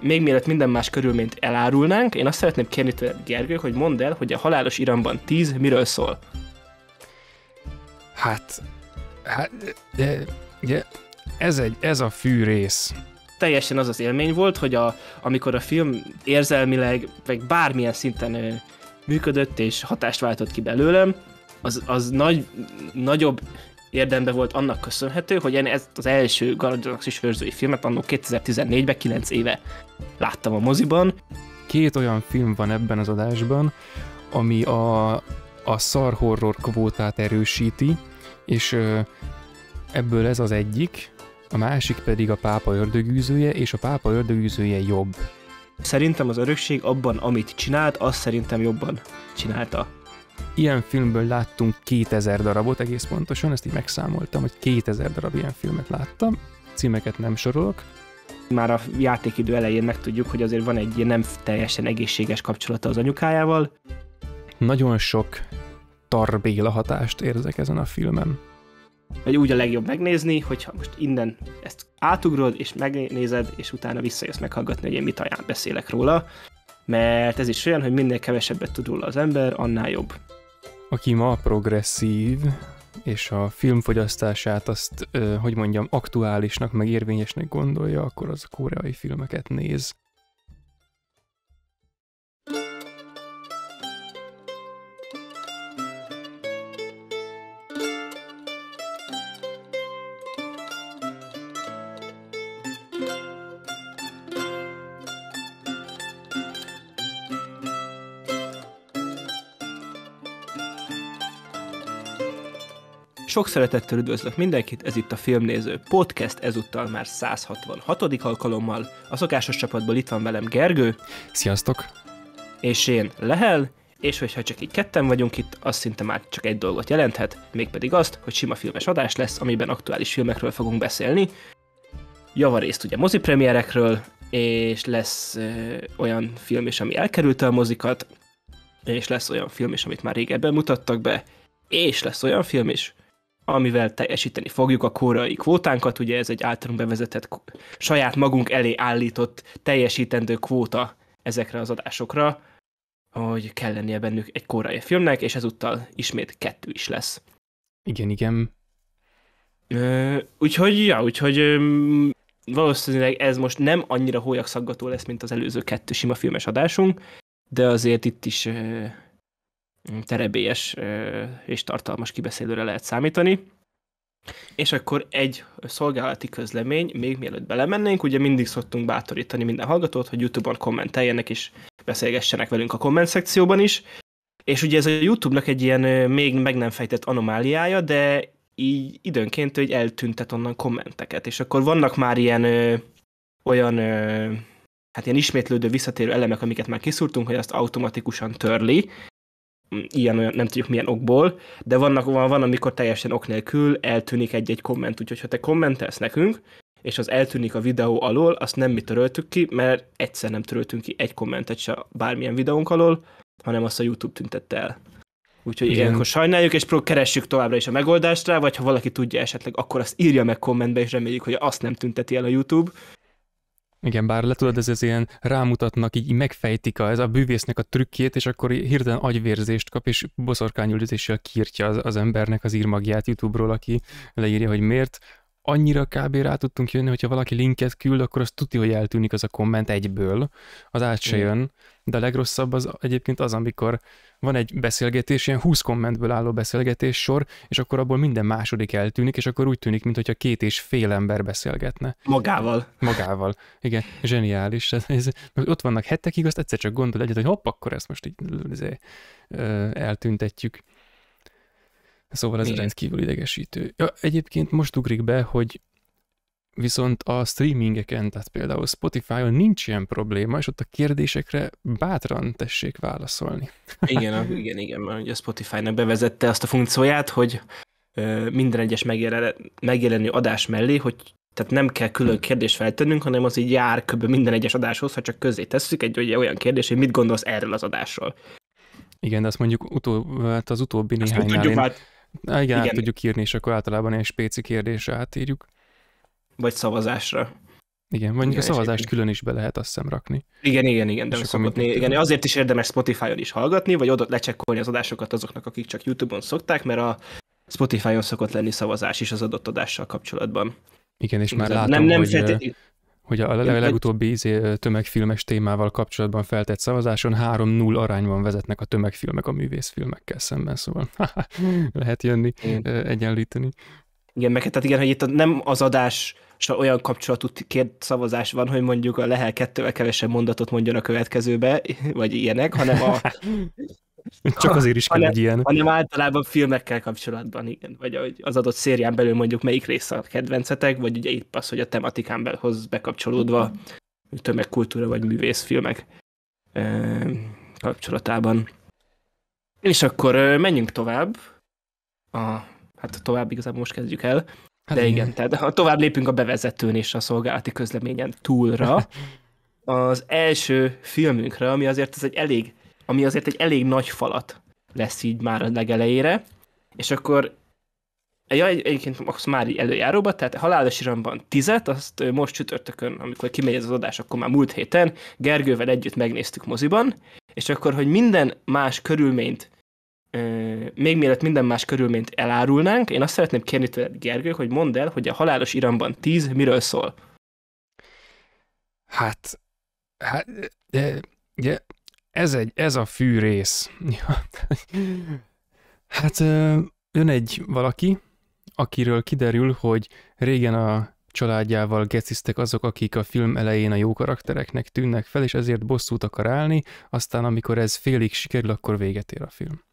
még mielőtt minden más körülményt elárulnánk, én azt szeretném kérni tőle Gergő, hogy mondd el, hogy a halálos iramban 10 miről szól. Hát, hát de, de, ez, egy, ez a fűrész. Teljesen az az élmény volt, hogy a, amikor a film érzelmileg, vagy bármilyen szinten működött és hatást váltott ki belőlem, az, az nagy, nagyobb érdemben volt annak köszönhető, hogy én ezt az első Galaxis őrzői filmet annó 2014-ben, 9 éve láttam a moziban. Két olyan film van ebben az adásban, ami a, a szar horror kvótát erősíti, és ebből ez az egyik, a másik pedig a pápa ördögűzője, és a pápa ördögűzője jobb. Szerintem az örökség abban, amit csinált, azt szerintem jobban csinálta. Ilyen filmből láttunk 2000 darabot egész pontosan, ezt így megszámoltam, hogy 2000 darab ilyen filmet láttam, címeket nem sorolok. Már a játékidő elején megtudjuk, hogy azért van egy ilyen nem teljesen egészséges kapcsolata az anyukájával. Nagyon sok tarbéla hatást érzek ezen a filmen. Vagy úgy a legjobb megnézni, hogyha most innen ezt átugrod, és megnézed, és utána visszajössz meghallgatni, hogy én mit ajánl beszélek róla mert ez is olyan, hogy minél kevesebbet tud róla az ember, annál jobb. Aki ma progresszív, és a filmfogyasztását azt, hogy mondjam, aktuálisnak, meg érvényesnek gondolja, akkor az koreai filmeket néz. Sok szeretettel üdvözlök mindenkit, ez itt a Filmnéző Podcast, ezúttal már 166. alkalommal. A szokásos csapatból itt van velem Gergő. Sziasztok! És én Lehel, és hogyha csak így ketten vagyunk itt, az szinte már csak egy dolgot jelenthet, mégpedig azt, hogy sima filmes adás lesz, amiben aktuális filmekről fogunk beszélni. Javarészt ugye mozipremierekről, és lesz ö, olyan film is, ami elkerült a mozikat, és lesz olyan film is, amit már régebben mutattak be, és lesz olyan film is, amivel teljesíteni fogjuk a korai kvótánkat, ugye ez egy általunk bevezetett saját magunk elé állított teljesítendő kvóta ezekre az adásokra, hogy kell lennie bennük egy korai filmnek, és ezúttal ismét kettő is lesz. Igen, igen. Ö, úgyhogy, ja, úgyhogy ö, valószínűleg ez most nem annyira hólyagszaggató lesz, mint az előző kettő sima filmes adásunk, de azért itt is ö, terebélyes és tartalmas kibeszélőre lehet számítani. És akkor egy szolgálati közlemény, még mielőtt belemennénk, ugye mindig szoktunk bátorítani minden hallgatót, hogy YouTube-on kommenteljenek és beszélgessenek velünk a komment szekcióban is. És ugye ez a YouTube-nak egy ilyen még meg nem fejtett anomáliája, de így időnként hogy eltüntet onnan kommenteket. És akkor vannak már ilyen ö, olyan ö, hát ilyen ismétlődő, visszatérő elemek, amiket már kiszúrtunk, hogy azt automatikusan törli, ilyen olyan, nem tudjuk milyen okból, de vannak, van, van, amikor teljesen ok nélkül eltűnik egy-egy komment, úgyhogy ha te kommentelsz nekünk, és az eltűnik a videó alól, azt nem mi töröltük ki, mert egyszer nem töröltünk ki egy kommentet se bármilyen videónk alól, hanem azt a YouTube tüntette el. Úgyhogy Igen. ilyenkor sajnáljuk, és keressük továbbra is a megoldást rá, vagy ha valaki tudja esetleg, akkor azt írja meg kommentbe, és reméljük, hogy azt nem tünteti el a YouTube, igen, bár le tudod, hm. ez, ez ilyen rámutatnak, így megfejtik a, ez a bűvésznek a trükkjét, és akkor hirtelen agyvérzést kap, és boszorkányüldözéssel kírtja az, az embernek az írmagját YouTube-ról, aki leírja, hogy miért. Annyira kb. rá tudtunk jönni, hogyha valaki linket küld, akkor az tudja, hogy eltűnik az a komment egyből, az át se jön. Igen de a legrosszabb az egyébként az, amikor van egy beszélgetés, ilyen 20 kommentből álló beszélgetés sor, és akkor abból minden második eltűnik, és akkor úgy tűnik, mintha két és fél ember beszélgetne. Magával. Magával. Igen, zseniális. Ez, ez, ott vannak hetekig, azt egyszer csak gondol egyet, hogy hopp, akkor ezt most így ezért, eltüntetjük. Szóval ez rendkívül idegesítő. Ja, egyébként most ugrik be, hogy viszont a streamingeken, tehát például Spotify-on nincs ilyen probléma, és ott a kérdésekre bátran tessék válaszolni. Igen, igen, igen, mert ugye Spotify-nak bevezette azt a funkcióját, hogy minden egyes megjelenő adás mellé, hogy tehát nem kell külön hm. kérdést feltennünk, hanem az így jár köbbe minden egyes adáshoz, ha csak közé tesszük egy ugye, olyan kérdés, hogy mit gondolsz erről az adásról. Igen, de azt mondjuk utó, hát az utóbbi néhány Igen, igen, át tudjuk írni, és akkor általában egy spéci kérdésre átírjuk vagy szavazásra. Igen, mondjuk igen, a szavazást egyébként. külön is be lehet azt szemrakni. rakni. Igen, igen, igen, de szokott, igen, azért is érdemes Spotify-on is hallgatni, vagy ott lecsekkolni az adásokat azoknak, akik csak YouTube-on szokták, mert a Spotify-on szokott lenni szavazás is az adott adással kapcsolatban. Igen, és már látom, nem, nem hogy, feltétlenül... hogy a legutóbbi izé, tömegfilmes témával kapcsolatban feltett szavazáson 3-0 arányban vezetnek a tömegfilmek a művészfilmekkel szemben, szóval lehet jönni, igen. egyenlíteni. Igen, meg hát, tehát igen, hogy itt nem az adás és olyan kapcsolatú két szavazás van, hogy mondjuk a lehel kettővel kevesebb mondatot mondjon a következőbe, vagy ilyenek, hanem a... Csak azért is kell hanem, egy ilyen. Hanem általában filmekkel kapcsolatban, igen. Vagy az adott szérián belül mondjuk melyik része a kedvencetek, vagy ugye épp az, hogy a tematikán belhoz bekapcsolódva tömegkultúra vagy művészfilmek kapcsolatában. És akkor menjünk tovább. A, hát tovább igazából most kezdjük el. Hát De igen, igen, tehát tovább lépünk a bevezetőn és a szolgálati közleményen túlra, az első filmünkre, ami azért ez egy elég, ami azért egy elég nagy falat lesz így már a legelejére, és akkor ja, egy, egyébként most már így előjáróban, tehát halálos iramban tizet, azt most csütörtökön, amikor kimegy ez az adás, akkor már múlt héten Gergővel együtt megnéztük moziban, és akkor, hogy minden más körülményt még mielőtt minden más körülményt elárulnánk, én azt szeretném kérni tőled, Gergő, hogy mondd el, hogy a halálos iramban 10 miről szól. Hát, hát de, de, ez, egy, ez a fű rész. hát jön egy valaki, akiről kiderül, hogy régen a családjával geciztek azok, akik a film elején a jó karaktereknek tűnnek fel, és ezért bosszút akar állni, aztán amikor ez félig sikerül, akkor véget ér a film.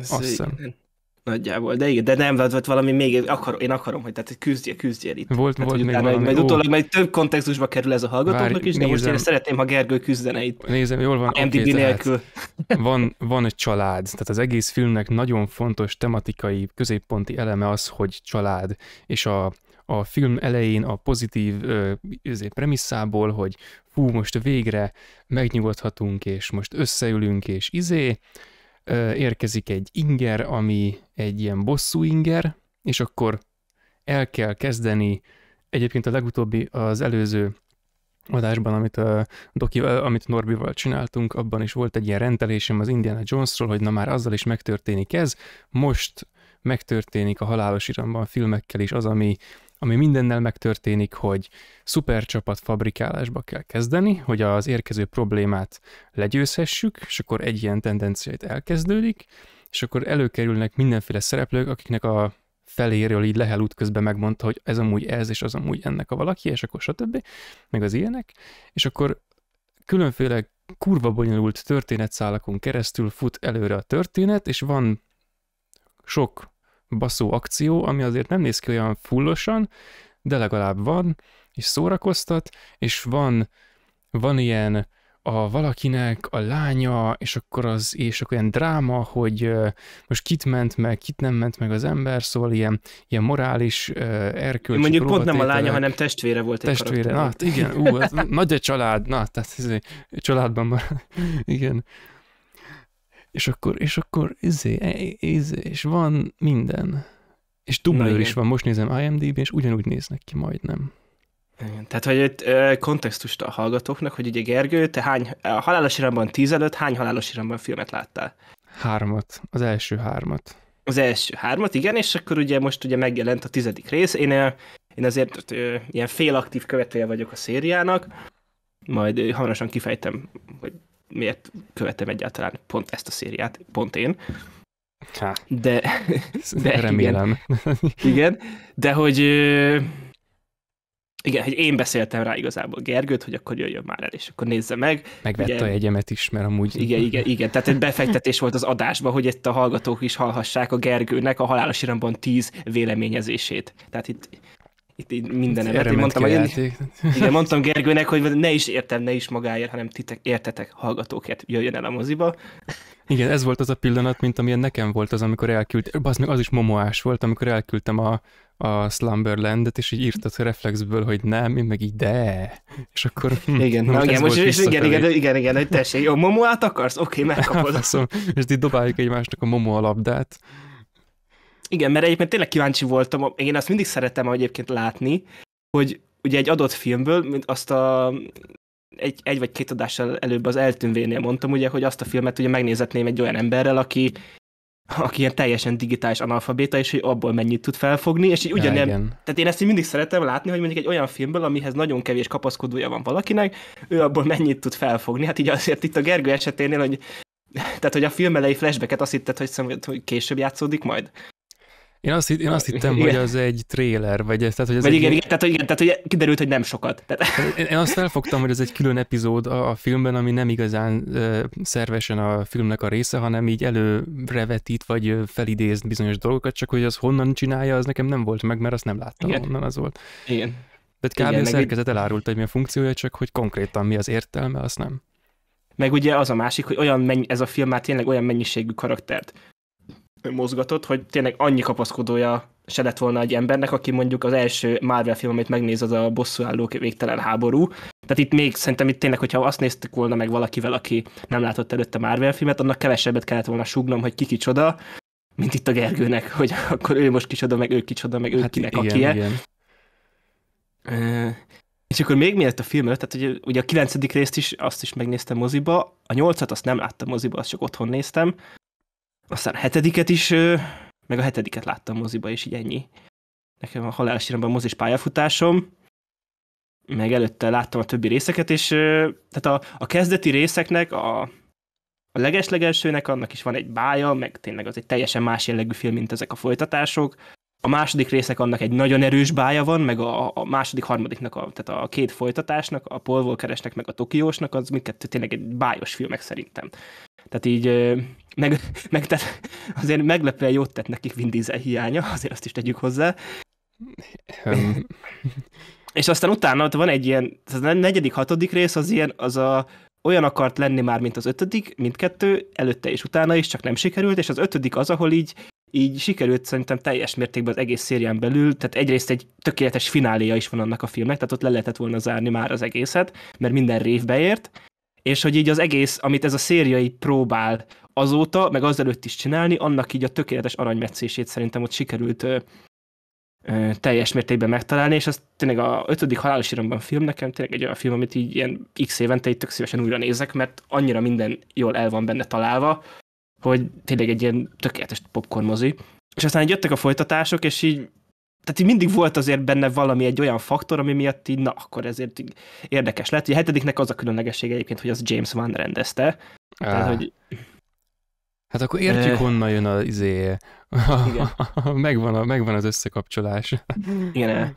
Azt hiszem. Nagyjából, de igen, de nem volt valami még, akar, én akarom, hogy tehát küzdjél, küzdjél itt. Volt, hát, volt még utána, valami. Majd utólag majd több kontextusba kerül ez a hallgatóknak Várj, is, de nézem, most én szeretném, ha Gergő küzdene itt. Nézem, jól van. MDD okay, nélkül. van, van egy család, tehát az egész filmnek nagyon fontos tematikai, középponti eleme az, hogy család, és a, a film elején a pozitív ö, izé, premisszából, hogy fú, most végre megnyugodhatunk, és most összeülünk, és izé, érkezik egy inger, ami egy ilyen bosszú inger, és akkor el kell kezdeni, egyébként a legutóbbi, az előző adásban, amit, a Doki, amit Norbival csináltunk, abban is volt egy ilyen rendelésem az Indiana Jonesról, hogy na már azzal is megtörténik ez, most megtörténik a Halálos Iramban filmekkel is az, ami ami mindennel megtörténik, hogy szupercsapat fabrikálásba kell kezdeni, hogy az érkező problémát legyőzhessük, és akkor egy ilyen tendenciát elkezdődik, és akkor előkerülnek mindenféle szereplők, akiknek a feléről így Lehel út közben megmondta, hogy ez amúgy ez, és az amúgy ennek a valaki, és akkor stb. meg az ilyenek, és akkor különféle kurva bonyolult történetszálakon keresztül fut előre a történet, és van sok baszó akció, ami azért nem néz ki olyan fullosan, de legalább van, és szórakoztat, és van, van ilyen a valakinek a lánya, és akkor az, és akkor ilyen dráma, hogy most kit ment meg, kit nem ment meg az ember, szóval ilyen, ilyen morális, erkölcsi Mondjuk pont nem a lánya, hanem testvére volt egy Testvére, na, igen, ú, nagy a család, na, tehát ez családban marad, igen és akkor, és akkor, izé, e, izé, és van minden. És dublőr is van, most nézem IMDb, és ugyanúgy néznek ki majdnem. Igen. Tehát, hogy itt kontextust a hallgatóknak, hogy ugye Gergő, te hány, a halálos iramban tíz előtt hány halálos iramban filmet láttál? Hármat, az első hármat. Az első hármat, igen, és akkor ugye most ugye megjelent a tizedik rész. Én, én azért ilyen félaktív követője vagyok a szériának, majd hamarosan kifejtem, hogy miért követem egyáltalán pont ezt a szériát, pont én. Há, de, de remélem. Igen, igen, de hogy igen, hogy én beszéltem rá igazából Gergőt, hogy akkor jöjjön már el, és akkor nézze meg. Megvette ugye, a jegyemet is, mert amúgy... Igen, igen, igen. Tehát egy befektetés volt az adásba, hogy itt a hallgatók is hallhassák a Gergőnek a Halálos Iramban 10 véleményezését. Tehát itt itt így minden emet. Én mondtam, hogy igen, mondtam Gergőnek, hogy ne is értem, ne is magáért, hanem titek, értetek, hallgatókért jöjjön el a moziba. Igen, ez volt az a pillanat, mint amilyen nekem volt az, amikor elküldtem, az meg az is momoás volt, amikor elküldtem a, a Slumberlandet, és így írtad reflexből, hogy nem, én meg így de. És akkor... Hm, igen, na, igen, most és igen, igen, igen, igen, hogy tessék, jó, momoát akarsz? Oké, okay, megkapod. Faszom, és így dobáljuk egymásnak a momo labdát. Igen, mert egyébként tényleg kíváncsi voltam, én azt mindig szeretem egyébként látni, hogy ugye egy adott filmből, mint azt a egy, egy vagy két adással előbb az eltűnvénél mondtam, ugye, hogy azt a filmet ugye megnézetném egy olyan emberrel, aki, aki ilyen teljesen digitális analfabéta, és hogy abból mennyit tud felfogni, és így ugyanem, ja, tehát én ezt így mindig szeretem látni, hogy mondjuk egy olyan filmből, amihez nagyon kevés kapaszkodója van valakinek, ő abból mennyit tud felfogni. Hát így azért itt a Gergő eseténél, hogy tehát, hogy a film elejé flashbacket azt hitted, hogy, hogy később játszódik majd. Én azt, én azt hittem, igen. hogy az egy tréler, vagy ez, tehát, hogy ez vagy egy... igen, igen, tehát, igen, tehát hogy kiderült, hogy nem sokat. Tehát... Én, én azt felfogtam, hogy ez egy külön epizód a, a filmben, ami nem igazán uh, szervesen a filmnek a része, hanem így előrevetít, vagy felidéz bizonyos dolgokat, csak hogy az honnan csinálja, az nekem nem volt meg, mert azt nem láttam, igen. honnan az volt. Igen. Tehát kb. Igen, a szerkezet meg... elárult, hogy mi a funkciója, csak hogy konkrétan mi az értelme, azt nem. Meg ugye az a másik, hogy olyan mennyi, ez a film már tényleg olyan mennyiségű karaktert mozgatott, hogy tényleg annyi kapaszkodója se lett volna egy embernek, aki mondjuk az első Marvel film, amit megnéz, az a bosszúállók végtelen háború. Tehát itt még szerintem itt tényleg, hogyha azt néztük volna meg valakivel, aki nem látott előtte Marvel filmet, annak kevesebbet kellett volna sugnom, hogy ki kicsoda, mint itt a Gergőnek, hogy akkor ő most kicsoda, meg ő kicsoda, meg ő hát kinek igen, akie. Igen. És akkor még miért a film előtt, tehát ugye, ugye a kilencedik részt is, azt is megnéztem moziba, a nyolcat azt nem láttam moziba, azt csak otthon néztem, aztán a hetediket is, meg a hetediket láttam moziba, és így ennyi. Nekem a halálos a mozis pályafutásom, meg előtte láttam a többi részeket, és tehát a, a kezdeti részeknek, a, a legeslegelsőnek annak is van egy bája, meg tényleg az egy teljesen más jellegű film, mint ezek a folytatások. A második részek annak egy nagyon erős bája van, meg a, a második, harmadiknak, a, tehát a két folytatásnak, a Paul Walkeresnek, meg a Tokiósnak, az mindkettő tényleg egy bájos filmek szerintem. Tehát így meg, meg tehát azért meglepően jót tett nekik Vin Diesel hiánya, azért azt is tegyük hozzá. Um. És aztán utána ott van egy ilyen, a negyedik, hatodik rész az ilyen, az a, olyan akart lenni már, mint az ötödik, mindkettő, előtte és utána is, csak nem sikerült, és az ötödik az, ahol így, így sikerült szerintem teljes mértékben az egész szérián belül, tehát egyrészt egy tökéletes fináléja is van annak a filmnek, tehát ott le lehetett volna zárni már az egészet, mert minden révbe ért. és hogy így az egész, amit ez a széria így próbál azóta, meg azelőtt is csinálni, annak így a tökéletes aranymetszését szerintem ott sikerült ö, ö, teljes mértékben megtalálni, és az tényleg a ötödik halálos iramban film nekem tényleg egy olyan film, amit így ilyen x évente így tök szívesen újra nézek, mert annyira minden jól el van benne találva, hogy tényleg egy ilyen tökéletes popcorn mozi. És aztán így jöttek a folytatások, és így tehát így mindig volt azért benne valami egy olyan faktor, ami miatt így, na, akkor ezért így érdekes lett. Ugye a hetediknek az a különlegessége egyébként, hogy az James Wan rendezte. Ah. Tehát, hogy Hát akkor értjük, honnan jön az izé. Igen. megvan, a, megvan az összekapcsolás. Igen,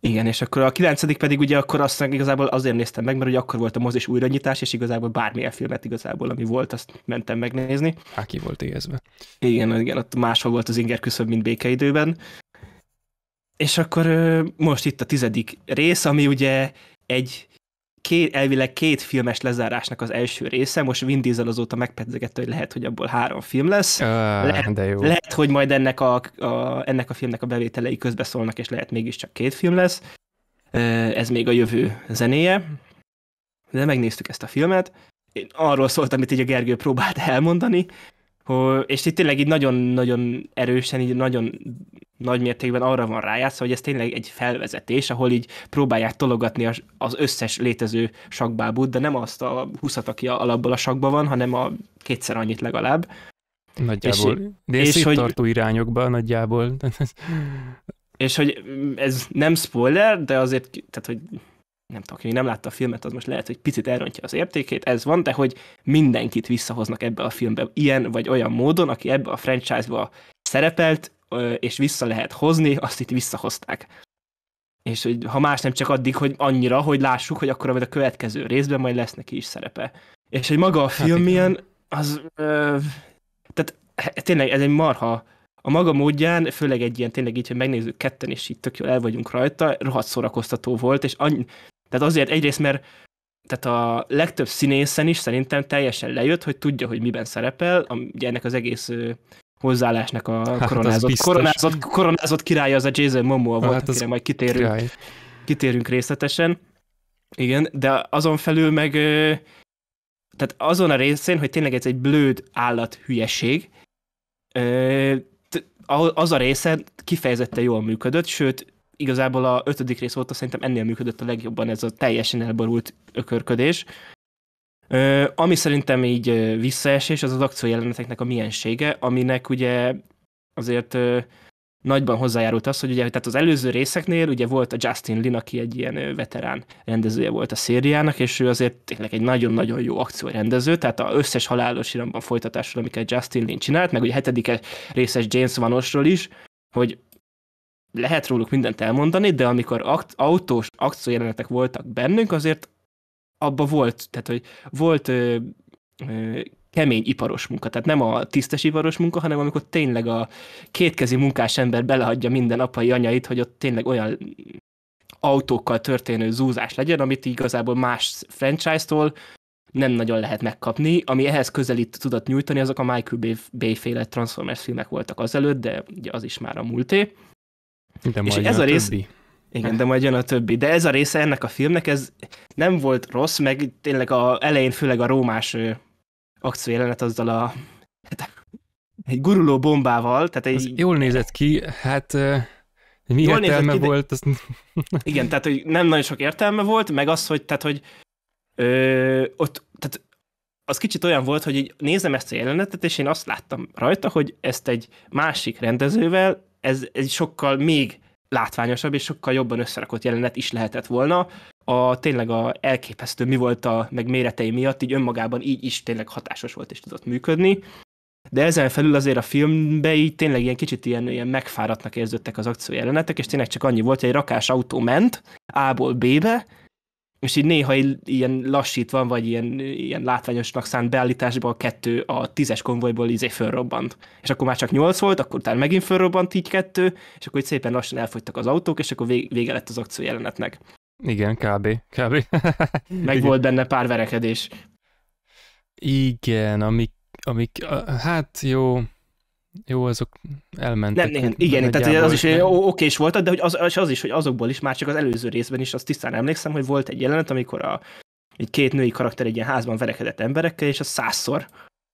igen, és akkor a kilencedik pedig ugye akkor azt igazából azért néztem meg, mert ugye akkor volt a mozis újranyitás, és igazából bármilyen filmet igazából, ami volt, azt mentem megnézni. Hát ki volt éhezve. Igen, igen, ott máshol volt az inger küszöbb, mint békeidőben. És akkor most itt a tizedik rész, ami ugye egy két, elvileg két filmes lezárásnak az első része, most Vin Diesel azóta megpedzegette, hogy lehet, hogy abból három film lesz. Uh, lehet, de jó. lehet, hogy majd ennek a, a, ennek a filmnek a bevételei közbeszólnak, és lehet mégiscsak két film lesz. Ez még a jövő zenéje. De megnéztük ezt a filmet. Én arról szóltam, amit így a Gergő próbált elmondani és itt tényleg így nagyon-nagyon erősen, így nagyon nagy mértékben arra van rájátszva, hogy ez tényleg egy felvezetés, ahol így próbálják tologatni az összes létező sakbábút, de nem azt a 20 aki alapból a sakba van, hanem a kétszer annyit legalább. Nagyjából. És, és hogy, tartó irányokban nagyjából. és hogy ez nem spoiler, de azért, tehát hogy nem tudom, aki nem látta a filmet, az most lehet, hogy picit elrontja az értékét, ez van, de hogy mindenkit visszahoznak ebbe a filmbe ilyen vagy olyan módon, aki ebbe a franchise-ba szerepelt, és vissza lehet hozni, azt itt visszahozták. És hogy ha más nem csak addig, hogy annyira, hogy lássuk, hogy akkor a következő részben majd lesz neki is szerepe. És hogy maga a hát film hát, ilyen, az... Ö, tehát eh, tényleg ez egy marha a maga módján, főleg egy ilyen tényleg így, hogy megnézzük ketten, és így tök jól el vagyunk rajta, rohadt szórakoztató volt, és annyi, tehát azért egyrészt, mert tehát a legtöbb színészen is szerintem teljesen lejött, hogy tudja, hogy miben szerepel, ugye ennek az egész hozzáállásnak a hát koronázott, koronázott, koronázott királya az a Jason Momoa volt, hát akire majd kitérünk, király. kitérünk részletesen. Igen, de azon felül meg tehát azon a részén, hogy tényleg ez egy blőd állat hülyeség, az a része kifejezetten jól működött, sőt, igazából a ötödik rész volt, szerintem ennél működött a legjobban ez a teljesen elborult ökörködés. Ö, ami szerintem így visszaesés, az az akciójeleneteknek a miensége, aminek ugye azért ö, nagyban hozzájárult az, hogy ugye tehát az előző részeknél ugye volt a Justin Lin, aki egy ilyen veterán rendezője volt a szériának, és ő azért tényleg egy nagyon-nagyon jó akciórendező, tehát az összes halálos iramban folytatásról, amiket Justin Lin csinált, meg ugye hetedik e- részes James Vanosról is, hogy lehet róluk mindent elmondani, de amikor akt, autós akciójelenetek voltak bennünk, azért abba volt, tehát hogy volt ö, ö, kemény iparos munka, tehát nem a tisztes iparos munka, hanem amikor tényleg a kétkezi munkás ember belehagyja minden apai anyait, hogy ott tényleg olyan autókkal történő zúzás legyen, amit igazából más franchise-tól nem nagyon lehet megkapni. Ami ehhez közelít tudott nyújtani, azok a Michael Bay, Bay féle Transformers filmek voltak azelőtt, de ugye az is már a múlté. De és ez a, a rész... Többi. Igen, de majd jön a többi. De ez a része ennek a filmnek, ez nem volt rossz, meg tényleg a elején főleg a rómás akciójelenet azzal a hát, egy guruló bombával. Tehát egy, ez jól nézett ki, hát mi jól értelme ki, volt? Azt... Igen, tehát hogy nem nagyon sok értelme volt, meg az, hogy, tehát, hogy ö, ott, tehát az kicsit olyan volt, hogy így nézem ezt a jelenetet, és én azt láttam rajta, hogy ezt egy másik rendezővel ez egy sokkal még látványosabb és sokkal jobban összerakott jelenet is lehetett volna. A tényleg a elképesztő mi volt a meg méretei miatt, így önmagában így is tényleg hatásos volt és tudott működni. De ezen felül azért a filmbe így tényleg ilyen kicsit ilyen, ilyen megfáradtnak érződtek az akciójelenetek, és tényleg csak annyi volt, hogy egy rakás autó ment A-ból B-be, és így néha ilyen lassítva, vagy ilyen, ilyen látványosnak szánt beállításban a kettő a tízes konvojból izé fölrobbant. És akkor már csak nyolc volt, akkor utána megint fölrobbant így kettő, és akkor így szépen lassan elfogytak az autók, és akkor vége lett az akció jelenetnek. Igen, kb. kb. Meg volt benne pár verekedés. Igen, amik, amik, hát jó, jó, azok elmentek. Nem, nem, igen, nem tehát az is oké is voltak, de hogy az, és az is, hogy azokból is már csak az előző részben is, azt tisztán emlékszem, hogy volt egy jelenet, amikor a, egy két női karakter egy ilyen házban verekedett emberekkel, és a százszor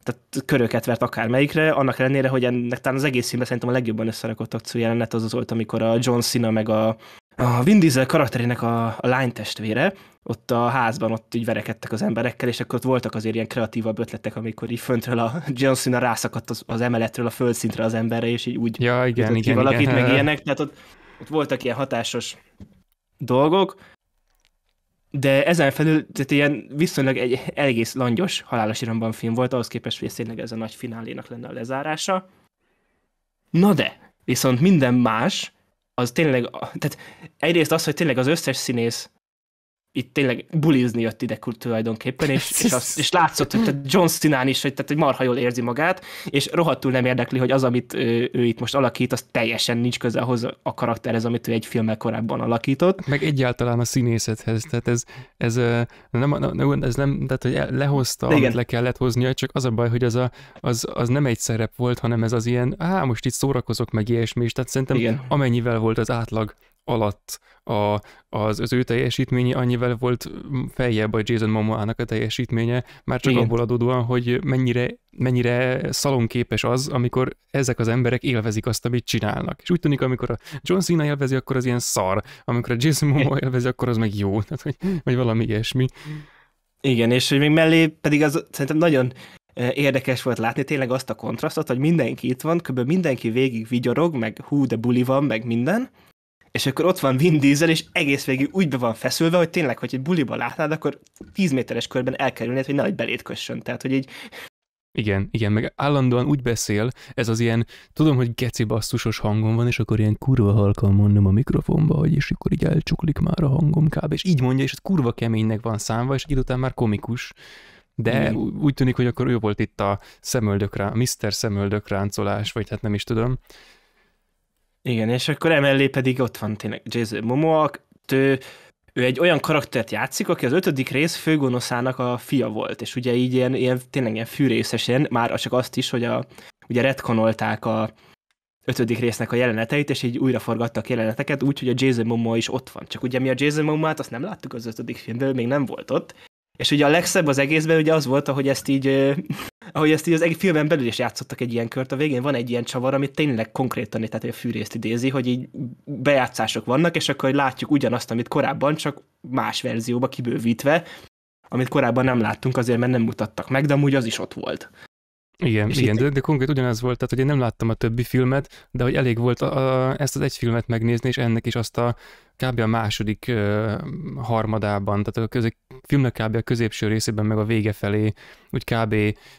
tehát köröket vert akármelyikre, annak ellenére, hogy ennek talán az egész filmben szerintem a legjobban összerakott akció jelenet az az volt, amikor a John Cena meg a a Vin Diesel karakterének a, a testvére, ott a házban ott így verekedtek az emberekkel, és akkor ott voltak azért ilyen kreatívabb ötletek, amikor így föntről a John Cena rászakadt az, az emeletről a földszintre az emberre, és így úgy ja, igen, igen, valakit, igen. meg ilyenek, tehát ott, ott voltak ilyen hatásos dolgok, de ezen felül, tehát ilyen viszonylag egy egész langyos halálos iramban film volt, ahhoz képest, hogy tényleg ez a nagy finálénak lenne a lezárása. Na de, viszont minden más, az tényleg, tehát egyrészt az, hogy tényleg az összes színész itt tényleg bulizni jött ide tulajdonképpen, és, és, azt, és látszott, hogy John Cena is, hogy, tehát, hogy marha jól érzi magát, és rohadtul nem érdekli, hogy az, amit ő, ő itt most alakít, az teljesen nincs köze ahhoz a karakterhez, amit ő egy filmmel korábban alakított. Meg egyáltalán a színészethez, tehát ez, ez, nem, nem, ez nem, tehát hogy lehozta, De igen. amit le kellett hoznia, csak az a baj, hogy az, a, az, az nem egy szerep volt, hanem ez az ilyen, á, most itt szórakozok meg ilyesmi, és tehát szerintem igen. amennyivel volt az átlag alatt a, az, az ő teljesítménye annyivel volt feljebb a Jason Momoa-nak a teljesítménye, már csak Igen. abból adódóan, hogy mennyire, mennyire szalonképes az, amikor ezek az emberek élvezik azt, amit csinálnak. És úgy tűnik, amikor a John Cena élvezi, akkor az ilyen szar, amikor a Jason Momoa élvezi, akkor az meg jó, tehát, vagy, vagy valami ilyesmi. Igen, és hogy még mellé pedig az szerintem nagyon eh, érdekes volt látni tényleg azt a kontrasztot, hogy mindenki itt van, kb. mindenki végig vigyorog, meg hú, de buli van, meg minden, és akkor ott van Vin Diesel, és egész végig úgy be van feszülve, hogy tényleg, hogy egy buliban látnád, akkor 10 méteres körben elkerülnéd, hogy nehogy belét kössön. Tehát, hogy így igen, igen, meg állandóan úgy beszél, ez az ilyen, tudom, hogy geci basszusos hangom van, és akkor ilyen kurva halkan mondom a mikrofonba, hogy és akkor így elcsuklik már a hangom kb. És így mondja, és ez kurva keménynek van számva, és egy idő után már komikus. De mm. úgy tűnik, hogy akkor ő volt itt a szemöldökrán, Mr. szemöldökráncolás, vagy hát nem is tudom. Igen, és akkor emellé pedig ott van tényleg Jason Momoa, ő, ő egy olyan karaktert játszik, aki az ötödik rész főgonoszának a fia volt, és ugye így ilyen, ilyen tényleg ilyen fűrészesen, már csak azt is, hogy a, ugye retkonolták a ötödik résznek a jeleneteit, és így újraforgattak jeleneteket, úgy, hogy a Jason Momoa is ott van. Csak ugye mi a Jason Momoa-t azt nem láttuk az ötödik filmből, még nem volt ott, és ugye a legszebb az egészben ugye az volt, hogy ezt így ahogy ezt így az egy filmen belül is játszottak egy ilyen kört, a végén van egy ilyen csavar, amit tényleg konkrétan, tehát a fűrészt idézi, hogy így bejátszások vannak, és akkor látjuk ugyanazt, amit korábban, csak más verzióba kibővítve, amit korábban nem láttunk azért, mert nem mutattak meg, de amúgy az is ott volt. Igen, és igen itt... de, de konkrét ugyanaz volt, tehát hogy én nem láttam a többi filmet, de hogy elég volt a, a, ezt az egy filmet megnézni, és ennek is azt a kb. a második uh, harmadában, tehát a közé, filmnek kb. a középső részében, meg a vége felé, úgy kb.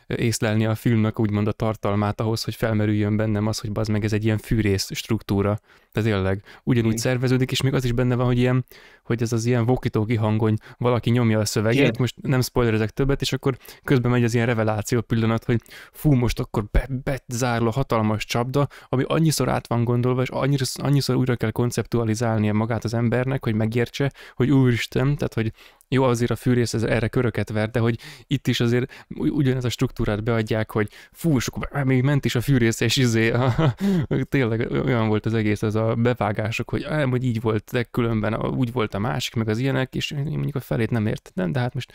észlelni a filmnek úgymond a tartalmát ahhoz, hogy felmerüljön bennem az, hogy bazd meg ez egy ilyen fűrész struktúra. Tehát tényleg ugyanúgy szerveződik, és még az is benne van, hogy ilyen, hogy ez az ilyen vokitóki hangony, valaki nyomja a szöveget, Igen. most nem spoilerezek többet, és akkor közben megy az ilyen reveláció pillanat, hogy fú, most akkor be, a hatalmas csapda, ami annyiszor át van gondolva, és annyiszor, annyiszor újra kell konceptualizálnia magát magát az embernek, hogy megértse, hogy úristen, tehát hogy jó, azért a fűrész ez erre köröket ver, de hogy itt is azért ugyanez a struktúrát beadják, hogy fú, és még ment is a fűrész, és izé, a, tényleg olyan volt az egész, ez a bevágások, hogy ám, hogy így volt, de különben úgy volt a másik, meg az ilyenek, és mondjuk a felét nem értettem, de hát most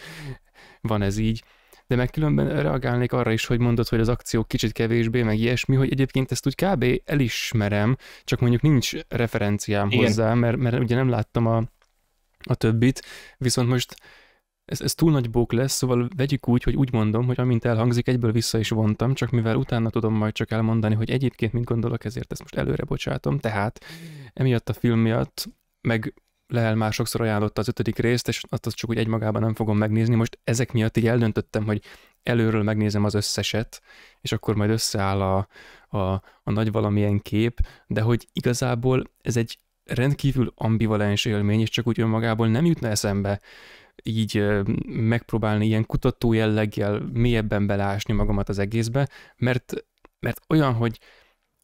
van ez így de meg különben reagálnék arra is, hogy mondod, hogy az akció kicsit kevésbé, meg ilyesmi, hogy egyébként ezt úgy kb. elismerem, csak mondjuk nincs referenciám Igen. hozzá, mert, mert ugye nem láttam a, a többit, viszont most ez, ez túl nagy bók lesz, szóval vegyük úgy, hogy úgy mondom, hogy amint elhangzik, egyből vissza is vontam, csak mivel utána tudom majd csak elmondani, hogy egyébként mit gondolok, ezért ezt most előre bocsátom. Tehát emiatt a film miatt, meg Leel már sokszor ajánlotta az ötödik részt, és azt csak úgy egymagában nem fogom megnézni. Most ezek miatt így eldöntöttem, hogy előről megnézem az összeset, és akkor majd összeáll a, a, a nagy valamilyen kép, de hogy igazából ez egy rendkívül ambivalens élmény, és csak úgy önmagából nem jutna eszembe így megpróbálni ilyen kutató jelleggel mélyebben belásni magamat az egészbe, mert, mert olyan, hogy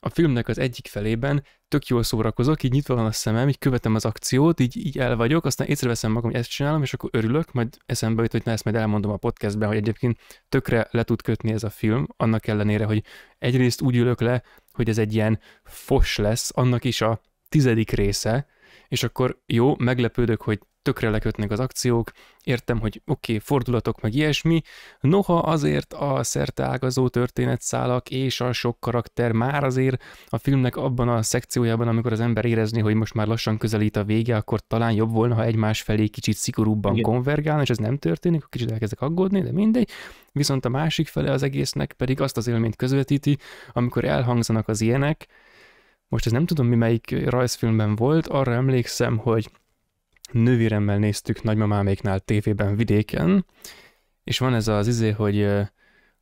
a filmnek az egyik felében tök jól szórakozok, így nyitva van a szemem, így követem az akciót, így, így el vagyok, aztán észreveszem magam, hogy ezt csinálom, és akkor örülök, majd eszembe jut, hogy na ezt majd elmondom a podcastben, hogy egyébként tökre le tud kötni ez a film, annak ellenére, hogy egyrészt úgy ülök le, hogy ez egy ilyen fos lesz, annak is a tizedik része, és akkor jó, meglepődök, hogy tökre lekötnek az akciók, értem, hogy oké, okay, fordulatok meg ilyesmi, noha azért a ágazó történetszálak és a sok karakter már azért a filmnek abban a szekciójában, amikor az ember érezni, hogy most már lassan közelít a vége, akkor talán jobb volna, ha egymás felé kicsit szigorúbban Igen. konvergál, és ez nem történik, akkor kicsit elkezdek aggódni, de mindegy. Viszont a másik fele az egésznek pedig azt az élményt közvetíti, amikor elhangzanak az ilyenek, most ez nem tudom, mi melyik rajzfilmben volt, arra emlékszem, hogy nővéremmel néztük nagymamáméknál tévében vidéken, és van ez az izé, hogy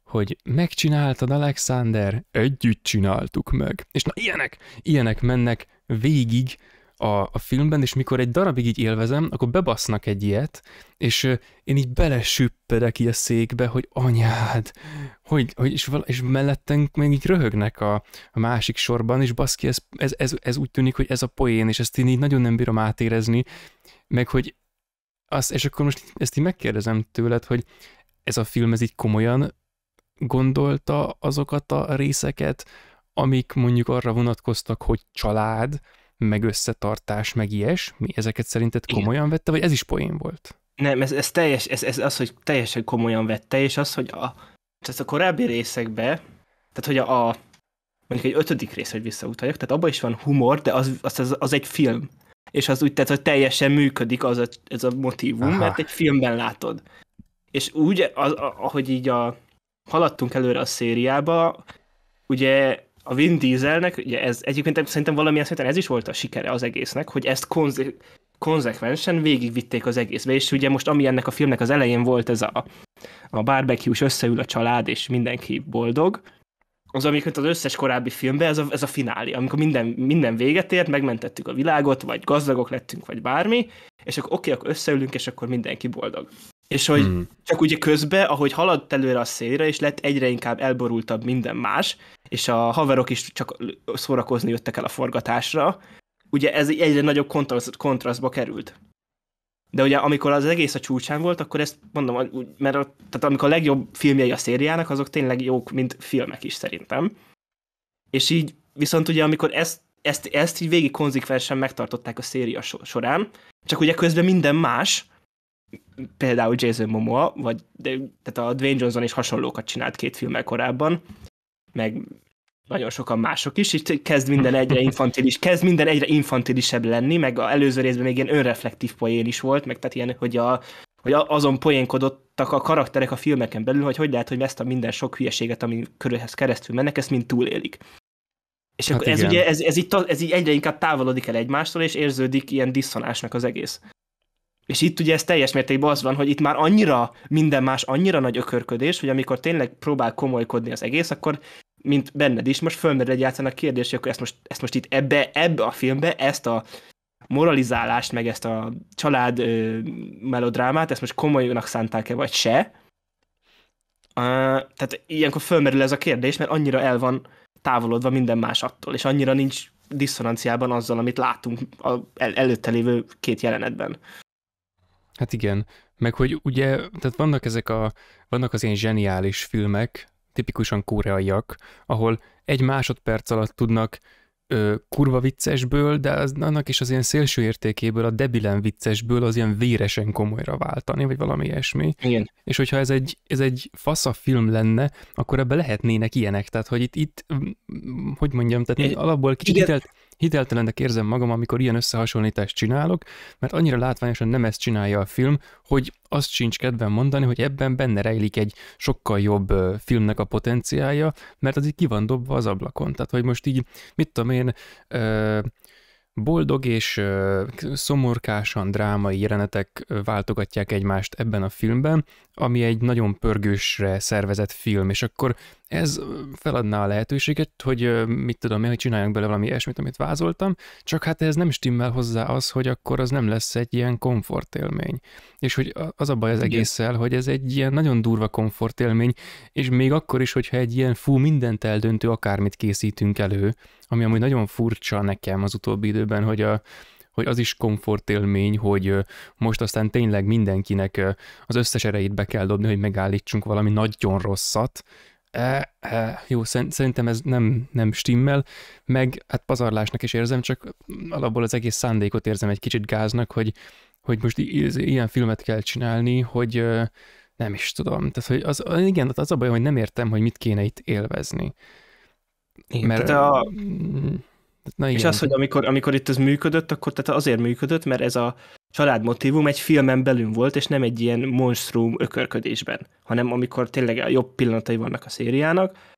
hogy megcsináltad, Alexander, együtt csináltuk meg. És na ilyenek, ilyenek mennek végig a, a filmben, és mikor egy darabig így élvezem, akkor bebasznak egy ilyet, és én így belesüppedek így a székbe, hogy anyád, hogy, hogy és, vala, és mellettünk még így röhögnek a, a másik sorban, és baszki, ez, ez, ez, ez úgy tűnik, hogy ez a poén, és ezt én így nagyon nem bírom átérezni, meg hogy azt, és akkor most ezt így megkérdezem tőled, hogy ez a film, ez így komolyan gondolta azokat a részeket, amik mondjuk arra vonatkoztak, hogy család, meg összetartás, meg mi ezeket szerinted komolyan vette, vagy ez is poén volt? Nem, ez, ez, teljes, ez, ez az, hogy teljesen komolyan vette, és az, hogy a, tehát a korábbi részekbe, tehát hogy a, a mondjuk egy ötödik rész, hogy visszautaljak, tehát abban is van humor, de az, az, az, az egy film. És az úgy, tehát hogy teljesen működik az a, ez a motivum, Aha. mert egy filmben látod. És úgy, az, a, ahogy így a, haladtunk előre a szériába, ugye a Vin Dieselnek, ugye ez egyébként szerintem valamilyen szinten ez is volt a sikere az egésznek, hogy ezt konze- konzekvensen végigvitték az egészbe, és ugye most ami ennek a filmnek az elején volt ez a, a barbecue összeül a család, és mindenki boldog, az amiket az összes korábbi filmben, ez a, ez a finálé, amikor minden, minden véget ért, megmentettük a világot, vagy gazdagok lettünk, vagy bármi, és akkor oké, okay, akkor összeülünk, és akkor mindenki boldog. És hogy mm. csak ugye közbe, ahogy haladt előre a szélre, és lett egyre inkább elborultabb minden más, és a haverok is csak szórakozni jöttek el a forgatásra, ugye ez egyre nagyobb kontraszt, kontrasztba került. De ugye amikor az egész a csúcsán volt, akkor ezt mondom, mert a, tehát amikor a legjobb filmjei a szériának, azok tényleg jók, mint filmek is szerintem. És így viszont ugye amikor ezt, ezt, ezt így végig konzikvensen megtartották a széria során, csak ugye közben minden más, például Jason Momoa, vagy de, tehát a Dwayne Johnson is hasonlókat csinált két filmmel korábban, meg nagyon sokan mások is, és kezd minden egyre infantilis, kezd minden egyre infantilisebb lenni, meg a előző részben még ilyen önreflektív poén is volt, meg tehát ilyen, hogy, a, hogy azon poénkodottak a karakterek a filmeken belül, hogy hogy lehet, hogy ezt a minden sok hülyeséget, ami körülhez keresztül mennek, ezt mind túlélik. És hát akkor igen. ez ugye, ez, ez, így, ez így egyre inkább távolodik el egymástól, és érződik ilyen diszonásnak az egész. És itt ugye ez teljes mértékben az van, hogy itt már annyira minden más, annyira nagy ökörködés, hogy amikor tényleg próbál komolykodni az egész, akkor mint benned is, most fölmerül egy a kérdés, hogy akkor ezt most, ezt most itt ebbe, ebbe a filmbe, ezt a moralizálást, meg ezt a család ö, melodrámát, ezt most komolynak szánták-e, vagy se. Uh, tehát ilyenkor fölmerül ez a kérdés, mert annyira el van távolodva minden más attól, és annyira nincs diszonanciában azzal, amit látunk a el- előtte lévő két jelenetben. Hát igen, meg hogy ugye, tehát vannak ezek a, vannak az ilyen zseniális filmek, tipikusan koreaiak, ahol egy másodperc alatt tudnak ö, kurva viccesből, de az, annak is az ilyen szélső értékéből, a debilen viccesből az ilyen véresen komolyra váltani, vagy valami ilyesmi. Igen. És hogyha ez egy, ez egy fasza film lenne, akkor ebbe lehetnének ilyenek. Tehát, hogy itt, itt hogy mondjam, tehát Igen. alapból kicsit Igen. Hiteltelennek érzem magam, amikor ilyen összehasonlítást csinálok, mert annyira látványosan nem ezt csinálja a film, hogy azt sincs kedvem mondani, hogy ebben benne rejlik egy sokkal jobb filmnek a potenciája, mert az így ki van dobva az ablakon. Tehát, hogy most így, mit tudom én, boldog és szomorkásan drámai jelenetek váltogatják egymást ebben a filmben, ami egy nagyon pörgősre szervezett film, és akkor ez feladná a lehetőséget, hogy mit tudom én, hogy csináljunk bele valami ilyesmit, amit vázoltam, csak hát ez nem stimmel hozzá az, hogy akkor az nem lesz egy ilyen komfortélmény. És hogy az a baj az egésszel, hogy ez egy ilyen nagyon durva komfortélmény, és még akkor is, hogyha egy ilyen fú mindent eldöntő akármit készítünk elő, ami amúgy nagyon furcsa nekem az utóbbi időben, hogy a, hogy az is komfortélmény, hogy most aztán tényleg mindenkinek az összes erejét be kell dobni, hogy megállítsunk valami nagyon rosszat, e, e, jó, szerintem ez nem, nem stimmel, meg hát pazarlásnak is érzem, csak alapból az egész szándékot érzem egy kicsit gáznak, hogy, hogy most ilyen filmet kell csinálni, hogy nem is tudom. Tehát, hogy az, igen, az a baj, hogy nem értem, hogy mit kéne itt élvezni. Én, mert, a... Na igen. És az, hogy amikor, amikor itt ez működött, akkor tehát azért működött, mert ez a családmotívum egy filmen belül volt, és nem egy ilyen monstrum ökörködésben, hanem amikor tényleg a jobb pillanatai vannak a szériának,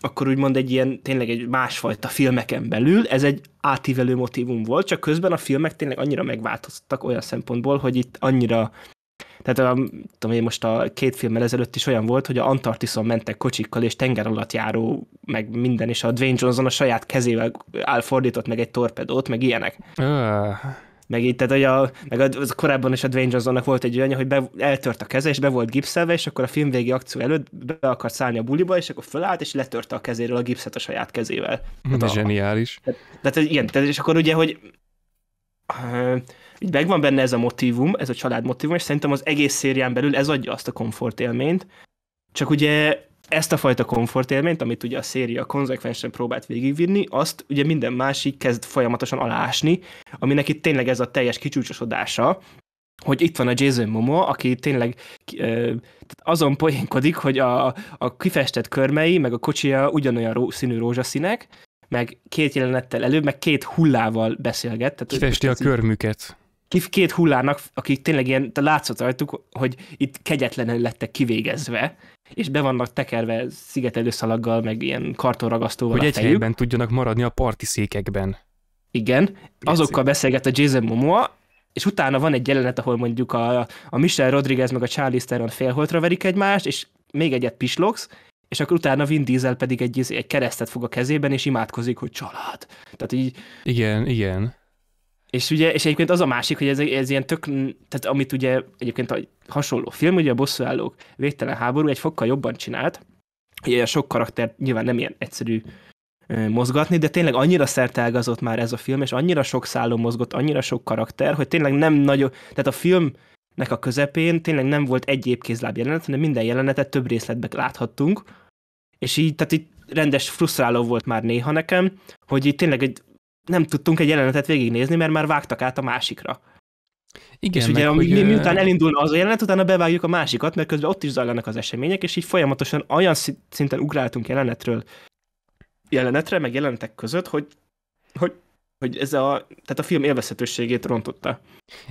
akkor úgymond egy ilyen, tényleg egy másfajta filmeken belül, ez egy átívelő motívum volt, csak közben a filmek tényleg annyira megváltoztak olyan szempontból, hogy itt annyira tehát a, tudom én, most a két filmmel ezelőtt is olyan volt, hogy a Antarktiszon mentek kocsikkal, és tenger alatt járó, meg minden, és a Dwayne Johnson a saját kezével fordított meg egy torpedót, meg ilyenek. Uh meg így, tehát hogy a, meg a, az korábban is a Dwayne Johnsonnak volt egy olyan, hogy be, eltört a keze, és be volt gipszelve, és akkor a film végi akció előtt be akart szállni a buliba, és akkor fölállt, és letörte a kezéről a gipszet a saját kezével. Mhm. Hát Ez zseniális. Tehát, tehát igen, tehát, és akkor ugye, hogy így megvan benne ez a motivum, ez a család motivum, és szerintem az egész szérián belül ez adja azt a élményt, csak ugye ezt a fajta komfortélményt, amit ugye a széria konzekvensen próbált végigvinni, azt ugye minden másik kezd folyamatosan alásni, aminek itt tényleg ez a teljes kicsúcsosodása, hogy itt van a Jason Momo, aki tényleg ö, azon poénkodik, hogy a, a kifestett körmei, meg a kocsija ugyanolyan ró, színű rózsaszínek, meg két jelenettel előbb, meg két hullával beszélget. Tehát Kifesti a körmüket két hullának, akik tényleg ilyen, látszott rajtuk, hogy itt kegyetlenül lettek kivégezve, és be vannak tekerve szigetelőszalaggal, meg ilyen kartonragasztóval Hogy egy fejük. helyben tudjanak maradni a parti székekben. Igen, Geci. azokkal beszélget a Jason Momoa, és utána van egy jelenet, ahol mondjuk a, a Michel Rodriguez meg a Charlize Theron félholtra verik egymást, és még egyet pislogsz, és akkor utána Vin Diesel pedig egy, egy keresztet fog a kezében, és imádkozik, hogy család. Tehát így... Igen, igen. És ugye, és egyébként az a másik, hogy ez, ez ilyen tök, tehát amit ugye egyébként a hasonló film, ugye a bosszúállók végtelen háború egy fokkal jobban csinált, ugye sok karakter nyilván nem ilyen egyszerű mozgatni, de tényleg annyira szertelgazott már ez a film, és annyira sok szálló mozgott, annyira sok karakter, hogy tényleg nem nagyon, tehát a filmnek a közepén tényleg nem volt egy épkézláb jelenet, hanem minden jelenetet több részletben láthattunk, és így, tehát így rendes frusztráló volt már néha nekem, hogy itt tényleg egy nem tudtunk egy jelenetet végignézni, mert már vágtak át a másikra. Igen, és ugye meg, mi, hogy... miután elindulna az a jelenet, utána bevágjuk a másikat, mert közben ott is zajlanak az események, és így folyamatosan olyan szinten ugráltunk jelenetről jelenetre, meg jelenetek között, hogy, hogy hogy ez a, tehát a film élvezhetőségét rontotta.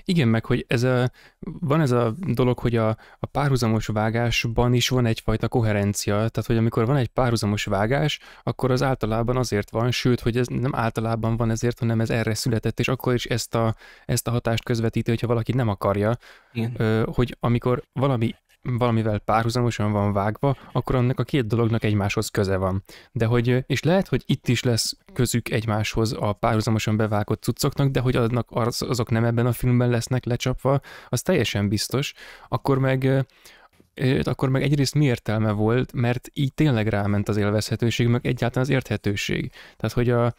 Igen, meg hogy ez a, van ez a dolog, hogy a, a párhuzamos vágásban is van egyfajta koherencia, tehát hogy amikor van egy párhuzamos vágás, akkor az általában azért van, sőt, hogy ez nem általában van ezért, hanem ez erre született, és akkor is ezt a, ezt a hatást közvetíti, hogyha valaki nem akarja, Igen. hogy amikor valami valamivel párhuzamosan van vágva, akkor annak a két dolognak egymáshoz köze van. De hogy, és lehet, hogy itt is lesz közük egymáshoz a párhuzamosan bevágott cuccoknak, de hogy annak az, azok nem ebben a filmben lesznek lecsapva, az teljesen biztos. Akkor meg akkor meg egyrészt mi értelme volt, mert így tényleg ráment az élvezhetőség, meg egyáltalán az érthetőség. Tehát, hogy a,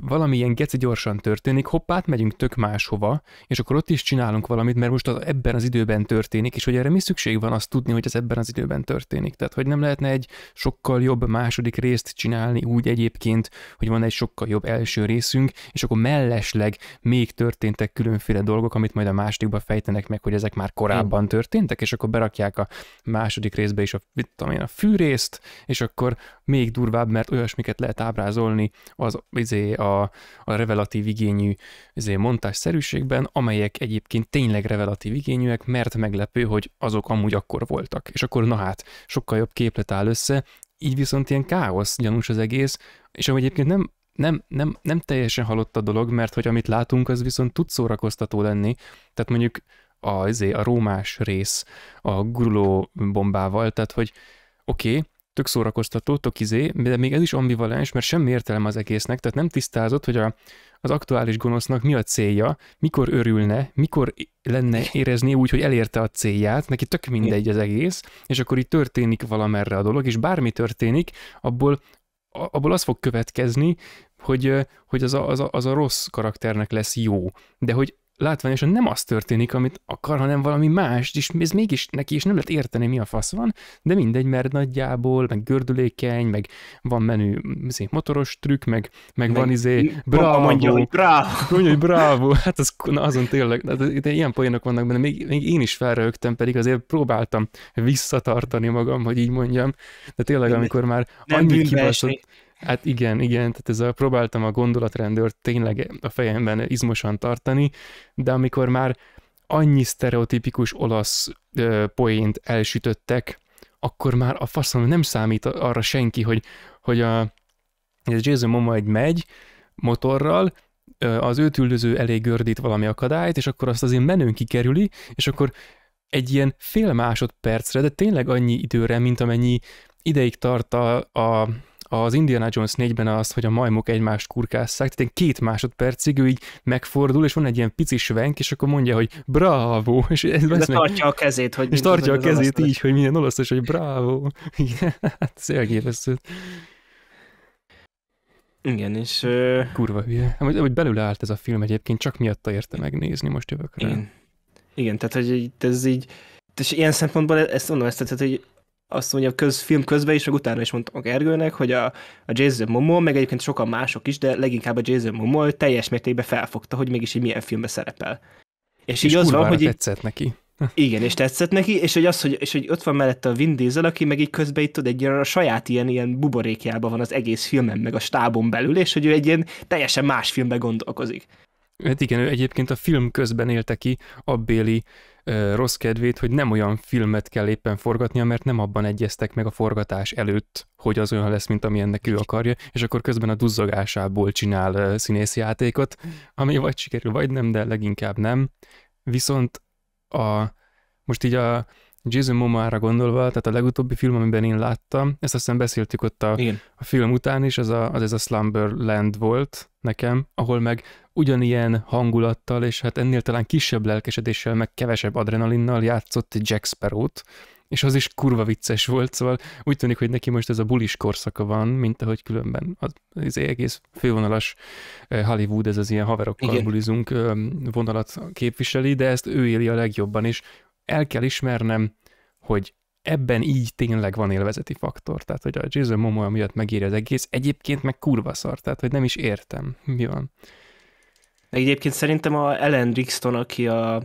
valami ilyen geci gyorsan történik, hoppát megyünk tök máshova, és akkor ott is csinálunk valamit, mert most az ebben az időben történik, és hogy erre mi szükség van azt tudni, hogy ez ebben az időben történik. Tehát, hogy nem lehetne egy sokkal jobb második részt csinálni úgy egyébként, hogy van egy sokkal jobb első részünk, és akkor mellesleg még történtek különféle dolgok, amit majd a másodikban fejtenek meg, hogy ezek már korábban mm. történtek, és akkor berakják a második részbe is a, mit tudom én, a fűrészt, és akkor még durvább, mert olyasmiket lehet ábrázolni az izé, a, a revelatív igényű izé, montásszerűségben, amelyek egyébként tényleg revelatív igényűek, mert meglepő, hogy azok amúgy akkor voltak. És akkor na hát, sokkal jobb képlet áll össze, így viszont ilyen káosz gyanús az egész, és ami egyébként nem nem, nem, nem teljesen halott a dolog, mert hogy amit látunk, az viszont tud szórakoztató lenni. Tehát mondjuk a, azért a rómás rész a guruló bombával, tehát hogy oké, okay, tök szórakoztató, tök izé, de még ez is ambivalens, mert semmi értelme az egésznek, tehát nem tisztázott, hogy a, az aktuális gonosznak mi a célja, mikor örülne, mikor lenne érezni úgy, hogy elérte a célját, neki tök mindegy az egész, és akkor itt történik valamerre a dolog, és bármi történik, abból abból az fog következni, hogy, hogy az, a, az, a, az a rossz karakternek lesz jó. De hogy látványosan nem az történik, amit akar, hanem valami más, és ez mégis neki is nem lehet érteni, mi a fasz van, de mindegy, mert nagyjából, meg gördülékeny, meg van menő izé, motoros trükk, meg, meg, van izé, bravo, mondja, hogy bravo. Mondja, hogy bravo, hát az, na, azon tényleg, de hát ilyen poénok vannak benne, még, még én is felrögtem, pedig azért próbáltam visszatartani magam, hogy így mondjam, de tényleg, amikor már annyi kibaszott, Hát igen, igen, tehát ez a, próbáltam a gondolatrendőrt tényleg a fejemben izmosan tartani, de amikor már annyi sztereotipikus olasz ö, poént elsütöttek, akkor már a faszom nem számít arra senki, hogy, hogy a, ez Jason Momoa egy megy motorral, az őt üldöző elé gördít valami akadályt, és akkor azt azért menőn kikerüli, és akkor egy ilyen fél másodpercre, de tényleg annyi időre, mint amennyi ideig tart a, a az Indiana Jones 4-ben azt, hogy a majmok egymást kurkásszák, tehát én két másodpercig ő így megfordul, és van egy ilyen pici svenk, és akkor mondja, hogy bravo, és ez De tartja a kezét, hogy... És tartja a kezét így, hogy milyen olasz, és hogy bravo. Igen, hát Igen, és... Kurva hülye. Amúgy, hogy belőle állt ez a film egyébként, csak miatta érte megnézni, most jövök rá. Igen. Igen, tehát hogy ez így... És ilyen szempontból e- ezt mondom, ezt, tehát, hogy azt mondja, köz, film közben is, meg utána is mondtam a Gergőnek, hogy a, a Jason Momoa, meg egyébként sokan mások is, de leginkább a Jason Momoa teljes mértékben felfogta, hogy mégis egy milyen filmbe szerepel. És, és így az van, hogy tetszett neki. Igen, és tetszett neki, és hogy, az, hogy, és hogy ott van mellette a Vin Diesel, aki meg így közben itt tud egy ilyen a saját ilyen, ilyen buborékjában van az egész filmen, meg a stábon belül, és hogy ő egy ilyen teljesen más filmbe gondolkozik. Hát igen, ő egyébként a film közben élte ki Béli rossz kedvét, hogy nem olyan filmet kell éppen forgatnia, mert nem abban egyeztek meg a forgatás előtt, hogy az olyan lesz, mint ami ennek ő akarja, és akkor közben a duzzogásából csinál színészi játékot, ami vagy sikerül, vagy nem, de leginkább nem. Viszont a, most így a, Jason Momoa-ra gondolva, tehát a legutóbbi film, amiben én láttam, ezt aztán beszéltük ott a, a film után is, az, a, az ez a Slumberland volt nekem, ahol meg ugyanilyen hangulattal, és hát ennél talán kisebb lelkesedéssel, meg kevesebb adrenalinnal játszott Jack Sparrow-t, és az is kurva vicces volt, szóval úgy tűnik, hogy neki most ez a bulis korszaka van, mint ahogy különben az, az izé egész fővonalas eh, Hollywood, ez az ilyen haverokkal Igen. bulizunk vonalat képviseli, de ezt ő éli a legjobban, és el kell ismernem, hogy ebben így tényleg van élvezeti faktor. Tehát, hogy a Jason Momoa miatt megírja az egész, egyébként meg kurva szar, tehát, hogy nem is értem, mi van. Egyébként szerintem a Ellen Rickston, aki a...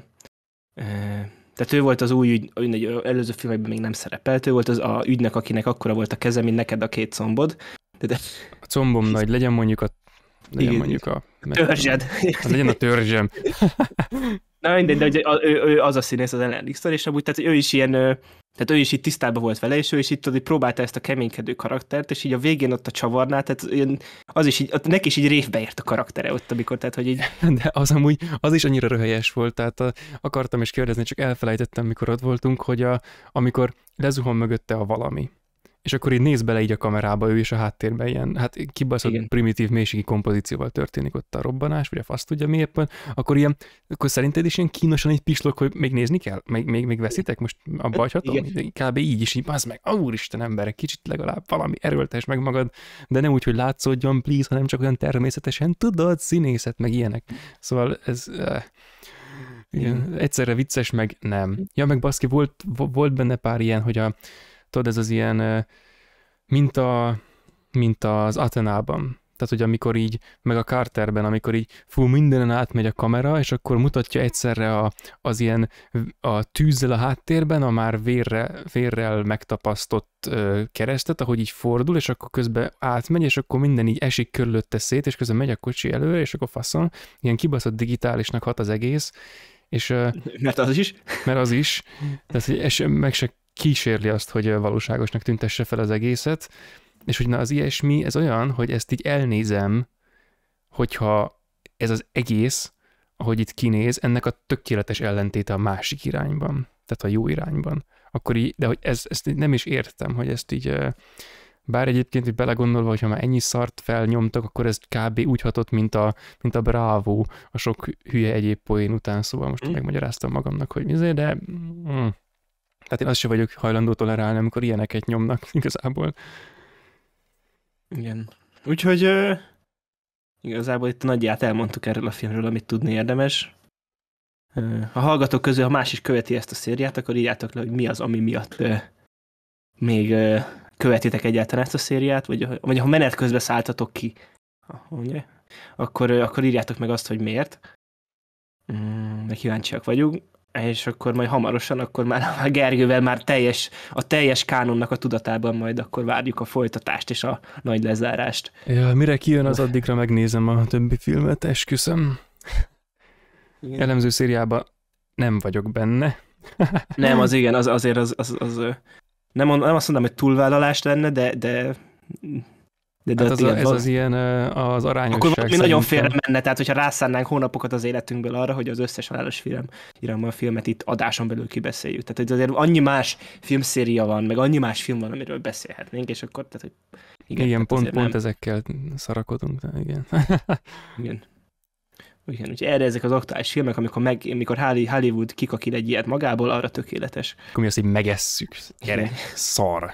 E- tehát ő volt az új ügy, egy előző filmekben még nem szerepelt, ő volt az a ügynek, akinek akkora volt a keze, mint neked a két combod. De, de... A combom nagy, legyen mondjuk a legyen igen, mondjuk a... Törzsed. Legyen a törzsem. Na mindegy, de ugye ő, ő az a színész az Ellen Rickson, és amúgy tehát ő is ilyen, tehát ő is itt tisztában volt vele, és ő is itt tudod, próbálta ezt a keménykedő karaktert, és így a végén ott a csavarnál, tehát ilyen, az is így, neki is így révbe ért a karaktere ott, amikor, tehát hogy így... De az amúgy, az is annyira röhelyes volt, tehát a, akartam is kérdezni, csak elfelejtettem, mikor ott voltunk, hogy a, amikor lezuhan mögötte a valami, és akkor így néz bele így a kamerába ő is a háttérben ilyen, hát kibaszott Igen. primitív mélységi kompozícióval történik ott a robbanás, vagy a fasz tudja mi éppen, akkor ilyen, akkor szerinted is ilyen kínosan egy pislog, hogy még nézni kell? Még, még, még veszitek? Most a bajhatom? Hát, kb. így is, így, az meg, ó, úristen emberek, kicsit legalább valami erőltes meg magad, de nem úgy, hogy látszódjon, please, hanem csak olyan természetesen, tudod, színészet, meg ilyenek. Szóval ez... Uh, igen, egyszerre vicces, meg nem. Ja, meg baszki, volt, volt benne pár ilyen, hogy a, Tudod, ez az ilyen, mint, a, mint az atenában, Tehát, hogy amikor így, meg a Carterben, amikor így fú, mindenen átmegy a kamera, és akkor mutatja egyszerre a, az ilyen a tűzzel a háttérben, a már vérre, vérrel megtapasztott ö, keresztet, ahogy így fordul, és akkor közben átmegy, és akkor minden így esik körülötte szét, és közben megy a kocsi előre, és akkor faszon, ilyen kibaszott digitálisnak hat az egész, és, mert az is. Mert az is. Tehát, hogy es, meg se kísérli azt, hogy valóságosnak tüntesse fel az egészet, és hogy na az ilyesmi, ez olyan, hogy ezt így elnézem, hogyha ez az egész, ahogy itt kinéz, ennek a tökéletes ellentéte a másik irányban, tehát a jó irányban. Akkor így, de hogy ez, ezt nem is értem, hogy ezt így, bár egyébként így belegondolva, hogyha már ennyi szart felnyomtak, akkor ez kb. úgy hatott, mint a, mint a Bravo, a sok hülye egyéb poén után, szóval most mm. megmagyaráztam magamnak, hogy mizé, de... Mm. Tehát én azt sem vagyok hajlandó tolerálni, amikor ilyeneket nyomnak igazából. Igen. Úgyhogy uh, igazából itt nagyját elmondtuk erről a filmről, amit tudni érdemes. Uh, a hallgatók közül, ha más is követi ezt a szériát, akkor írjátok le, hogy mi az, ami miatt uh, még uh, követitek egyáltalán ezt a szériát, vagy, vagy ha menet közben szálltatok ki, ugye? Akkor, uh, akkor írjátok meg azt, hogy miért. Mm, kíváncsiak vagyunk és akkor majd hamarosan, akkor már a Gergővel már teljes, a teljes kánonnak a tudatában majd akkor várjuk a folytatást és a nagy lezárást. Ja, mire kijön az addigra megnézem a többi filmet, esküszöm. Igen. Elemző szériába nem vagyok benne. nem, az igen, az azért az, az, az, az nem, nem azt mondom, hogy túlvállalás lenne, de, de de, de hát az, a, ez az, az ilyen az arányosság Akkor mi nagyon félre menne, tehát hogyha rászánnánk hónapokat az életünkből arra, hogy az összes halálos film irammal a filmet itt adáson belül kibeszéljük. Tehát hogy azért annyi más filmszéria van, meg annyi más film van, amiről beszélhetnénk, és akkor tehát, hogy igen, igen pont, pont ezekkel szarakodunk, de igen. igen. Igen, úgyhogy erre ezek az aktuális filmek, amikor, meg, amikor Hollywood kikakil egy ilyet magából, arra tökéletes. Akkor mi azt így megesszük. Gyere, szar.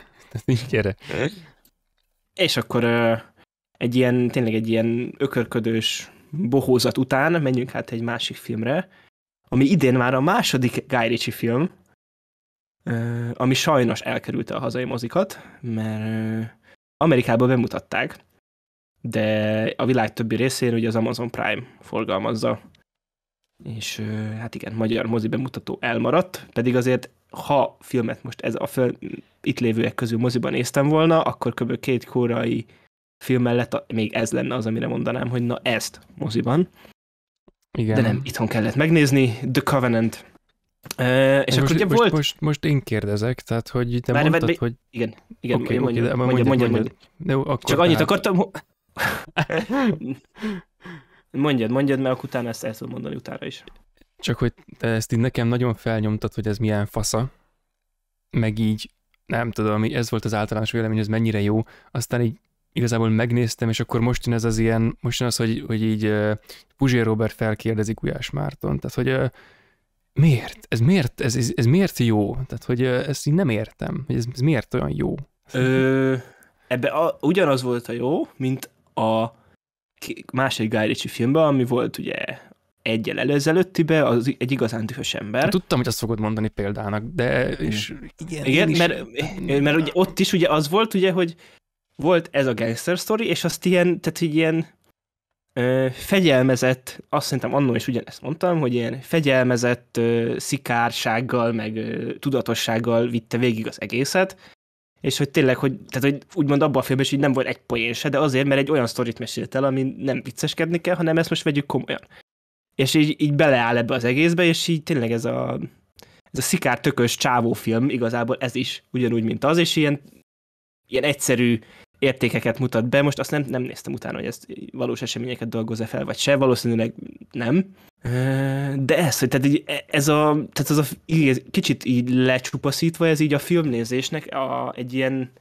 Gyere. És akkor egy ilyen, tényleg egy ilyen ökörködős bohózat után menjünk hát egy másik filmre, ami idén már a második Guy Ritchie film, ami sajnos elkerülte a hazai mozikat, mert Amerikában bemutatták, de a világ többi részén ugye az Amazon Prime forgalmazza. És hát igen, magyar mozi bemutató elmaradt, pedig azért ha filmet most ez a föl, itt lévőek közül moziban néztem volna, akkor kb. két kórai film mellett a, még ez lenne az, amire mondanám, hogy na ezt moziban. Igen. De nem, itthon kellett megnézni, The Covenant. E, és most, akkor ugye most, volt... Most, most én kérdezek, tehát hogy te Már mondtad, hogy... Igen, igen, okay, mondja, okay, mondja, mondja, mondja, mondja. Csak annyit akartam... mondjad, mondjad, mert akkor utána ezt el tudom mondani utána is. Csak hogy te ezt így nekem nagyon felnyomtat, hogy ez milyen fasza, meg így nem tudom, ez volt az általános vélemény, hogy ez mennyire jó, aztán így igazából megnéztem, és akkor most jön ez az ilyen, most jön az, hogy, hogy így uh, Puzsér Robert felkérdezik Ujás Márton, tehát hogy uh, miért? Ez miért, ez, ez, ez miért jó? Tehát, hogy uh, ezt így nem értem, hogy ez, ez miért olyan jó? Ö, ebbe a, ugyanaz volt a jó, mint a másik Guy filmben, ami volt ugye egyel előzelőttibe az egy igazán dühös ember. Hát tudtam, hogy azt fogod mondani példának, de... És... Igen, igen is... mert, mert ugye ott is ugye az volt, ugye, hogy volt ez a gangster story, és azt ilyen, tehát így ilyen ö, fegyelmezett, azt szerintem annó is ugyanezt mondtam, hogy ilyen fegyelmezett ö, szikársággal, meg ö, tudatossággal vitte végig az egészet, és hogy tényleg, hogy, tehát, hogy úgymond abban a filmben is hogy nem volt egy poén se, de azért, mert egy olyan sztorit mesélt el, ami nem vicceskedni kell, hanem ezt most vegyük komolyan és így, így beleáll ebbe az egészbe, és így tényleg ez a, ez a szikár tökös csávó film igazából ez is ugyanúgy, mint az, és ilyen, ilyen egyszerű értékeket mutat be. Most azt nem, nem néztem utána, hogy ezt valós eseményeket e fel, vagy se, valószínűleg nem. De ez, hogy tehát így, e, ez a, tehát az a így, kicsit így lecsupaszítva, ez így a filmnézésnek a, egy ilyen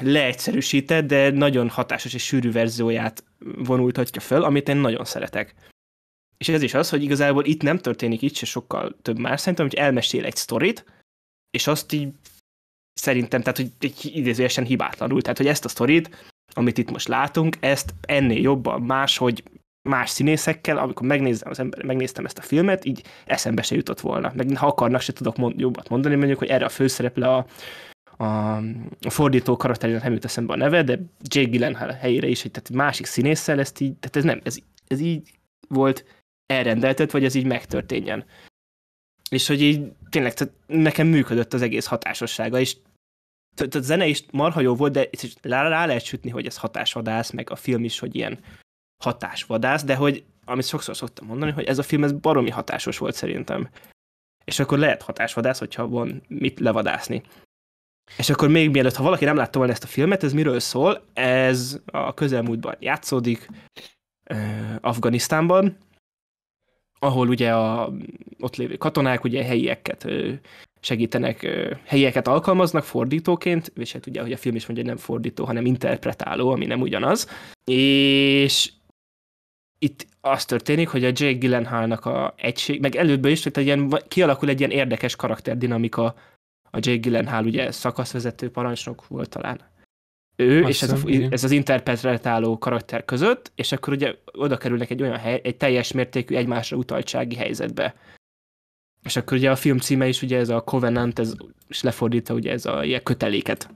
leegyszerűsített, de nagyon hatásos és sűrű verzióját vonultatja föl, amit én nagyon szeretek. És ez is az, hogy igazából itt nem történik itt se sokkal több más, szerintem, hogy elmesél egy sztorit, és azt így szerintem, tehát hogy egy idézőjesen hibátlanul, tehát hogy ezt a sztorit, amit itt most látunk, ezt ennél jobban hogy más színészekkel, amikor megnéztem, az ember, megnéztem ezt a filmet, így eszembe se jutott volna. Meg ha akarnak, se tudok mond, jobbat mondani, mondjuk, hogy erre a főszereplő a a fordító karakterének nem jut eszembe a neve, de Jake Gyllenhaal helyére is, hogy tehát másik színésszel ezt így, tehát ez nem, ez, ez így volt elrendeltet, vagy ez így megtörténjen. És hogy így tényleg tehát nekem működött az egész hatásossága, és tehát a zene is marha jó volt, de rá, rá lehet sütni, hogy ez hatásvadász, meg a film is, hogy ilyen hatásvadász, de hogy, amit sokszor szoktam mondani, hogy ez a film, ez baromi hatásos volt szerintem. És akkor lehet hatásvadász, hogyha van mit levadászni. És akkor még mielőtt, ha valaki nem látta volna ezt a filmet, ez miről szól? Ez a közelmúltban játszódik, eh, Afganisztánban, ahol ugye a ott lévő katonák ugye helyieket segítenek, helyieket alkalmaznak fordítóként, és hát ugye, hogy a film is mondja, hogy nem fordító, hanem interpretáló, ami nem ugyanaz. És itt az történik, hogy a Jake Gyllenhaalnak a egység, meg előbb is, tehát egy ilyen, kialakul egy ilyen érdekes karakterdinamika a Jake Gyllenhaal ugye szakaszvezető parancsnok volt talán. Ő Azt és ez, a, ez az interpretáló karakter között, és akkor ugye oda kerülnek egy olyan hely, egy teljes mértékű egymásra utaltsági helyzetbe. És akkor ugye a film címe is ugye ez a Covenant, ez is lefordítva ugye ez a ilyen köteléket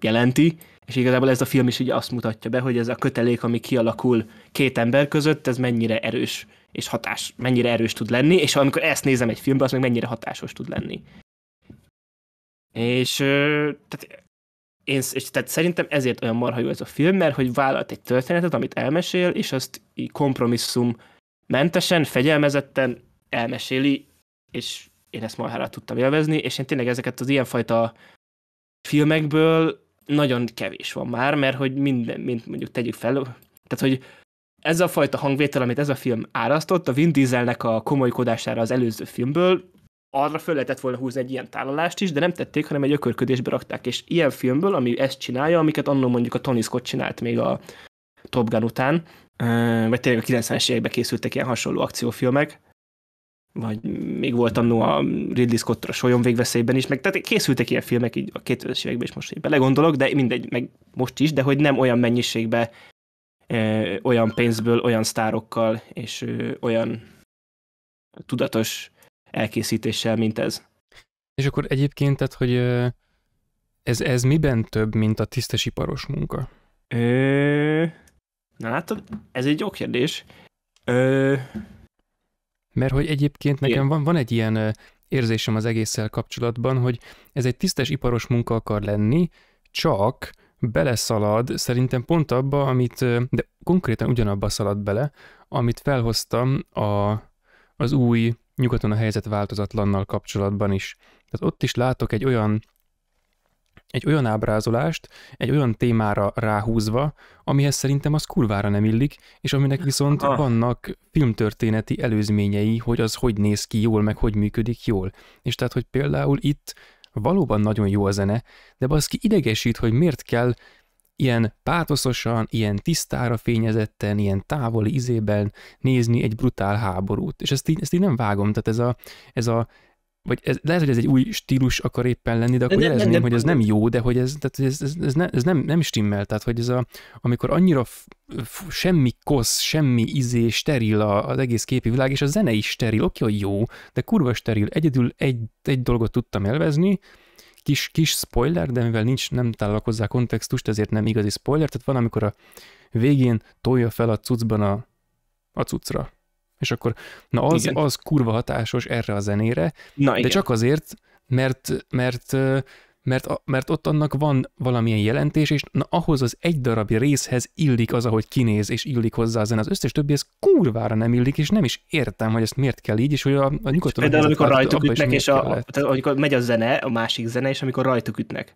jelenti, és igazából ez a film is ugye azt mutatja be, hogy ez a kötelék, ami kialakul két ember között, ez mennyire erős és hatás mennyire erős tud lenni, és amikor ezt nézem egy filmben, az meg mennyire hatásos tud lenni. És, tehát, én, és tehát szerintem ezért olyan marha jó ez a film, mert hogy vállalt egy történetet, amit elmesél, és azt így kompromisszum mentesen, fegyelmezetten elmeséli, és én ezt marhára tudtam élvezni, és én tényleg ezeket az ilyenfajta filmekből nagyon kevés van már, mert hogy minden, mint mondjuk tegyük fel, tehát hogy ez a fajta hangvétel, amit ez a film árasztott, a Vin Dieselnek a komolykodására az előző filmből, arra föl lehetett volna húzni egy ilyen tálalást is, de nem tették, hanem egy ökörködésbe rakták. És ilyen filmből, ami ezt csinálja, amiket annó mondjuk a Tony Scott csinált még a Top Gun után, vagy tényleg a 90-es években készültek ilyen hasonló akciófilmek, vagy még volt annó a Ridley Scott a Solyom végveszélyben is, meg tehát készültek ilyen filmek így a 2000-es években is most, hogy belegondolok, de mindegy, meg most is, de hogy nem olyan mennyiségben olyan pénzből, olyan sztárokkal és olyan tudatos elkészítéssel, mint ez. És akkor egyébként, tehát, hogy ez, ez miben több, mint a iparos munka? Ö... Na látod, ez egy jó kérdés. Ö... Mert hogy egyébként nekem van, van egy ilyen érzésem az egésszel kapcsolatban, hogy ez egy tisztes iparos munka akar lenni, csak beleszalad, szerintem pont abba, amit, de konkrétan ugyanabba szalad bele, amit felhoztam a, az új nyugaton a helyzet változatlannal kapcsolatban is. Tehát ott is látok egy olyan egy olyan ábrázolást, egy olyan témára ráhúzva, amihez szerintem az kurvára nem illik, és aminek viszont Aha. vannak filmtörténeti előzményei, hogy az hogy néz ki jól, meg hogy működik jól. És tehát, hogy például itt valóban nagyon jó a zene, de baszki idegesít, hogy miért kell ilyen pátoszosan, ilyen tisztára fényezetten, ilyen távoli izében nézni egy brutál háborút. És ezt így, ezt így nem vágom, tehát ez a, ez a vagy ez, lehet, hogy ez egy új stílus akar éppen lenni, de akkor jelezném, nem, hogy ez nem jó, de hogy ez, tehát ez, ez, ez, ne, ez nem, nem stimmel, tehát hogy ez a, amikor annyira f, f, semmi kosz, semmi izé, steril a, az egész képi világ, és a zene is steril, oké, hogy jó, de kurva steril, egyedül egy, egy dolgot tudtam elvezni, kis, kis spoiler, de mivel nincs, nem találok hozzá kontextust, ezért nem igazi spoiler, tehát van, amikor a végén tolja fel a cuccban a, a cuccra és akkor, na az, Igen. az kurva hatásos erre a zenére, na, de igen. csak azért, mert, mert, mert, mert ott annak van valamilyen jelentés, és na, ahhoz az egy darab részhez illik az, ahogy kinéz, és illik hozzá a zene. Az összes többi, ez kurvára nem illik, és nem is értem, hogy ezt miért kell így, és hogy a, a nyugodtan... Például, amikor rajtuk ütnek, és a, tehát, amikor megy a zene, a másik zene, és amikor rajtuk ütnek.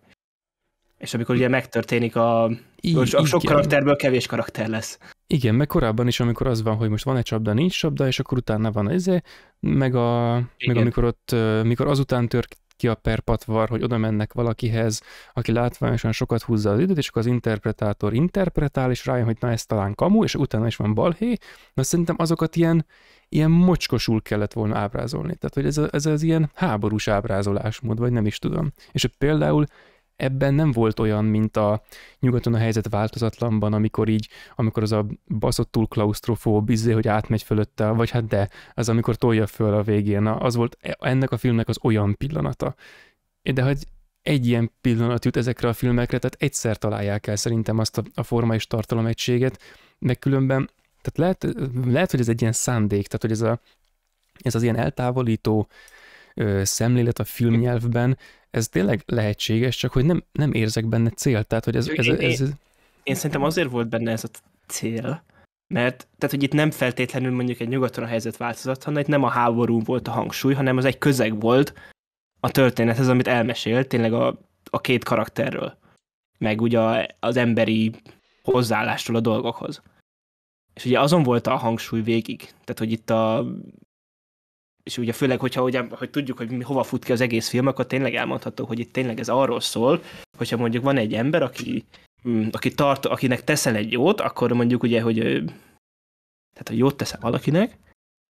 És amikor ugye megtörténik a... I, a sok igen. karakterből kevés karakter lesz. Igen, meg korábban is, amikor az van, hogy most van egy csapda, nincs csapda, és akkor utána van ez, izé, meg, a, meg amikor ott, mikor azután tör ki a perpatvar, hogy oda mennek valakihez, aki látványosan sokat húzza az időt, és akkor az interpretátor interpretál, és rájön, hogy na ez talán kamu, és utána is van balhé, na szerintem azokat ilyen, ilyen mocskosul kellett volna ábrázolni. Tehát, hogy ez, a, ez az ilyen háborús ábrázolásmód, vagy nem is tudom. És például ebben nem volt olyan, mint a nyugaton a helyzet változatlanban, amikor így, amikor az a baszott túl klaustrofób, izé, hogy átmegy fölötte, vagy hát de, az amikor tolja föl a végén, az volt e, ennek a filmnek az olyan pillanata. De hogy egy ilyen pillanat jut ezekre a filmekre, tehát egyszer találják el szerintem azt a, a forma és tartalom egységet, meg különben, tehát lehet, lehet, hogy ez egy ilyen szándék, tehát hogy ez, a, ez az ilyen eltávolító ö, szemlélet a filmnyelvben, ez tényleg lehetséges, csak hogy nem, nem érzek benne cél. Tehát, hogy ez, ez, ez, ez... Én, én szerintem azért volt benne ez a cél, mert tehát, hogy itt nem feltétlenül mondjuk egy nyugaton a helyzet változott, hanem itt nem a háború volt a hangsúly, hanem az egy közeg volt a történethez, amit elmesélt tényleg a, a két karakterről, meg ugye az emberi hozzáállástól a dolgokhoz. És ugye azon volt a hangsúly végig, tehát hogy itt a és ugye főleg, hogyha ugye, hogy tudjuk, hogy mi, hova fut ki az egész film, akkor tényleg elmondható, hogy itt tényleg ez arról szól, hogyha mondjuk van egy ember, aki, mm, aki tart, akinek teszel egy jót, akkor mondjuk ugye, hogy tehát ha jót teszel valakinek,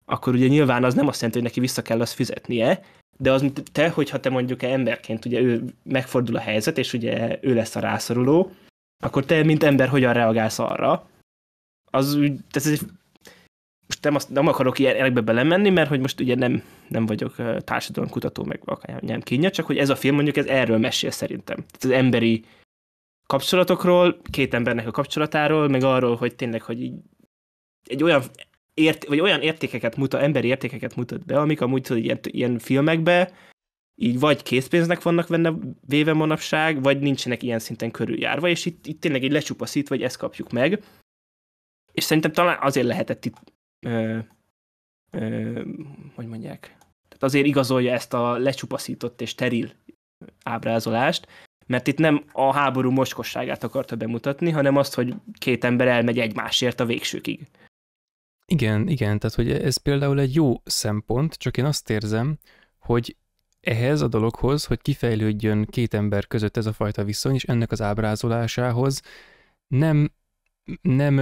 akkor ugye nyilván az nem azt jelenti, hogy neki vissza kell azt fizetnie, de az te, hogyha te mondjuk emberként, ugye ő megfordul a helyzet, és ugye ő lesz a rászoruló, akkor te, mint ember, hogyan reagálsz arra? Az, tehát ez egy most nem, azt, nem akarok ilyen elekbe belemenni, mert hogy most ugye nem, nem vagyok társadalomkutató, meg nem kínja, csak hogy ez a film mondjuk ez erről mesél szerintem. Tehát az emberi kapcsolatokról, két embernek a kapcsolatáról, meg arról, hogy tényleg, hogy így egy olyan, ért, vagy olyan értékeket mutat, emberi értékeket mutat be, amik amúgy hogy ilyen, ilyen filmekbe így vagy készpénznek vannak benne véve manapság, vagy nincsenek ilyen szinten körüljárva, és itt, itt tényleg egy lecsupaszít, vagy ezt kapjuk meg. És szerintem talán azért lehetett itt ö, ö, hogy mondják, tehát azért igazolja ezt a lecsupaszított és teril ábrázolást, mert itt nem a háború moskosságát akarta bemutatni, hanem azt, hogy két ember elmegy egymásért a végsőkig. Igen, igen, tehát hogy ez például egy jó szempont, csak én azt érzem, hogy ehhez a dologhoz, hogy kifejlődjön két ember között ez a fajta viszony, és ennek az ábrázolásához nem nem,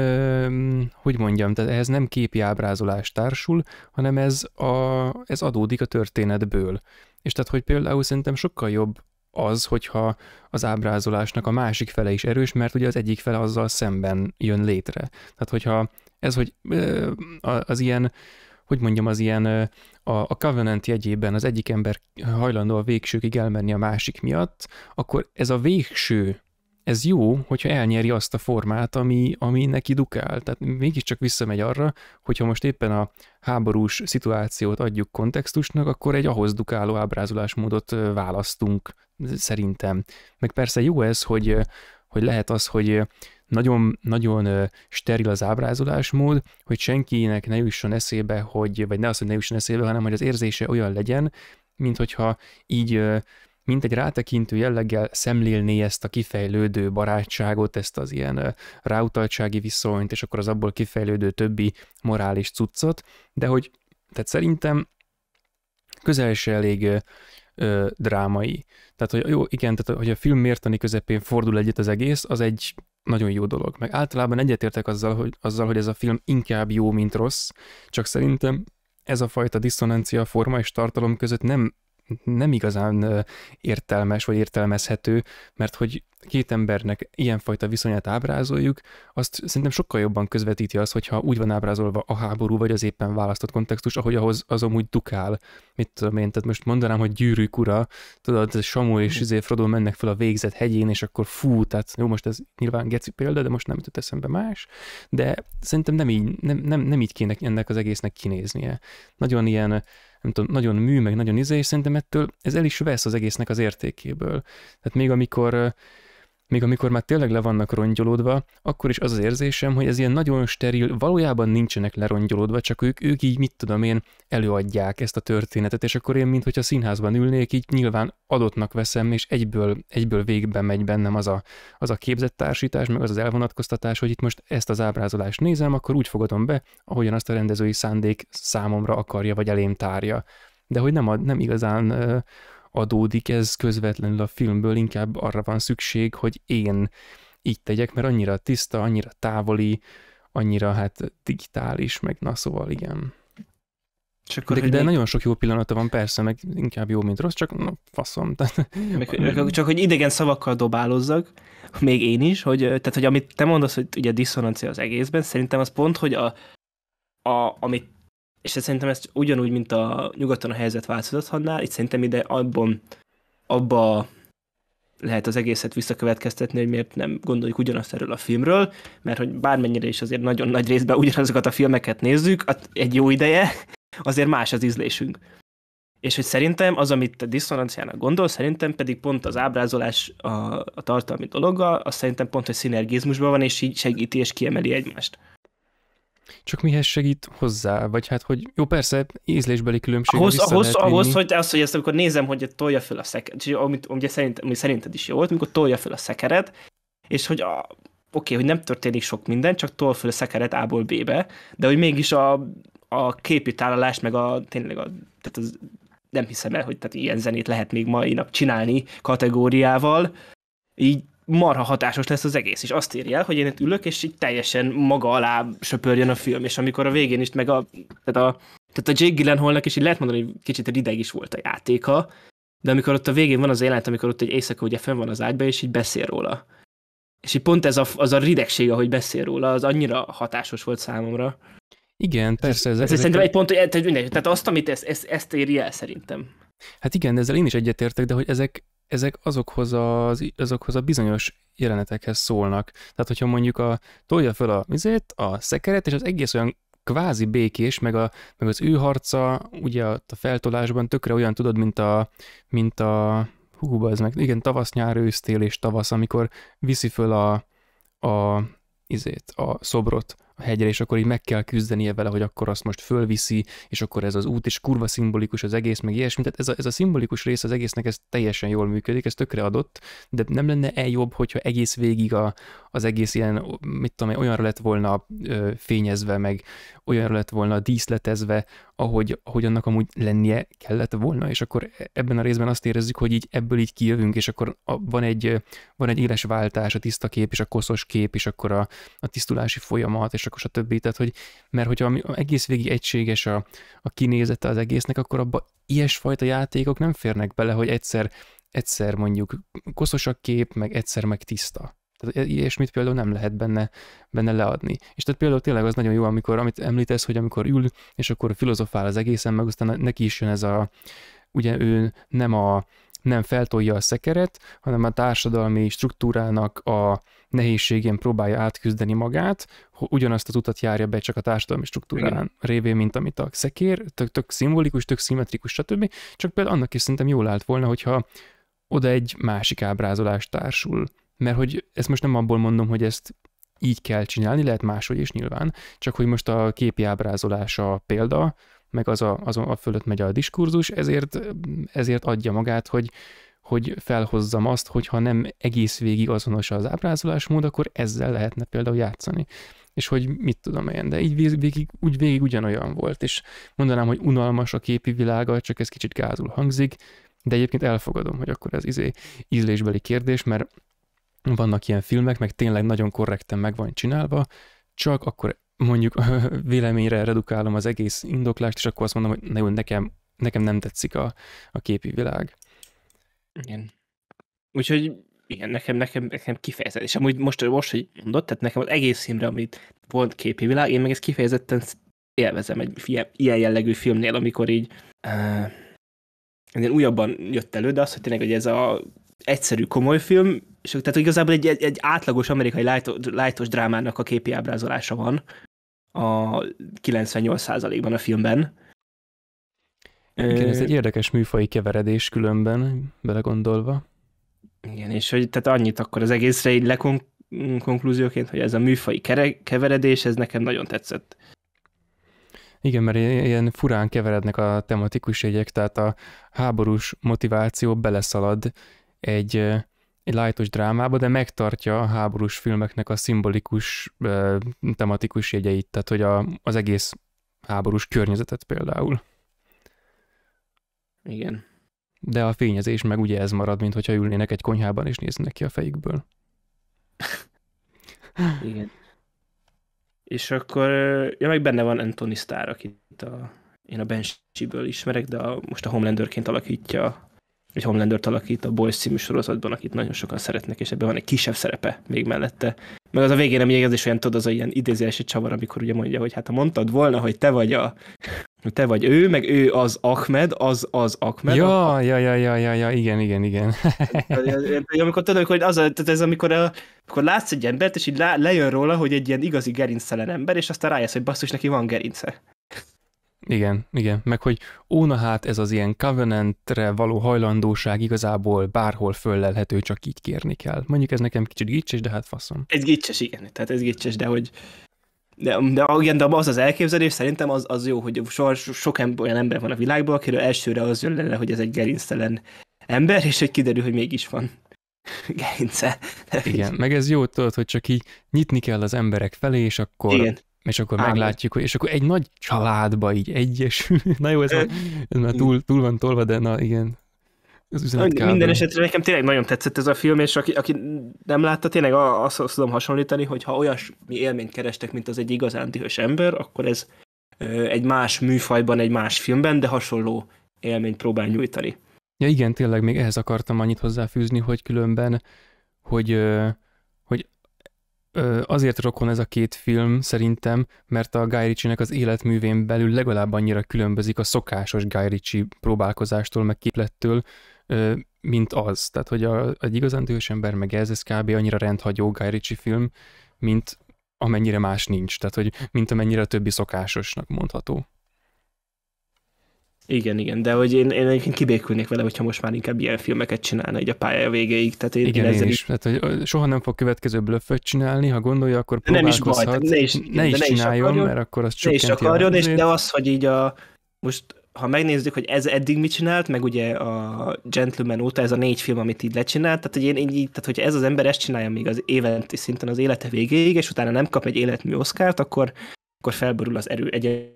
hogy mondjam, tehát ehhez nem képi ábrázolás társul, hanem ez, a, ez adódik a történetből. És tehát, hogy például szerintem sokkal jobb az, hogyha az ábrázolásnak a másik fele is erős, mert ugye az egyik fele azzal szemben jön létre. Tehát, hogyha ez, hogy az ilyen, hogy mondjam, az ilyen a, a Covenant jegyében az egyik ember hajlandó a végsőkig elmenni a másik miatt, akkor ez a végső ez jó, hogyha elnyeri azt a formát, ami, ami neki dukál. Tehát mégiscsak visszamegy arra, hogyha most éppen a háborús szituációt adjuk kontextusnak, akkor egy ahhoz dukáló ábrázolásmódot választunk, szerintem. Meg persze jó ez, hogy, hogy lehet az, hogy nagyon, nagyon steril az ábrázolásmód, hogy senkinek ne jusson eszébe, hogy, vagy ne az, hogy ne jusson eszébe, hanem hogy az érzése olyan legyen, mint hogyha így mint egy rátekintő jelleggel szemlélné ezt a kifejlődő barátságot, ezt az ilyen ráutaltsági viszonyt, és akkor az abból kifejlődő többi morális cuccot, de hogy, tehát szerintem közel se elég ö, drámai. Tehát, hogy jó, igen, tehát, hogy a film mértani közepén fordul egyet az egész, az egy nagyon jó dolog. Meg általában egyetértek azzal hogy, azzal, hogy ez a film inkább jó, mint rossz, csak szerintem ez a fajta diszonancia forma és tartalom között nem nem igazán értelmes vagy értelmezhető, mert hogy két embernek ilyenfajta viszonyát ábrázoljuk, azt szerintem sokkal jobban közvetíti az, hogyha úgy van ábrázolva a háború, vagy az éppen választott kontextus, ahogy ahhoz az amúgy dukál. Mit tudom én, tehát most mondanám, hogy gyűrűk ura, tudod, Samu és mhm. izé Frodo mennek fel a végzett hegyén, és akkor fú, tehát jó, most ez nyilván geci példa, de most nem jutott eszembe más, de szerintem nem így, nem, nem, nem így kéne ennek az egésznek kinéznie. Nagyon ilyen, nem tudom, nagyon mű, meg nagyon izé, és szerintem ettől ez el is vesz az egésznek az értékéből. Tehát még amikor még amikor már tényleg le vannak rongyolódva, akkor is az az érzésem, hogy ez ilyen nagyon steril, valójában nincsenek lerongyolódva, csak ők, ők így, mit tudom én, előadják ezt a történetet, és akkor én, mint, hogyha színházban ülnék, így nyilván adottnak veszem, és egyből, egyből végbe megy bennem az a, az a képzett társítás, meg az az elvonatkoztatás, hogy itt most ezt az ábrázolást nézem, akkor úgy fogadom be, ahogyan azt a rendezői szándék számomra akarja, vagy elém tárja. De hogy nem, ad, nem igazán adódik ez közvetlenül a filmből, inkább arra van szükség, hogy én így tegyek, mert annyira tiszta, annyira távoli, annyira hát digitális, meg na szóval igen. akkor, de, de még... nagyon sok jó pillanata van, persze, meg inkább jó, mint rossz, csak na, faszom. de Meg, meg, csak, hogy idegen szavakkal dobálozzak, még én is, hogy, tehát, hogy amit te mondasz, hogy ugye diszonancia az egészben, szerintem az pont, hogy a, a, amit és ez szerintem ezt ugyanúgy, mint a nyugaton a helyzet változatlannál, itt szerintem ide abban, abba lehet az egészet visszakövetkeztetni, hogy miért nem gondoljuk ugyanazt erről a filmről, mert hogy bármennyire is azért nagyon nagy részben ugyanazokat a filmeket nézzük, egy jó ideje, azért más az ízlésünk. És hogy szerintem az, amit te diszonanciának gondol, szerintem pedig pont az ábrázolás a, a tartalmi dologgal, az szerintem pont, hogy szinergizmusban van, és így segíti és kiemeli egymást. Csak mihez segít hozzá? Vagy hát, hogy jó, persze, ízlésbeli különbség. Ahhoz, ahhoz, ahhoz hogy, az, hogy ezt, amikor nézem, hogy tolja fel a szekeret, amit, ugye szerint, ami szerinted is jó volt, amikor tolja fel a szekeret, és hogy a, oké, okay, hogy nem történik sok minden, csak tol föl a szekeret A-ból B-be, de hogy mégis a, a képi tálalás, meg a tényleg a, tehát az, nem hiszem el, hogy tehát ilyen zenét lehet még mai nap csinálni kategóriával, így marha hatásos lesz az egész, és azt írja el, hogy én itt ülök, és így teljesen maga alá söpörjön a film, és amikor a végén is, meg a, tehát a, tehát a Jake Gyllenhaalnak is így lehet mondani, hogy kicsit rideg is volt a játéka, de amikor ott a végén van az élet, amikor ott egy éjszaka ugye fenn van az ágyban és így beszél róla. És így pont ez a, az a ridegség, ahogy beszél róla, az annyira hatásos volt számomra. Igen, persze. Ez, ez, ez szerintem egy pont, hogy tehát azt, amit ezt, ezt, ezt éri el szerintem. Hát igen, ezzel én is egyetértek, de hogy ezek, ezek azokhoz, az, azokhoz a bizonyos jelenetekhez szólnak. Tehát, hogyha mondjuk a, tolja fel a vizet, a szekeret, és az egész olyan kvázi békés, meg, a, meg az ő harca, ugye a feltolásban tökre olyan tudod, mint a, mint a hú, ez meg, igen, tavasz, nyár, ősztél és tavasz, amikor viszi föl a, a izét, a szobrot a hegyre, és akkor így meg kell küzdenie vele, hogy akkor azt most fölviszi, és akkor ez az út is kurva szimbolikus az egész, meg ilyesmi. Tehát ez a, ez a szimbolikus rész az egésznek, ez teljesen jól működik, ez tökre adott, de nem lenne el jobb, hogyha egész végig a, az egész ilyen, mit tudom én, olyanra lett volna ö, fényezve, meg olyanra lett volna díszletezve, ahogy, ahogy annak amúgy lennie kellett volna, és akkor e- ebben a részben azt érezzük, hogy így ebből így kijövünk, és akkor a, van, egy, van egy éles váltás, a tiszta kép, és a koszos kép, és akkor a, a tisztulási folyamat, és akkor a többi, Tehát, hogy, mert hogyha ami, egész végig egységes a, a kinézete az egésznek, akkor abba ilyesfajta játékok nem férnek bele, hogy egyszer egyszer mondjuk koszos a kép, meg egyszer meg tiszta. Tehát e, ilyesmit például nem lehet benne, benne leadni. És tehát például tényleg az nagyon jó, amikor, amit említesz, hogy amikor ül, és akkor filozofál az egészen, meg aztán neki is jön ez a, ugye ő nem a, nem feltolja a szekeret, hanem a társadalmi struktúrának a nehézségén próbálja átküzdeni magát, ugyanazt az utat járja be csak a társadalmi struktúrán révén, mint amit a szekér, tök, tök szimbolikus, tök szimmetrikus, stb. Csak például annak is szerintem jól állt volna, hogyha oda egy másik ábrázolás társul mert hogy ezt most nem abból mondom, hogy ezt így kell csinálni, lehet máshogy is nyilván, csak hogy most a képi ábrázolása a példa, meg az a, az a fölött megy a diskurzus, ezért, ezért adja magát, hogy, hogy felhozzam azt, hogy ha nem egész végig azonos az ábrázolásmód, akkor ezzel lehetne például játszani. És hogy mit tudom én, de így végig, úgy végig ugyanolyan volt, és mondanám, hogy unalmas a képi világa, csak ez kicsit gázul hangzik, de egyébként elfogadom, hogy akkor ez izé, ízlésbeli kérdés, mert vannak ilyen filmek, meg tényleg nagyon korrekten meg van csinálva, csak akkor mondjuk véleményre redukálom az egész indoklást, és akkor azt mondom, hogy nekem, nekem nem tetszik a, a képi világ. Igen. Úgyhogy igen, nekem, nekem, nekem kifejezett. és amúgy most, most, hogy mondod, tehát nekem az egész filmre, amit volt képi világ, én meg ezt kifejezetten élvezem egy ilyen jellegű filmnél, amikor így uh, újabban jött elő, de az, hogy tényleg, hogy ez a egyszerű, komoly film, és tehát igazából egy, egy, egy átlagos amerikai lájtos, lájtos drámának a képi ábrázolása van a 98%-ban a filmben. Igen, ez egy érdekes műfai keveredés különben, belegondolva. Igen, és hogy tehát annyit akkor az egészre így lekonklúzióként, hogy ez a műfai keveredés, ez nekem nagyon tetszett. Igen, mert ilyen furán keverednek a tematikus jegyek, tehát a háborús motiváció beleszalad egy egy lájtos drámába, de megtartja a háborús filmeknek a szimbolikus, tematikus jegyeit, tehát hogy a, az egész háborús környezetet például. Igen. De a fényezés meg ugye ez marad, mint hogyha ülnének egy konyhában és néznek ki a fejükből. Igen. És akkor, ja meg benne van Anthony Starr, akit a, én a Banshee-ből ismerek, de a, most a Homelanderként alakítja egy Homelandert alakít a Boys című sorozatban, akit nagyon sokan szeretnek, és ebben van egy kisebb szerepe még mellette. Meg az a végén a megjegyzés olyan, tudod, az a ilyen idézési csavar, amikor ugye mondja, hogy hát ha mondtad volna, hogy te vagy a te vagy ő, meg ő az Ahmed, az az Ahmed. Ja, a... ja, ja, ja, ja, ja, igen, igen, igen. amikor tudod, hogy az a, tehát ez amikor, a, amikor látsz egy embert, és így lejön róla, hogy egy ilyen igazi gerinctelen ember, és aztán rájössz, hogy basszus, neki van gerince. Igen, igen, meg hogy óna hát ez az ilyen covenantre való hajlandóság igazából bárhol föllelhető, csak így kérni kell. Mondjuk ez nekem kicsit gicses, de hát faszom. Ez gicses, igen, tehát ez gicses, de hogy de, de, igen, de az az elképzelés szerintem az, az jó, hogy so, sok ember, olyan ember van a világban, akiről elsőre az jön le, hogy ez egy gerinctelen ember, és hogy kiderül, hogy mégis van gerince. Igen, meg ez jó tudod, hogy csak így nyitni kell az emberek felé, és akkor Igen. És akkor Ámen. meglátjuk, hogy, és akkor egy nagy családba így egyesül. na jó, ez, a, ez már túl, túl van tolva, de na igen. Minden esetre nekem tényleg nagyon tetszett ez a film, és aki, aki nem látta, tényleg azt, tudom hasonlítani, hogy ha olyasmi élményt kerestek, mint az egy igazán dühös ember, akkor ez egy más műfajban, egy más filmben, de hasonló élményt próbál nyújtani. Ja igen, tényleg még ehhez akartam annyit hozzáfűzni, hogy különben, hogy azért rokon ez a két film szerintem, mert a Guy Ritchie-nek az életművén belül legalább annyira különbözik a szokásos Guy Ritchie próbálkozástól, meg képlettől, mint az. Tehát, hogy a, egy igazán dühös ember, meg ez, ez kb. annyira rendhagyó Guy Ritchie film, mint amennyire más nincs. Tehát, hogy mint amennyire a többi szokásosnak mondható. Igen, igen, de hogy én, én egyébként kibékülnék vele, hogyha most már inkább ilyen filmeket csinálna így a pálya végéig. Tehát én, igen, én, én is. is. Tehát, hogy soha nem fog következő blöfföt csinálni, ha gondolja, akkor de nem is baj, ne is, ne is, ne csináljon, akarjon, mert akkor az Ne is akarjon, és de az, hogy így a most ha megnézzük, hogy ez eddig mit csinált, meg ugye a Gentleman óta ez a négy film, amit így lecsinált, tehát hogy, én, így, tehát, hogy ez az ember ezt csinálja még az éventi szinten az élete végéig, és utána nem kap egy életmű oszkárt, akkor, akkor felborul az erő, egy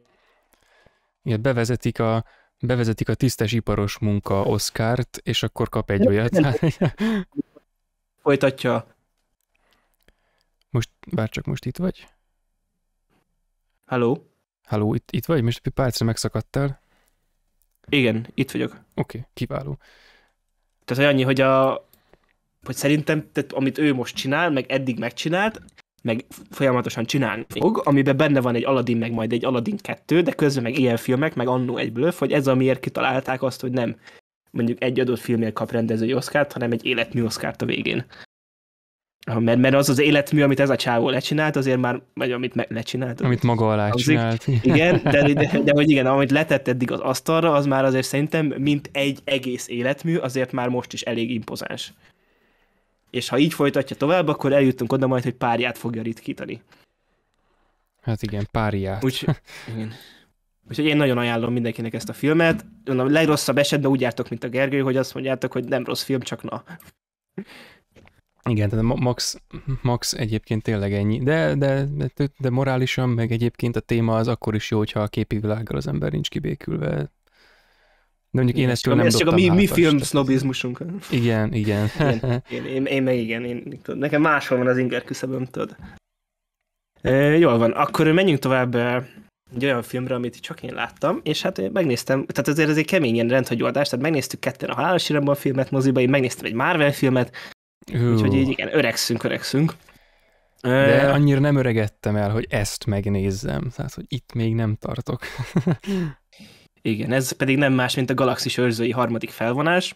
igen, bevezetik a, bevezetik a tisztes iparos munka Oszkárt, és akkor kap egy olyat. Folytatja. Most, bár csak most itt vagy? Halló? Halló, itt, itt vagy? Most párcra megszakadtál? Igen, itt vagyok. Oké, okay, kiváló. Tehát annyi, hogy a hogy szerintem, tehát amit ő most csinál, meg eddig megcsinált, meg folyamatosan csinálni fog, amiben benne van egy Aladdin, meg majd egy Aladdin 2, de közben meg ilyen filmek, meg annó egy blöf, hogy ez amiért kitalálták azt, hogy nem mondjuk egy adott filmért kap rendezői oszkárt, hanem egy életmű oszkárt a végén. Ah, mert, mert az az életmű, amit ez a csávó lecsinált, azért már, vagy amit me- lecsinált. Amit maga alá csinált. Igen, de, de, de, de hogy igen, amit letett eddig az asztalra, az már azért szerintem, mint egy egész életmű, azért már most is elég impozáns és ha így folytatja tovább, akkor eljutunk oda majd, hogy párját fogja ritkítani. Hát igen, párját. Úgy, igen. Úgyhogy én nagyon ajánlom mindenkinek ezt a filmet. A legrosszabb esetben úgy jártok, mint a Gergő, hogy azt mondjátok, hogy nem rossz film, csak na. Igen, tehát Max, Max egyébként tényleg ennyi, de, de, de, de morálisan, meg egyébként a téma az akkor is jó, hogyha a képi világgal az ember nincs kibékülve, de mondjuk én ezt csak, nem ez csak a mi, mi film sznobizmusunk. Igen, igen. igen. Én, én, én, meg igen, én, nekem máshol van az inger küszöböm, tudod. E, jól van, akkor menjünk tovább e, egy olyan filmre, amit csak én láttam, és hát eh, megnéztem, tehát azért ez egy keményen rendhagyó adás, tehát megnéztük ketten a Halálos a filmet moziba, én megnéztem egy Marvel filmet, Hú. úgyhogy így igen, öregszünk, öregszünk. E, De annyira nem öregettem el, hogy ezt megnézzem, tehát hogy itt még nem tartok. Igen, ez pedig nem más, mint a Galaxis őrzői harmadik felvonás.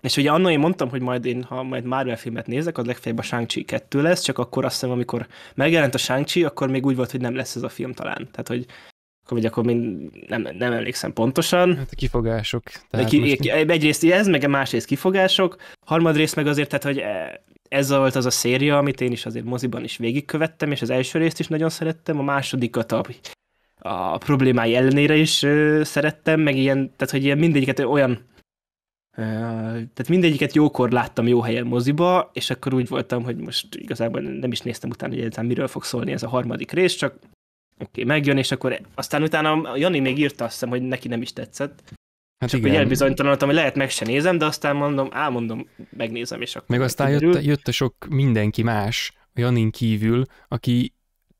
És ugye annól én mondtam, hogy majd én, ha majd Marvel filmet nézek, az legfeljebb a Shang-Chi 2 lesz, csak akkor azt hiszem, amikor megjelent a Shang-Chi, akkor még úgy volt, hogy nem lesz ez a film talán. Tehát, hogy akkor, vagy akkor mind nem, nem emlékszem pontosan. Hát a kifogások. Tehát ki, most... Egyrészt ez, meg a másrészt kifogások, harmadrészt meg azért, tehát, hogy e, ez volt az a széria, amit én is azért moziban is végigkövettem, és az első részt is nagyon szerettem, a másodikat a a problémái ellenére is ö, szerettem, meg ilyen, tehát hogy ilyen mindegyiket olyan, ö, tehát mindegyiket jókor láttam jó helyen moziba, és akkor úgy voltam, hogy most igazából nem is néztem utána, hogy egyáltalán miről fog szólni ez a harmadik rész, csak oké, okay, megjön, és akkor aztán utána Jani még írta azt hiszem, hogy neki nem is tetszett, Hát Csak igen. elbizonytalanodtam, hogy lehet meg se nézem, de aztán mondom, álmondom, megnézem, és akkor... Meg aztán jött, jött a sok mindenki más, Janin kívül, aki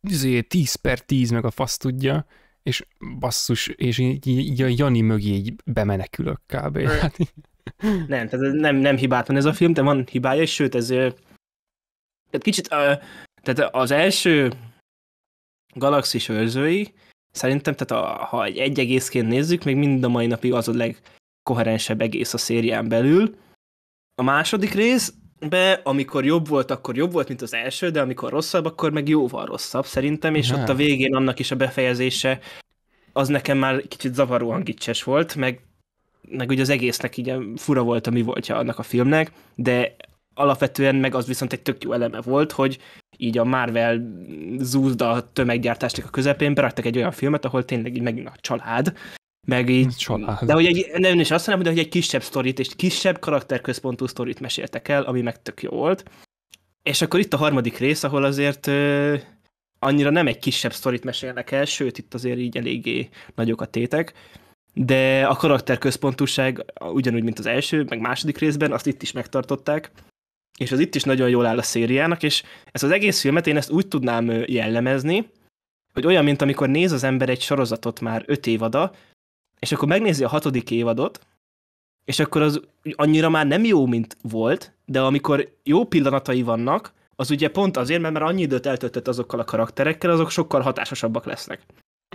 izé, 10 per 10 meg a fasz tudja, és basszus, és így, így a Jani mögé így bemenekülök kb. Hát. Nem, tehát nem, nem hibátlan ez a film, de van hibája, és sőt, ez tehát kicsit, tehát az első galaxis őrzői, szerintem, tehát a, ha egy, egy egészként nézzük, még mind a mai napig az a legkoherensebb egész a szérián belül. A második rész, be, amikor jobb volt, akkor jobb volt, mint az első, de amikor rosszabb, akkor meg jóval rosszabb szerintem, és ne. ott a végén annak is a befejezése az nekem már kicsit zavaróan gicses volt, meg, meg ugye az egésznek így fura volt a mi voltja annak a filmnek, de alapvetően meg az viszont egy tök jó eleme volt, hogy így a Marvel zúzda tömeggyártásnak a közepén beraktak egy olyan filmet, ahol tényleg így megint a család, meg így. Család. De hogy egy, nem is azt mondom, de hogy egy kisebb sztorit és kisebb karakterközpontú sztorit meséltek el, ami meg tök jó volt. És akkor itt a harmadik rész, ahol azért ö, annyira nem egy kisebb sztorit mesélnek el, sőt, itt azért így eléggé nagyok a tétek, de a karakterközpontúság ugyanúgy, mint az első, meg második részben, azt itt is megtartották, és az itt is nagyon jól áll a szériának, és ezt az egész filmet én ezt úgy tudnám jellemezni, hogy olyan, mint amikor néz az ember egy sorozatot már öt évada, és akkor megnézi a hatodik évadot, és akkor az annyira már nem jó, mint volt, de amikor jó pillanatai vannak, az ugye pont azért, mert már annyi időt eltöltött azokkal a karakterekkel, azok sokkal hatásosabbak lesznek.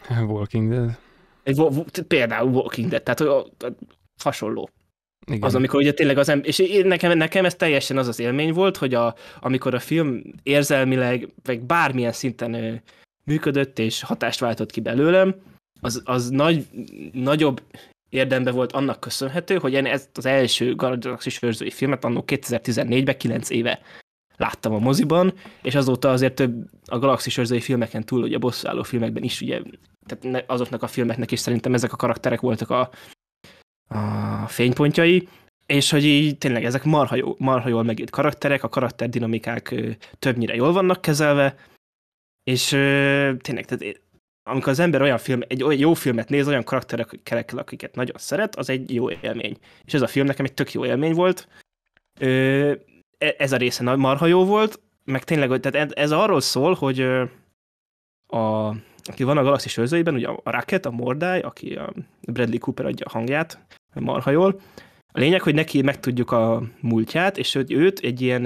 Walking Dead. Egy, például Walking Dead, tehát hasonló. Igen. Az, amikor ugye tényleg az ember, és én, nekem, nekem ez teljesen az az élmény volt, hogy a, amikor a film érzelmileg, vagy bármilyen szinten működött és hatást váltott ki belőlem, az, az nagy, nagyobb érdembe volt annak köszönhető, hogy én ezt az első Galaxis őrzői filmet annó 2014-ben, 9 éve láttam a moziban, és azóta azért több a galaxis őrzői filmeken túl, ugye a bosszálló filmekben is, ugye, tehát azoknak a filmeknek is szerintem ezek a karakterek voltak a, a fénypontjai, és hogy így tényleg ezek marha, jó, marha jól megírt karakterek, a karakterdinamikák többnyire jól vannak kezelve, és tényleg tehát amikor az ember olyan film, egy olyan jó filmet néz, olyan karakterekkel, akiket nagyon szeret, az egy jó élmény. És ez a film nekem egy tök jó élmény volt. Ö, e, ez a része marha jó volt, meg tényleg, tehát ez arról szól, hogy a, aki van a galaxis őrzőiben, ugye a Rocket, a Mordály, aki a Bradley Cooper adja a hangját, marha jól. A lényeg, hogy neki megtudjuk a múltját, és hogy őt egy ilyen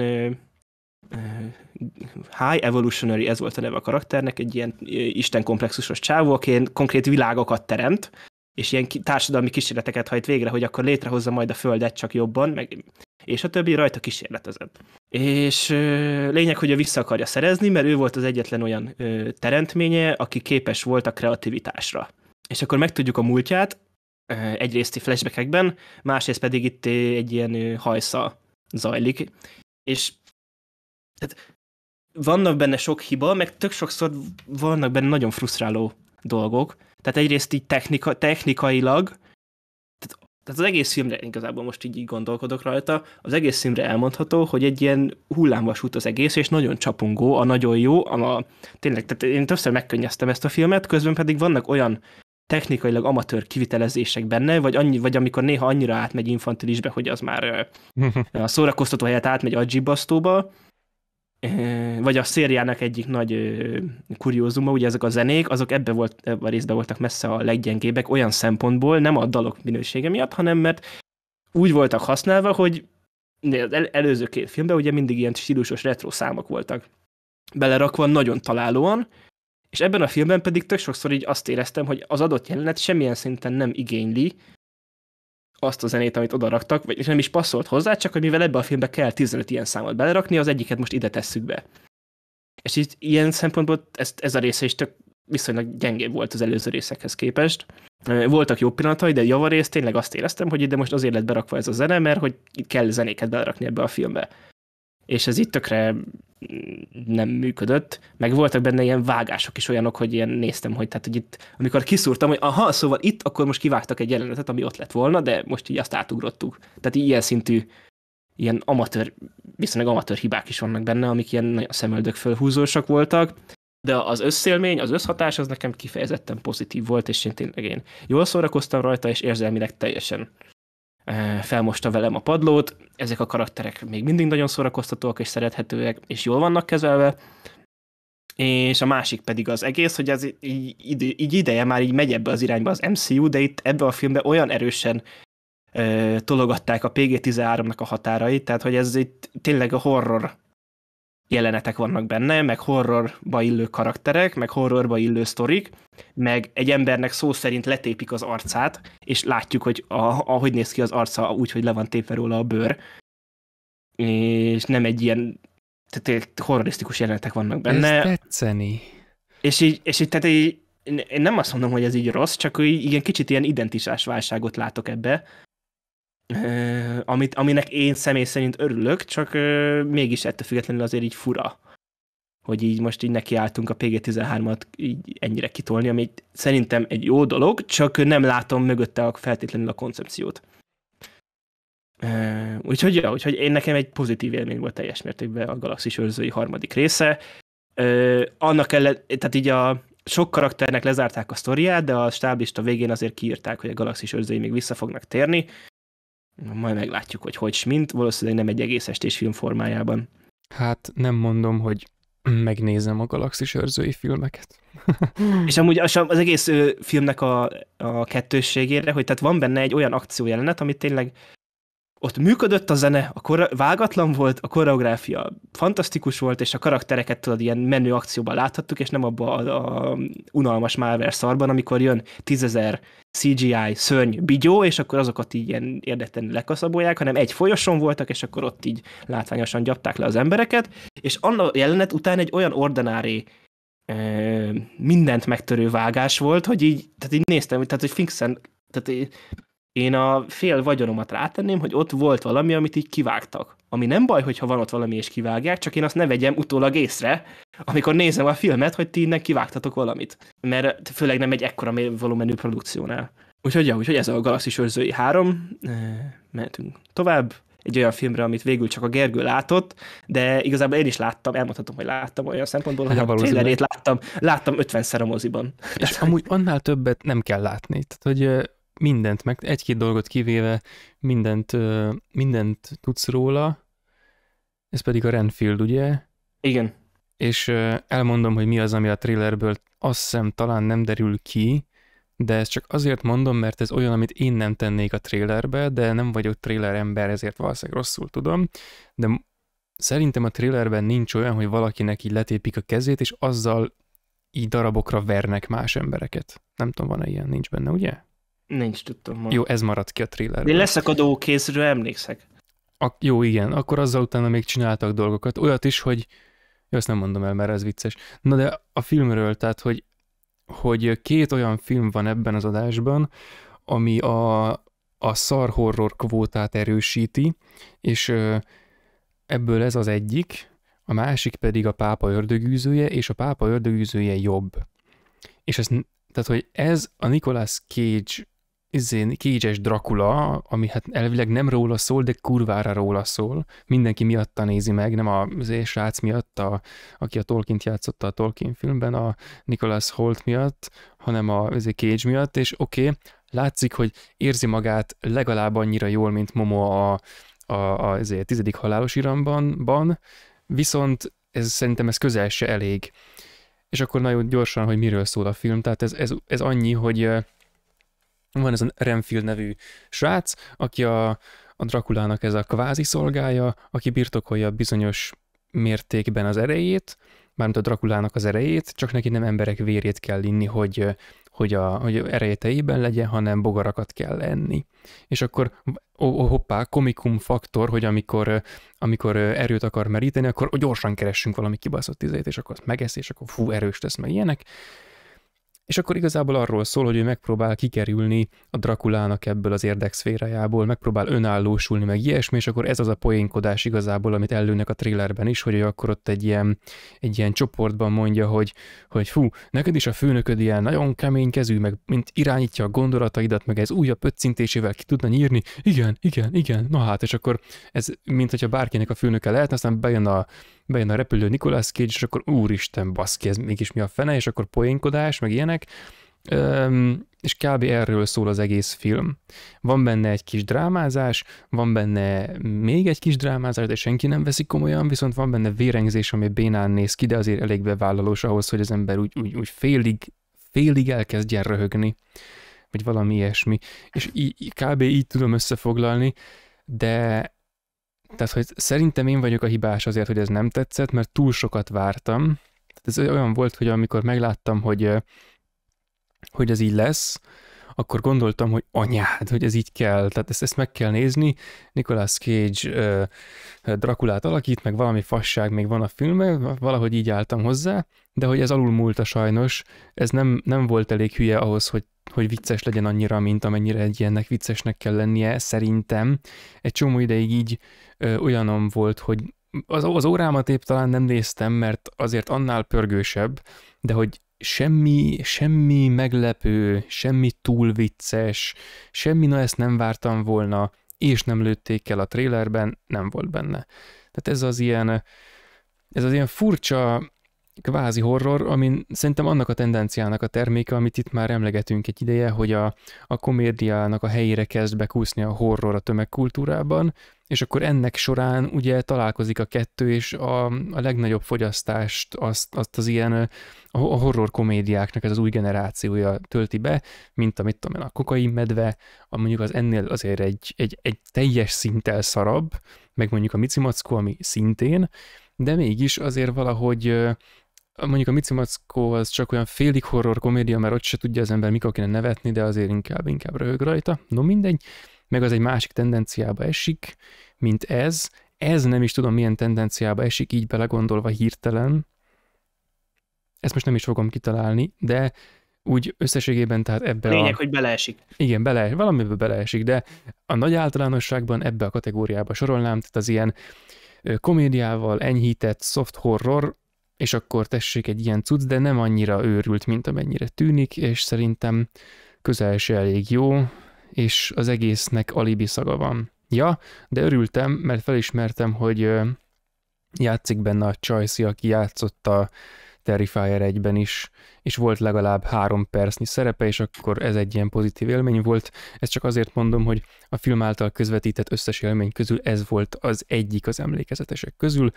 High Evolutionary, ez volt a neve a karakternek, egy ilyen isten komplexusos csávó, aki ilyen konkrét világokat teremt, és ilyen társadalmi kísérleteket hajt végre, hogy akkor létrehozza majd a Földet csak jobban, meg, és a többi rajta kísérletezett. És ö, lényeg, hogy ő vissza akarja szerezni, mert ő volt az egyetlen olyan ö, teremtménye, aki képes volt a kreativitásra. És akkor megtudjuk a múltját, ö, egyrészt flashbackekben, másrészt pedig itt egy ilyen ö, hajsza zajlik. És tehát vannak benne sok hiba, meg tök sokszor vannak benne nagyon frusztráló dolgok. Tehát egyrészt így technika, technikailag, tehát, tehát az egész filmre, igazából most így, így gondolkodok rajta, az egész filmre elmondható, hogy egy ilyen hullámvasút az egész, és nagyon csapungó, a nagyon jó, a, a tényleg, tehát én többször megkönnyeztem ezt a filmet, közben pedig vannak olyan technikailag amatőr kivitelezések benne, vagy, annyi, vagy amikor néha annyira átmegy infantilisbe, hogy az már a szórakoztató helyet átmegy agyibasztóba, vagy a szériának egyik nagy kuriózuma, ugye ezek a zenék, azok ebbe volt, ebbe a részben voltak messze a leggyengébbek olyan szempontból, nem a dalok minősége miatt, hanem mert úgy voltak használva, hogy az el, előző két filmben ugye mindig ilyen stílusos retro számok voltak belerakva nagyon találóan, és ebben a filmben pedig tök sokszor így azt éreztem, hogy az adott jelenet semmilyen szinten nem igényli, azt a zenét, amit odaraktak, vagy nem is passzolt hozzá, csak hogy mivel ebbe a filmbe kell 15 ilyen számot belerakni, az egyiket most ide tesszük be. És így ilyen szempontból ez, ez a része is tök viszonylag gyengébb volt az előző részekhez képest. Voltak jó pillanatai, de javarészt tényleg azt éreztem, hogy ide most azért lett berakva ez a zene, mert hogy kell zenéket belerakni ebbe a filmbe. És ez itt tökre nem működött, meg voltak benne ilyen vágások is olyanok, hogy ilyen néztem, hogy tehát, hogy itt, amikor kiszúrtam, hogy aha, szóval itt, akkor most kivágtak egy jelenetet, ami ott lett volna, de most így azt átugrottuk. Tehát ilyen szintű, ilyen amatőr, viszonylag amatőr hibák is vannak benne, amik ilyen nagyon szemöldök fölhúzósak voltak, de az összélmény, az összhatás az nekem kifejezetten pozitív volt, és én tényleg én jól szórakoztam rajta, és érzelmileg teljesen Eh, felmosta velem a padlót, ezek a karakterek még mindig nagyon szórakoztatóak és szerethetőek, és jól vannak kezelve, és a másik pedig az egész, hogy ez így, így, így ideje már így megy ebbe az irányba az MCU, de itt ebbe a filmbe olyan erősen ö, eh, tologatták a PG-13-nak a határait, tehát hogy ez itt tényleg a horror jelenetek vannak benne, meg horrorba illő karakterek, meg horrorba illő sztorik, meg egy embernek szó szerint letépik az arcát, és látjuk, hogy a, ahogy néz ki az arca, úgy, hogy le van tépve róla a bőr. És nem egy ilyen tehát horrorisztikus jelenetek vannak benne. Ez tetszeni. És így, és így, tehát így, én nem azt mondom, hogy ez így rossz, csak így, igen, kicsit ilyen identitásválságot látok ebbe, amit, aminek én személy szerint örülök, csak mégis ettől függetlenül azért így fura, hogy így most így nekiálltunk a PG-13-at így ennyire kitolni, ami szerintem egy jó dolog, csak nem látom mögötte a feltétlenül a koncepciót. Úgyhogy, ja, úgyhogy én nekem egy pozitív élmény volt teljes mértékben a Galaxis őrzői harmadik része. Annak ellen, tehát így a, sok karakternek lezárták a sztoriát, de a stáblista végén azért kiírták, hogy a galaxis őrzői még vissza fognak térni, majd meglátjuk, hogy hogy mint, valószínűleg nem egy egész estés film formájában. Hát nem mondom, hogy megnézem a galaxis őrzői filmeket. és amúgy az, az egész filmnek a, a kettősségére, hogy tehát van benne egy olyan akciójelenet, amit tényleg ott működött a zene, a kor vágatlan volt, a koreográfia fantasztikus volt, és a karaktereket tudod, ilyen menő akcióban láthattuk, és nem abba a, a unalmas Marvel szarban, amikor jön tízezer CGI szörny bigyó, és akkor azokat így ilyen érdetlenül lekaszabolják, hanem egy folyosón voltak, és akkor ott így látványosan gyapták le az embereket, és anna jelenet után egy olyan ordinári mindent megtörő vágás volt, hogy így, tehát így néztem, tehát hogy fixen, tehát így, én a fél vagyonomat rátenném, hogy ott volt valami, amit így kivágtak. Ami nem baj, hogyha van ott valami és kivágják, csak én azt ne vegyem utólag észre, amikor nézem a filmet, hogy ti innen kivágtatok valamit. Mert főleg nem egy ekkora volumenű produkciónál. Úgyhogy, ja, úgyhogy ez a Galaxis őrzői 3, mehetünk tovább egy olyan filmre, amit végül csak a Gergő látott, de igazából én is láttam, elmondhatom, hogy láttam olyan szempontból, hogy a trailerét láttam, láttam 50-szer a moziban. És amúgy annál többet nem kell látni. Tehát, hogy mindent, meg egy-két dolgot kivéve mindent, mindent tudsz róla, ez pedig a Renfield, ugye? Igen. És elmondom, hogy mi az, ami a trailerből azt hiszem talán nem derül ki, de ezt csak azért mondom, mert ez olyan, amit én nem tennék a trailerbe, de nem vagyok trailer ember, ezért valószínűleg rosszul tudom, de szerintem a trailerben nincs olyan, hogy valakinek így letépik a kezét, és azzal így darabokra vernek más embereket. Nem tudom, van-e ilyen? Nincs benne, ugye? Nincs, tudtam Jó, ez maradt ki a thrillerből. Én a készről emlékszek. A, jó, igen, akkor azzal utána még csináltak dolgokat. Olyat is, hogy jó, azt nem mondom el, mert ez vicces. Na de a filmről, tehát, hogy, hogy két olyan film van ebben az adásban, ami a, a szar horror kvótát erősíti, és ebből ez az egyik, a másik pedig a pápa ördögűzője, és a pápa ördögűzője jobb. És ez, tehát, hogy ez a Nicolas Cage izén kígyes Dracula, ami hát elvileg nem róla szól, de kurvára róla szól. Mindenki miatta nézi meg, nem a izé, srác miatt, a, aki a Tolkien játszotta a Tolkien filmben, a Nicholas Holt miatt, hanem a izé, Cage miatt, és oké, okay, látszik, hogy érzi magát legalább annyira jól, mint Momo a, a, a, a izé, tizedik halálos iramban, ban, viszont ez, szerintem ez közel se elég. És akkor nagyon gyorsan, hogy miről szól a film, tehát ez, ez, ez annyi, hogy van ez a Renfield nevű srác, aki a, a Drakulának ez a kvázi szolgája, aki birtokolja bizonyos mértékben az erejét, mármint a Drakulának az erejét, csak neki nem emberek vérét kell inni, hogy, hogy, a, hogy erejteiben legyen, hanem bogarakat kell enni. És akkor ó, ó, hoppá, komikum faktor, hogy amikor, amikor erőt akar meríteni, akkor gyorsan keressünk valami kibaszott izét, és akkor azt megeszi, és akkor fú, erős tesz, meg ilyenek. És akkor igazából arról szól, hogy ő megpróbál kikerülni a Drakulának ebből az érdekszférájából, megpróbál önállósulni, meg ilyesmi, és akkor ez az a poénkodás igazából, amit előnek a trailerben is, hogy ő akkor ott egy ilyen, egy ilyen csoportban mondja, hogy, hogy fú, neked is a főnököd ilyen nagyon kemény kezű, meg mint irányítja a gondolataidat, meg ez újabb pöccintésével ki tudna nyírni, igen, igen, igen, na hát, és akkor ez, mint hogyha bárkinek a főnöke lehetne, aztán bejön a bejön a repülő Nicolas Cage, és akkor úristen, baszki, ez mégis mi a fene, és akkor poénkodás, meg ilyenek, Üm, és kb. erről szól az egész film. Van benne egy kis drámázás, van benne még egy kis drámázás, de senki nem veszik komolyan, viszont van benne vérengzés, ami bénán néz ki, de azért elég bevállalós ahhoz, hogy az ember úgy, úgy, úgy félig, félig elkezdjen röhögni, vagy valami ilyesmi. És így, kb. így tudom összefoglalni, de tehát, hogy szerintem én vagyok a hibás azért, hogy ez nem tetszett, mert túl sokat vártam. Tehát ez olyan volt, hogy amikor megláttam, hogy, hogy ez így lesz, akkor gondoltam, hogy anyád, hogy ez így kell, tehát ezt, ezt meg kell nézni, Nicolas Cage uh, Drakulát alakít, meg valami fasság még van a filmben, valahogy így álltam hozzá, de hogy ez alul a sajnos, ez nem, nem volt elég hülye ahhoz, hogy hogy vicces legyen annyira, mint amennyire egy ilyennek viccesnek kell lennie, szerintem. Egy csomó ideig így ö, olyanom volt, hogy az, az órámat épp talán nem néztem, mert azért annál pörgősebb, de hogy semmi, semmi meglepő, semmi túl vicces, semmi, na ezt nem vártam volna, és nem lőtték el a trélerben, nem volt benne. Tehát ez az ilyen, ez az ilyen furcsa kvázi horror, amin szerintem annak a tendenciának a terméke, amit itt már emlegetünk egy ideje, hogy a, a komédiának a helyére kezd bekúszni a horror a tömegkultúrában, és akkor ennek során ugye találkozik a kettő, és a, a legnagyobb fogyasztást azt, azt az ilyen a horror komédiáknak ez az új generációja tölti be, mint amit tudom én, a kokain medve, a mondjuk az ennél azért egy, egy, egy teljes szinttel szarabb, meg mondjuk a micimackó, ami szintén, de mégis azért valahogy Mondjuk a Micimackó az csak olyan félig horror komédia, mert ott se tudja az ember mikor kéne nevetni, de azért inkább, inkább röhög rajta. No mindegy, meg az egy másik tendenciába esik, mint ez. Ez nem is tudom milyen tendenciába esik, így belegondolva hirtelen. Ezt most nem is fogom kitalálni, de úgy összességében tehát ebbe Lényeg, a... Lényeg, hogy beleesik. Igen, bele, valamibe beleesik, de a nagy általánosságban ebbe a kategóriába sorolnám, tehát az ilyen komédiával enyhített soft horror, és akkor tessék egy ilyen cucc, de nem annyira őrült, mint amennyire tűnik, és szerintem közel se elég jó, és az egésznek alibi szaga van. Ja, de örültem, mert felismertem, hogy játszik benne a Csajci, aki játszott a Terrifier 1-ben is, és volt legalább három percnyi szerepe, és akkor ez egy ilyen pozitív élmény volt. Ezt csak azért mondom, hogy a film által közvetített összes élmény közül ez volt az egyik az emlékezetesek közül,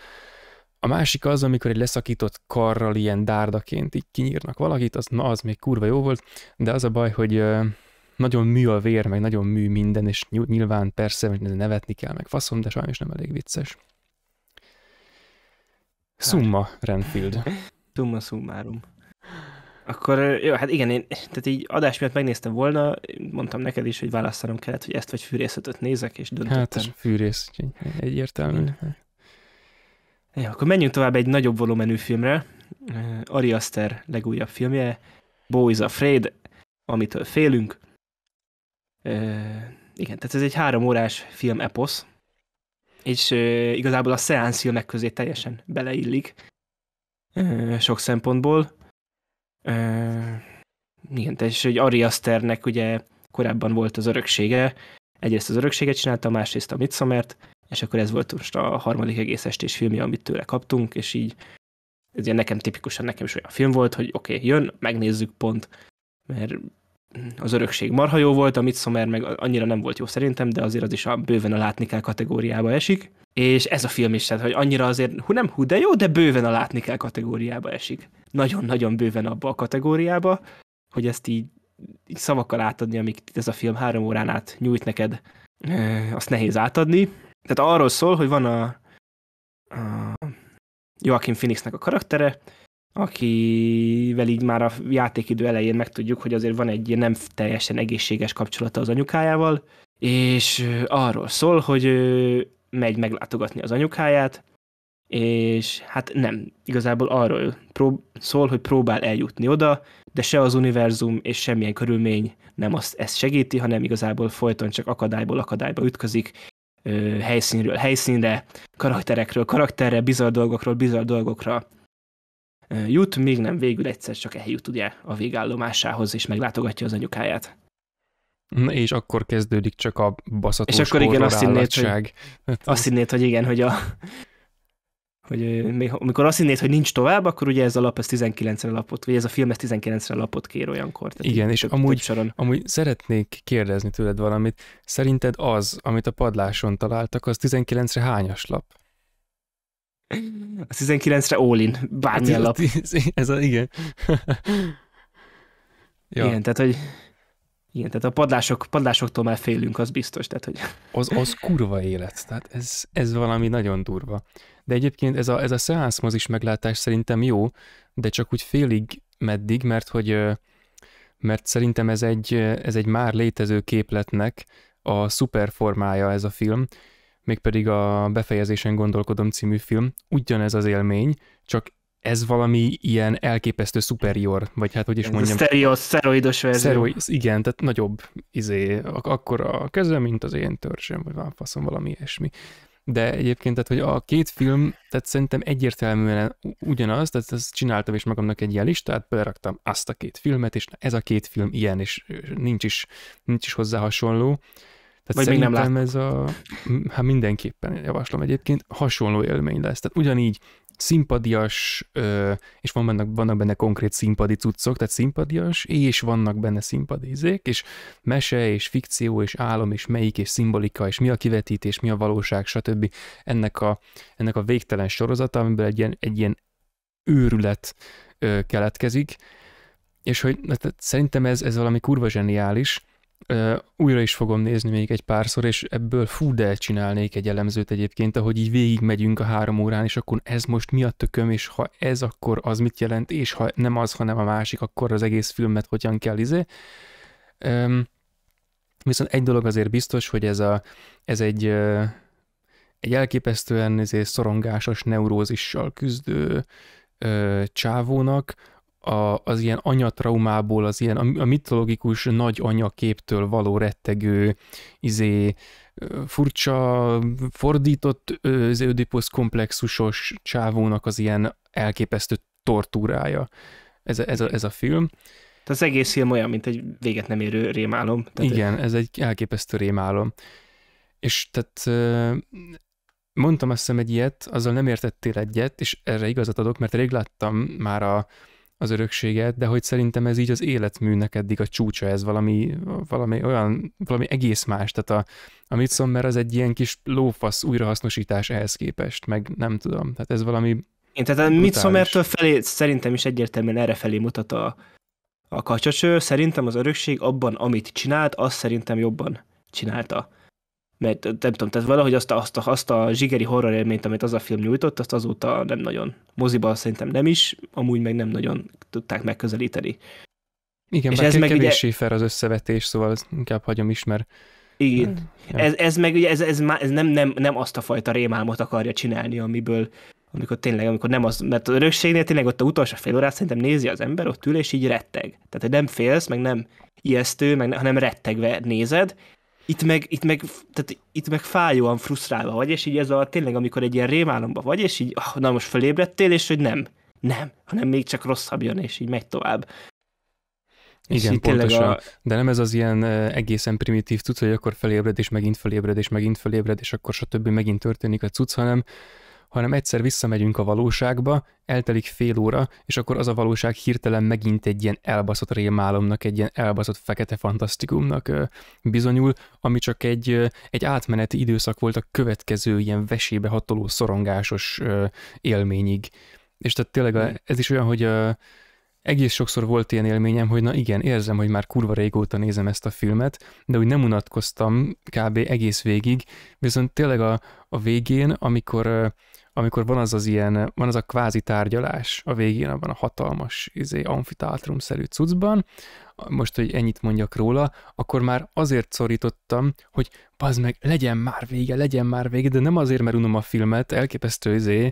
a másik az, amikor egy leszakított karral ilyen dárdaként így kinyírnak valakit, az, na, az még kurva jó volt, de az a baj, hogy nagyon mű a vér, meg nagyon mű minden, és nyilván persze hogy nevetni kell, meg faszom, de sajnos nem elég vicces. Hát. Summa Renfield. Summa summarum. Akkor, jó, hát igen, én tehát így adás miatt megnéztem volna, mondtam neked is, hogy választanom kellett, hogy ezt vagy fűrészetet nézek, és döntöttem. Hát, fűrész, egyértelmű. Ja, akkor menjünk tovább egy nagyobb volumenű filmre. Ari Aster legújabb filmje, Boys Afraid, amitől félünk. E, igen, tehát ez egy három órás film eposz, és e, igazából a filmek közé teljesen beleillik e, sok szempontból. E, igen, és hogy Ari Asternek ugye korábban volt az öröksége, egyrészt az örökséget csinálta, másrészt a Midsommert, és akkor ez volt most a harmadik egész estés filmje, amit tőle kaptunk, és így ez ilyen nekem tipikusan nekem is olyan film volt, hogy oké, okay, jön, megnézzük pont, mert az örökség marha jó volt, a Midsommar meg annyira nem volt jó szerintem, de azért az is a, bőven a látni kell kategóriába esik. És ez a film is, tehát, hogy annyira azért, hú nem hú, de jó, de bőven a látni kell kategóriába esik. Nagyon-nagyon bőven abba a kategóriába, hogy ezt így, így szavakkal átadni, amik ez a film három órán át nyújt neked, eh, azt nehéz átadni, tehát arról szól, hogy van a, a Joaquin Phoenixnek a karaktere, akivel így már a játékidő elején megtudjuk, hogy azért van egy nem teljesen egészséges kapcsolata az anyukájával, és arról szól, hogy megy meglátogatni az anyukáját, és hát nem, igazából arról prób- szól, hogy próbál eljutni oda, de se az univerzum és semmilyen körülmény nem azt, ezt segíti, hanem igazából folyton csak akadályból akadályba ütközik, helyszínről helyszínre, karakterekről karakterre, bizarr dolgokról bizarr dolgokra jut, még nem végül egyszer csak eljut ugye a végállomásához, és meglátogatja az anyukáját. Na És akkor kezdődik csak a baszatos És akkor igen, azt hinnéd, hogy, azt hinnéd, hogy igen, hogy a, hogy amikor azt hinnéd, hogy nincs tovább, akkor ugye ez a lap, ez 19-re lapot, vagy ez a film, ez 19-re lapot kér olyankor. Tehát Igen, és több, amúgy, több soron. amúgy szeretnék kérdezni tőled valamit. Szerinted az, amit a padláson találtak, az 19-re hányas lap? A 19-re Ólin, bármilyen lap. Ez a, igen. ja. Igen, tehát, hogy igen, tehát a padlások, padlásoktól már félünk, az biztos. Tehát, hogy... az, az kurva élet, tehát ez, ez valami nagyon durva. De egyébként ez a, ez a szeánszmozis meglátás szerintem jó, de csak úgy félig meddig, mert hogy mert szerintem ez egy, ez egy már létező képletnek a szuperformája ez a film, mégpedig a Befejezésen gondolkodom című film, ugyanez az élmény, csak ez valami ilyen elképesztő superior, vagy hát hogy is mondjam. Stereo, szteroidos verzió. igen, tehát nagyobb, izé, ak- akkor a keze, mint az én törzsem, vagy van faszom valami ilyesmi de egyébként, tehát, hogy a két film, tehát szerintem egyértelműen ugyanaz, tehát ezt csináltam és magamnak egy ilyen listát, beleraktam azt a két filmet, és ez a két film ilyen, és nincs is, nincs is hozzá hasonló. Tehát Vagy még nem láttuk. ez a, hát mindenképpen javaslom egyébként, hasonló élmény lesz. Tehát ugyanígy színpadias, és van benne, vannak benne konkrét színpadi cuccok, tehát színpadias, és vannak benne színpadizék, és mese, és fikció, és álom, és melyik, és szimbolika, és mi a kivetítés, mi a valóság, stb. Ennek a, ennek a végtelen sorozata, amiből egy ilyen, egy ilyen őrület keletkezik, és hogy szerintem ez, ez valami kurva zseniális, Uh, újra is fogom nézni még egy párszor, és ebből fú, de csinálnék egy elemzőt egyébként, ahogy így megyünk a három órán, és akkor ez most mi a tököm, és ha ez, akkor az mit jelent, és ha nem az, hanem a másik, akkor az egész filmet hogyan kell izé. Um, viszont egy dolog azért biztos, hogy ez, a, ez egy, uh, egy elképesztően izé, szorongásos neurózissal küzdő uh, csávónak, a, az ilyen anyatraumából, az ilyen a, a mitológikus nagy anyaképtől való rettegő, izé, furcsa, fordított az ödipusz komplexusos csávónak az ilyen elképesztő tortúrája. Ez a, ez a, ez a film. Tehát az egész film olyan, mint egy véget nem érő rémálom. Tehát Igen, ez egy elképesztő rémálom. És tehát mondtam azt hiszem egy ilyet, azzal nem értettél egyet, és erre igazat adok, mert rég láttam már a, az örökséget, de hogy szerintem ez így az életműnek eddig a csúcsa, ez valami, valami olyan, valami egész más, tehát a, a Midsommar az egy ilyen kis lófasz újrahasznosítás ehhez képest, meg nem tudom, tehát ez valami Én, tehát a Midsommertől felé szerintem is egyértelműen erre felé mutat a, a kacsacső, szerintem az örökség abban, amit csinált, azt szerintem jobban csinálta mert nem tudom, tehát valahogy azt a, azt a, azt a zsigeri horror élményt, amit az a film nyújtott, azt azóta nem nagyon, moziban szerintem nem is, amúgy meg nem nagyon tudták megközelíteni. Igen, és ez meg kevéssé ugye... fel az összevetés, szóval inkább hagyom is, mert igen. Hmm. Ja. Ez, ez meg ugye, ez, ez, má, ez nem, nem, nem, azt a fajta rémálmot akarja csinálni, amiből amikor tényleg, amikor nem az, mert a örökségnél tényleg ott a utolsó fél órát szerintem nézi az ember, ott ül és így retteg. Tehát, nem félsz, meg nem ijesztő, meg ne, hanem rettegve nézed, itt meg, itt meg, tehát itt meg fájóan frusztrálva vagy, és így ez a tényleg, amikor egy ilyen rémálomba, vagy, és így, oh, na most felébredtél, és hogy nem, nem, hanem még csak rosszabb jön, és így megy tovább. Igen, pontosan. A... De nem ez az ilyen e, egészen primitív cucc, hogy akkor felébred, és megint felébred, és megint felébred, és akkor stb. megint történik a cucc, hanem hanem egyszer visszamegyünk a valóságba, eltelik fél óra, és akkor az a valóság hirtelen megint egy ilyen elbaszott rémálomnak, egy ilyen elbaszott fekete fantasztikumnak bizonyul, ami csak egy, egy átmeneti időszak volt a következő ilyen vesébe hatoló szorongásos élményig. És tehát tényleg hmm. ez is olyan, hogy egész sokszor volt ilyen élményem, hogy na igen, érzem, hogy már kurva régóta nézem ezt a filmet, de úgy nem unatkoztam kb. egész végig, viszont tényleg a, a végén, amikor amikor van az az ilyen, van az a kvázi tárgyalás a végén, abban a hatalmas izé, amfiteátrum-szerű cuccban, most, hogy ennyit mondjak róla, akkor már azért szorítottam, hogy az meg, legyen már vége, legyen már vége, de nem azért, mert unom a filmet, elképesztő izé,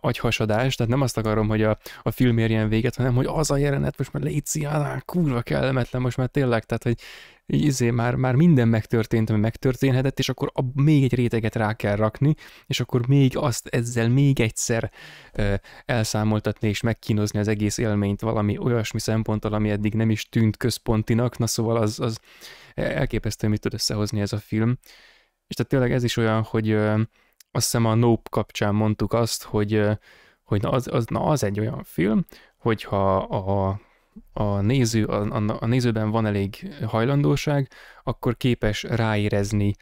agyhasadás, tehát nem azt akarom, hogy a, a film érjen véget, hanem hogy az a jelenet most már légy kurva kellemetlen, most már tényleg, tehát hogy így izé, már, már minden megtörtént, ami megtörténhetett, és akkor még egy réteget rá kell rakni, és akkor még azt ezzel még egyszer ö, elszámoltatni és megkínozni az egész élményt valami olyasmi szemponttal, ami eddig nem is tűnt központinak, na szóval az, az elképesztő, mit tud összehozni ez a film. És tehát tényleg ez is olyan, hogy ö, azt hiszem a Nope kapcsán mondtuk azt, hogy, ö, hogy na az, az, na az egy olyan film, hogyha a a, néző, a, a, a nézőben van elég hajlandóság, akkor képes ráérezni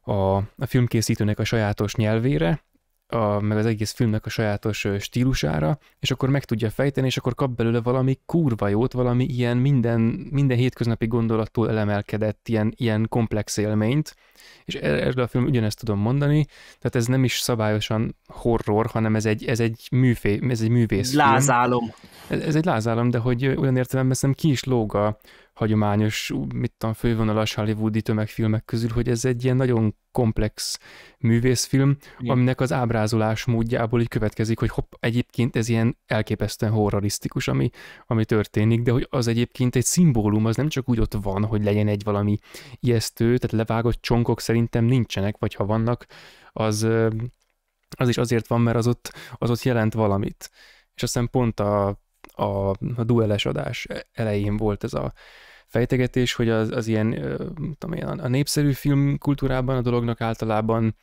a, a filmkészítőnek a sajátos nyelvére, a, meg az egész filmnek a sajátos stílusára, és akkor meg tudja fejteni, és akkor kap belőle valami kurva jót, valami ilyen minden, minden hétköznapi gondolattól elemelkedett ilyen, ilyen komplex élményt, és e, erről a film ugyanezt tudom mondani, tehát ez nem is szabályosan horror, hanem ez egy, ez egy, műfé, ez egy művész. Lázálom. Ez, ez egy lázálom, de hogy olyan értelemben szerintem ki is lóg a, hagyományos, mit tudom, fővonalas hollywoodi tömegfilmek közül, hogy ez egy ilyen nagyon komplex művészfilm, Igen. aminek az ábrázolás módjából így következik, hogy hopp, egyébként ez ilyen elképesztően horrorisztikus, ami, ami történik, de hogy az egyébként egy szimbólum, az nem csak úgy ott van, hogy legyen egy valami ijesztő, tehát levágott csonkok szerintem nincsenek, vagy ha vannak, az, az is azért van, mert az ott, az ott jelent valamit. És aztán pont a a, a dueles adás e-, elején volt ez a fejtegetés, hogy az, az ilyen, tudom én, a népszerű filmkultúrában a dolognak általában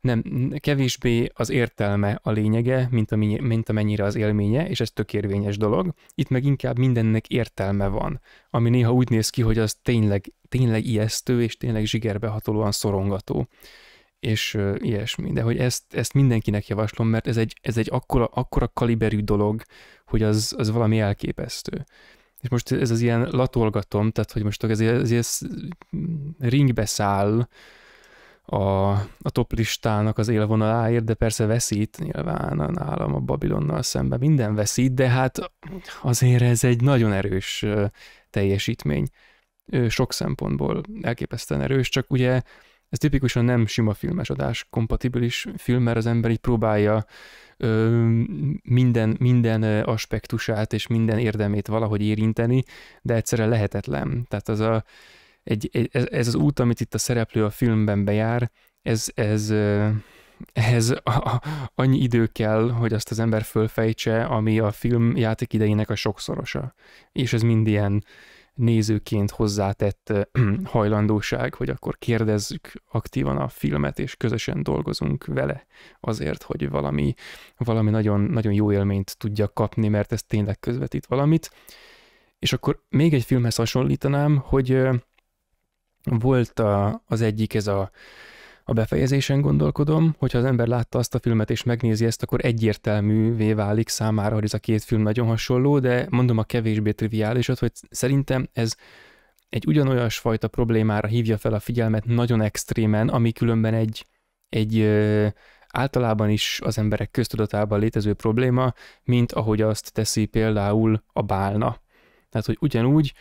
nem, kevésbé az értelme a lényege, mint, a, mint amennyire az élménye, és ez tökérvényes dolog. Itt meg inkább mindennek értelme van, ami néha úgy néz ki, hogy az tényleg, tényleg ijesztő, és tényleg zsigerbehatolóan szorongató és uh, ilyesmi. De hogy ezt, ezt mindenkinek javaslom, mert ez egy, ez egy akkora, akkora kaliberű dolog, hogy az, az valami elképesztő és most ez az ilyen latolgatom, tehát hogy most ez, ez, ez ringbe száll a, a top listának az élvonaláért, de persze veszít nyilván a nálam a Babilonnal szemben, minden veszít, de hát azért ez egy nagyon erős teljesítmény. Sok szempontból elképesztően erős, csak ugye ez tipikusan nem sima filmes adás kompatibilis film, mert az ember így próbálja ö, minden, minden aspektusát és minden érdemét valahogy érinteni, de egyszerre lehetetlen. Tehát az a, egy, egy, ez az út, amit itt a szereplő a filmben bejár, ez, ez, ez a, a, annyi idő kell, hogy azt az ember fölfejtse, ami a film játék idejének a sokszorosa. És ez mind ilyen nézőként hozzátett hajlandóság, hogy akkor kérdezzük aktívan a filmet, és közösen dolgozunk vele azért, hogy valami, valami nagyon, nagyon jó élményt tudja kapni, mert ez tényleg közvetít valamit. És akkor még egy filmhez hasonlítanám, hogy volt a, az egyik ez a a befejezésen gondolkodom, hogyha az ember látta azt a filmet és megnézi ezt, akkor egyértelművé válik számára, hogy ez a két film nagyon hasonló, de mondom a kevésbé triviálisat, hogy szerintem ez egy ugyanolyas fajta problémára hívja fel a figyelmet nagyon extrémen, ami különben egy, egy ö, általában is az emberek köztudatában létező probléma, mint ahogy azt teszi például a bálna. Tehát, hogy ugyanúgy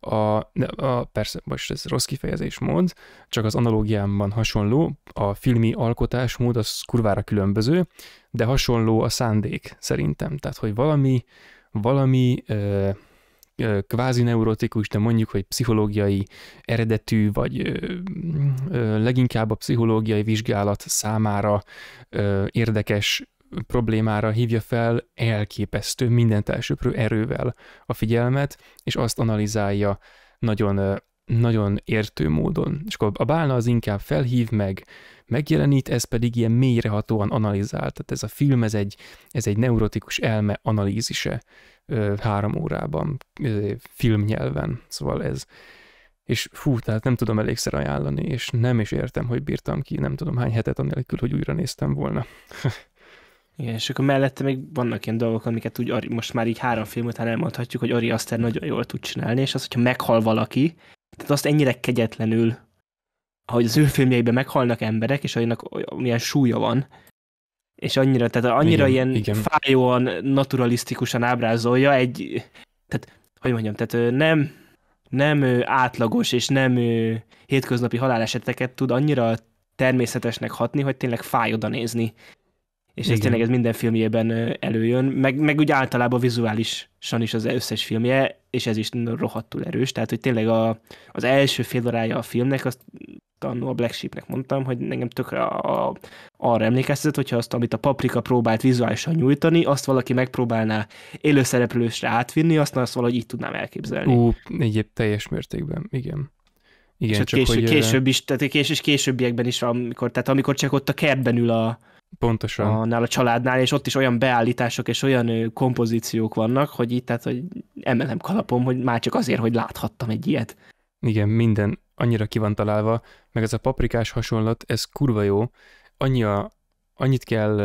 a, a persze, most ez rossz kifejezés mód, csak az analógiámban hasonló, a filmi alkotásmód az kurvára különböző, de hasonló a szándék szerintem. Tehát, hogy valami, valami ö, ö, kvázi neurotikus, de mondjuk, hogy pszichológiai eredetű, vagy ö, ö, leginkább a pszichológiai vizsgálat számára ö, érdekes problémára hívja fel elképesztő, mindent elsöprő erővel a figyelmet, és azt analizálja nagyon nagyon értő módon. És akkor a bálna az inkább felhív meg, megjelenít, ez pedig ilyen mélyrehatóan analizál. Tehát ez a film, ez egy, ez egy neurotikus elme analízise három órában, filmnyelven. Szóval ez, és fú, tehát nem tudom elégszer ajánlani, és nem is értem, hogy bírtam ki, nem tudom hány hetet anélkül, hogy újra néztem volna. Igen, és akkor mellette még vannak ilyen dolgok, amiket úgy ari most már így három film után elmondhatjuk, hogy Ari Aster nagyon jól tud csinálni, és az, hogyha meghal valaki, tehát azt ennyire kegyetlenül, ahogy az ő filmjeiben meghalnak emberek, és annak milyen súlya van, és annyira, tehát annyira igen, ilyen igen. fájóan, naturalisztikusan ábrázolja egy, tehát, hogy mondjam, tehát nem, nem átlagos és nem hétköznapi haláleseteket tud annyira természetesnek hatni, hogy tényleg fáj oda nézni és ez tényleg ez minden filmjében előjön, meg, meg úgy általában vizuálisan is az összes filmje, és ez is rohadtul erős, tehát hogy tényleg a, az első fél órája a filmnek, azt a Black Sheepnek mondtam, hogy engem tökre a, a, arra emlékeztetett, hogyha azt, amit a paprika próbált vizuálisan nyújtani, azt valaki megpróbálná élőszereplősre átvinni, azt, azt valahogy így tudnám elképzelni. Ú, egyéb teljes mértékben, igen. Igen, és csak késő, hogy... később is, tehát kés, és későbbiekben is, amikor, tehát amikor csak ott a kertben ül a, Pontosan. A nál a családnál, és ott is olyan beállítások és olyan kompozíciók vannak, hogy itt, tehát, hogy emelem kalapom, hogy már csak azért, hogy láthattam egy ilyet. Igen, minden annyira ki van találva, meg ez a paprikás hasonlat, ez kurva jó. Annyi a, annyit kell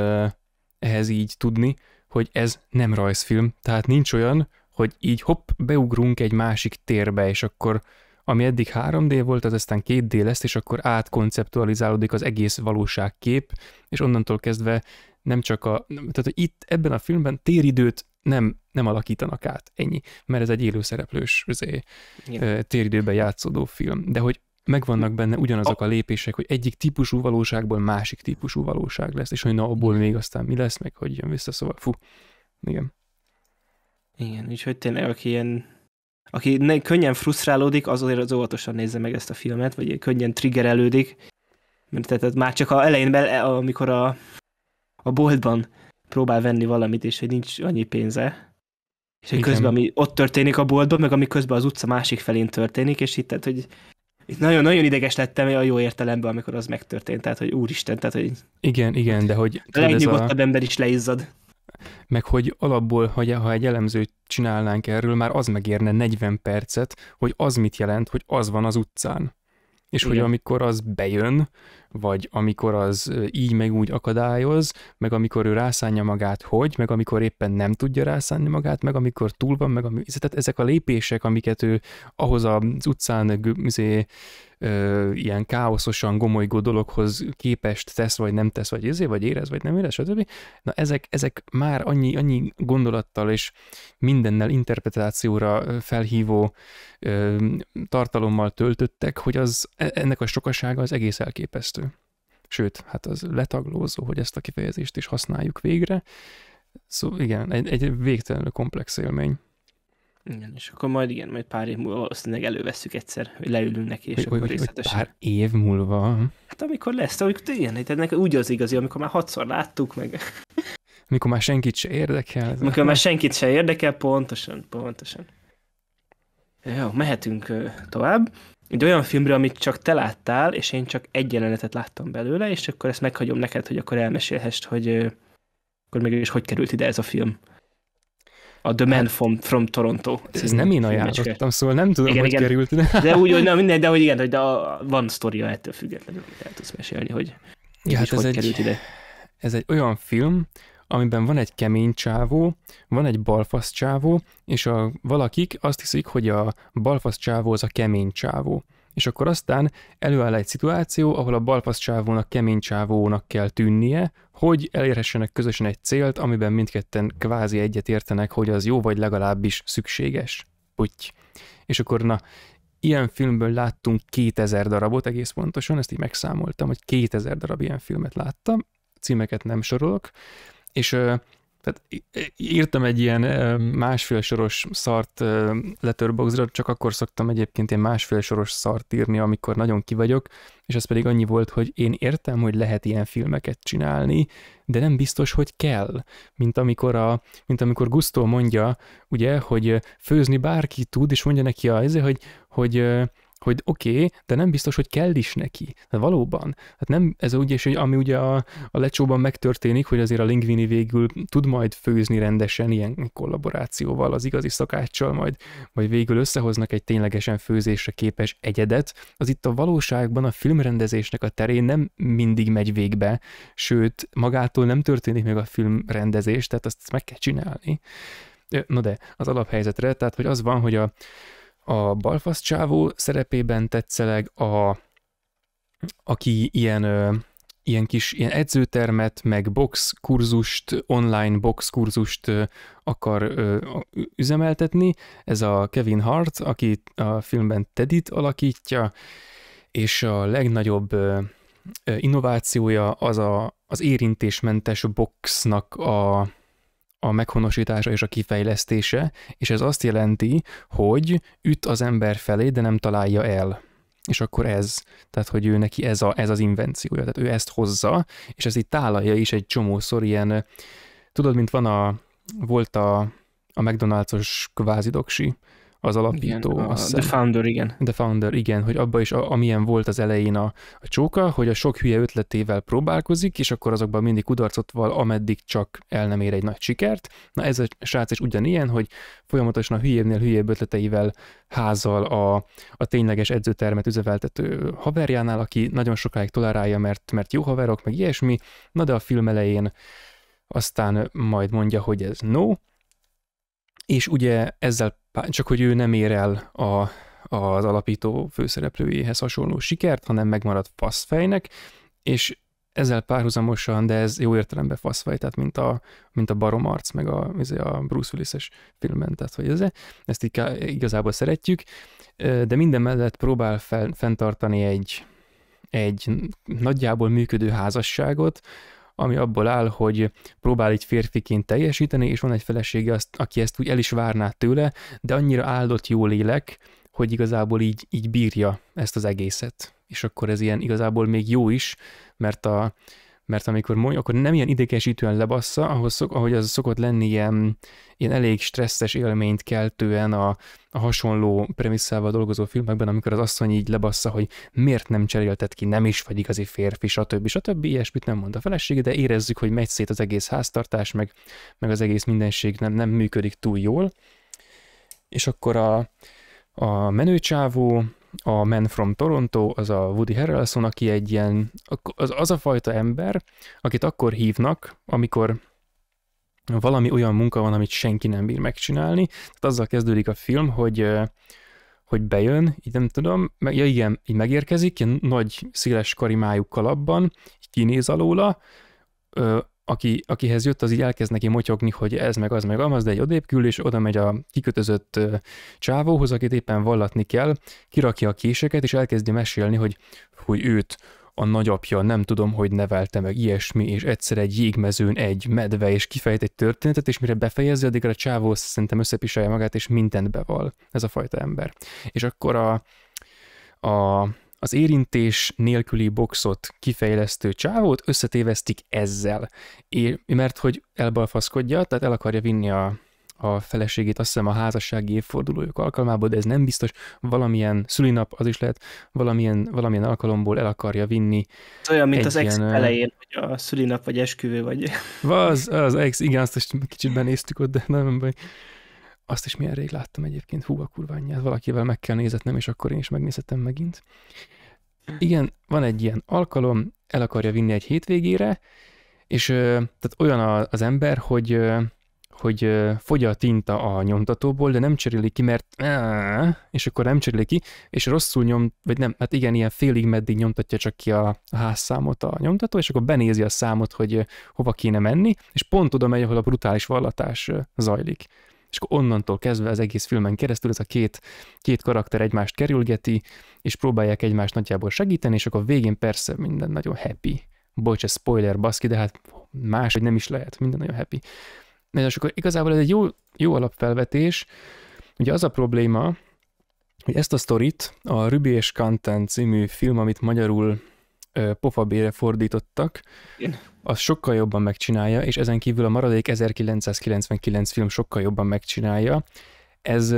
ehhez így tudni, hogy ez nem rajzfilm, tehát nincs olyan, hogy így hopp, beugrunk egy másik térbe, és akkor ami eddig 3D volt, az aztán 2D lesz, és akkor átkonceptualizálódik az egész valóságkép, és onnantól kezdve nem csak a... Tehát, hogy itt ebben a filmben téridőt nem, nem alakítanak át, ennyi. Mert ez egy élőszereplős üzé, téridőben játszódó film. De hogy megvannak benne ugyanazok a lépések, hogy egyik típusú valóságból másik típusú valóság lesz, és hogy na, abból még aztán mi lesz, meg hogy jön vissza, szóval fú, igen. Igen, úgyhogy tényleg, aki ilyen aki ne, könnyen frusztrálódik, az azért az óvatosan nézze meg ezt a filmet, vagy könnyen triggerelődik, mert tehát már csak a elején, be, e, amikor a, a boltban próbál venni valamit, és hogy nincs annyi pénze, és hogy közben, ami ott történik a boltban, meg ami közben az utca másik felén történik, és itt, tehát, hogy itt nagyon-nagyon ideges lettem a jó értelemben, amikor az megtörtént, tehát, hogy úristen, tehát, hogy... Igen, igen, de hogy... A legnyugodtabb a... ember is leizzad meg hogy alapból, hogy ha egy elemzőt csinálnánk erről, már az megérne 40 percet, hogy az mit jelent, hogy az van az utcán. És Igen. hogy amikor az bejön, vagy amikor az így meg úgy akadályoz, meg amikor ő rászánja magát, hogy, meg amikor éppen nem tudja rászánni magát, meg amikor túl van, meg ami, tehát ezek a lépések, amiket ő ahhoz az utcán azért, ilyen káoszosan gomolygó dologhoz képest tesz, vagy nem tesz, vagy érzi, vagy érez, vagy nem érez, stb. Na ezek, ezek már annyi, annyi gondolattal és mindennel interpretációra felhívó ö, tartalommal töltöttek, hogy az, e, ennek a sokasága az egész elképesztő. Sőt, hát az letaglózó, hogy ezt a kifejezést is használjuk végre. Szóval igen, egy, egy végtelenül komplex élmény. Igen, és akkor majd igen, majd pár év múlva valószínűleg elővesszük egyszer, hogy leülünk neki, és hogy, akkor hogy, Hogy pár év múlva? Hát amikor lesz, amikor ilyen, tehát nekem úgy az igazi, amikor már hatszor láttuk, meg... Amikor már senkit se érdekel. Amikor már senkit se érdekel, pontosan, pontosan. Jó, mehetünk tovább. Egy olyan filmre, amit csak te láttál, és én csak egy jelenetet láttam belőle, és akkor ezt meghagyom neked, hogy akkor elmesélhessd, hogy akkor mégis hogy került ide ez a film a The Man hát- from, from Toronto. Ez nem én ajánlottam, szóval nem tudom, igen, hogy igen. került. De... de úgy, hogy nem mindegy, de hogy igen, hogy de a, van sztoria ettől függetlenül, hogy el tudsz mesélni, hogy ja, hát ez hogy egy, ide. Ez egy olyan film, amiben van egy kemény csávó, van egy balfasz csávó, és a, valakik azt hiszik, hogy a balfasz csávó az a kemény csávó és akkor aztán előáll egy szituáció, ahol a balfasz csávónak kemény csávónak kell tűnnie, hogy elérhessenek közösen egy célt, amiben mindketten kvázi egyetértenek, hogy az jó vagy legalábbis szükséges. úgy. És akkor na, ilyen filmből láttunk 2000 darabot egész pontosan, ezt így megszámoltam, hogy 2000 darab ilyen filmet láttam, címeket nem sorolok, és tehát írtam egy ilyen másfél soros szart letterboxra, csak akkor szoktam egyébként ilyen másfél soros szart írni, amikor nagyon kivagyok, és ez pedig annyi volt, hogy én értem, hogy lehet ilyen filmeket csinálni, de nem biztos, hogy kell. Mint amikor, a, mint amikor Gusto mondja, ugye, hogy főzni bárki tud, és mondja neki a, hogy, hogy, hogy hogy oké, okay, de nem biztos, hogy kell is neki. Hát valóban. Hát nem, ez ugye, és ami ugye a, a lecsóban megtörténik, hogy azért a Lingvini végül tud majd főzni rendesen ilyen kollaborációval, az igazi szakáccsal, majd, majd végül összehoznak egy ténylegesen főzésre képes egyedet, az itt a valóságban a filmrendezésnek a terén nem mindig megy végbe, sőt, magától nem történik meg a filmrendezés, tehát azt meg kell csinálni. Na de, az alaphelyzetre, tehát hogy az van, hogy a a Balfasz csávó szerepében tetszeleg, a, aki ilyen, ö, ilyen kis ilyen edzőtermet, meg box kurzust, online box kurzust ö, akar ö, üzemeltetni. Ez a Kevin Hart, aki a filmben Tedit alakítja, és a legnagyobb ö, innovációja az a, az érintésmentes boxnak a, a meghonosítása és a kifejlesztése, és ez azt jelenti, hogy üt az ember felé, de nem találja el. És akkor ez, tehát hogy ő neki ez, a, ez az invenciója, tehát ő ezt hozza, és ez itt tálalja is egy csomószor ilyen, tudod, mint van a, volt a, a McDonald's-os kvázidoksi, az alapító. Igen, a, The Founder, igen. The Founder, igen, hogy abba is a, amilyen volt az elején a, a csóka, hogy a sok hülye ötletével próbálkozik, és akkor azokban mindig kudarcot val, ameddig csak el nem ér egy nagy sikert. Na ez a srác is ugyanilyen, hogy folyamatosan a hülyébbnél hülyébb ötleteivel házal a, a tényleges edzőtermet üzemeltető haverjánál, aki nagyon sokáig tolerálja, mert, mert jó haverok, meg ilyesmi, na de a film elején aztán majd mondja, hogy ez no, és ugye ezzel csak hogy ő nem ér el a, az alapító főszereplőjéhez hasonló sikert, hanem megmarad faszfejnek, és ezzel párhuzamosan, de ez jó értelemben faszfej, tehát mint a, mint a Barom arc, meg a, izé, a Bruce Willis-es filmben, tehát hogy ez, ezt így igazából szeretjük, de minden mellett próbál fel, fenntartani egy, egy nagyjából működő házasságot, ami abból áll, hogy próbál egy férfiként teljesíteni, és van egy felesége, azt, aki ezt úgy el is várná tőle, de annyira áldott jó lélek, hogy igazából így, így bírja ezt az egészet. És akkor ez ilyen igazából még jó is, mert a, mert amikor mondja, akkor nem ilyen idegesítően lebassza, ahhoz szok, ahogy az szokott lenni ilyen, ilyen elég stresszes élményt keltően a, a hasonló premisszával dolgozó filmekben, amikor az asszony így lebassza, hogy miért nem cserélted ki, nem is vagy igazi férfi, stb. stb. Ilyesmit nem mond a feleség, de érezzük, hogy megy szét az egész háztartás, meg, meg az egész mindenség nem, nem működik túl jól. És akkor a, a menőcsávó a Man from Toronto, az a Woody Harrelson, aki egy ilyen, az, az a fajta ember, akit akkor hívnak, amikor valami olyan munka van, amit senki nem bír megcsinálni. Tehát azzal kezdődik a film, hogy hogy bejön, így nem tudom, meg, ja igen, így megérkezik, ilyen nagy, széles karimájuk kalapban, így kinéz alóla, aki, akihez jött, az így elkezd neki motyogni, hogy ez meg az meg amaz, de egy odébb kül, és oda megy a kikötözött csávóhoz, akit éppen vallatni kell, kirakja a késeket, és elkezdi mesélni, hogy, hogy őt a nagyapja nem tudom, hogy nevelte meg ilyesmi, és egyszer egy jégmezőn egy medve, és kifejt egy történetet, és mire befejezi, addigra a csávó szerintem összepisálja magát, és mindent beval ez a fajta ember. És akkor a, a az érintés nélküli boxot kifejlesztő csávót összetévesztik ezzel, é, mert hogy elbalfaszkodja, tehát el akarja vinni a, a feleségét, azt hiszem a házassági évfordulójuk alkalmából, de ez nem biztos, valamilyen szülinap, az is lehet, valamilyen, valamilyen alkalomból el akarja vinni. Ez olyan, mint az ex elején, hogy a szülinap vagy esküvő vagy. Az, az ex, igen, azt is kicsit benéztük ott, de nem baj. Azt is milyen rég láttam egyébként, hú a kurva anyját, valakivel meg kell nézetnem, és akkor én is megnézhetem megint. Igen, van egy ilyen alkalom, el akarja vinni egy hétvégére, és tehát olyan az ember, hogy hogy fogy a tinta a nyomtatóból, de nem cseréli ki, mert és akkor nem cseréli ki, és rosszul nyom, vagy nem, hát igen, ilyen félig meddig nyomtatja csak ki a házszámot a nyomtató, és akkor benézi a számot, hogy hova kéne menni, és pont oda megy, ahol a brutális vallatás zajlik és akkor onnantól kezdve az egész filmen keresztül ez a két, két karakter egymást kerülgeti, és próbálják egymást nagyjából segíteni, és akkor a végén persze minden nagyon happy. Bocs, ez spoiler, baszki, de hát más hogy nem is lehet, minden nagyon happy. És akkor igazából ez egy jó, jó alapfelvetés. Ugye az a probléma, hogy ezt a sztorit a Ruby és Kanten című film, amit magyarul pofabére fordítottak, Igen az sokkal jobban megcsinálja, és ezen kívül a maradék 1999 film sokkal jobban megcsinálja. Ez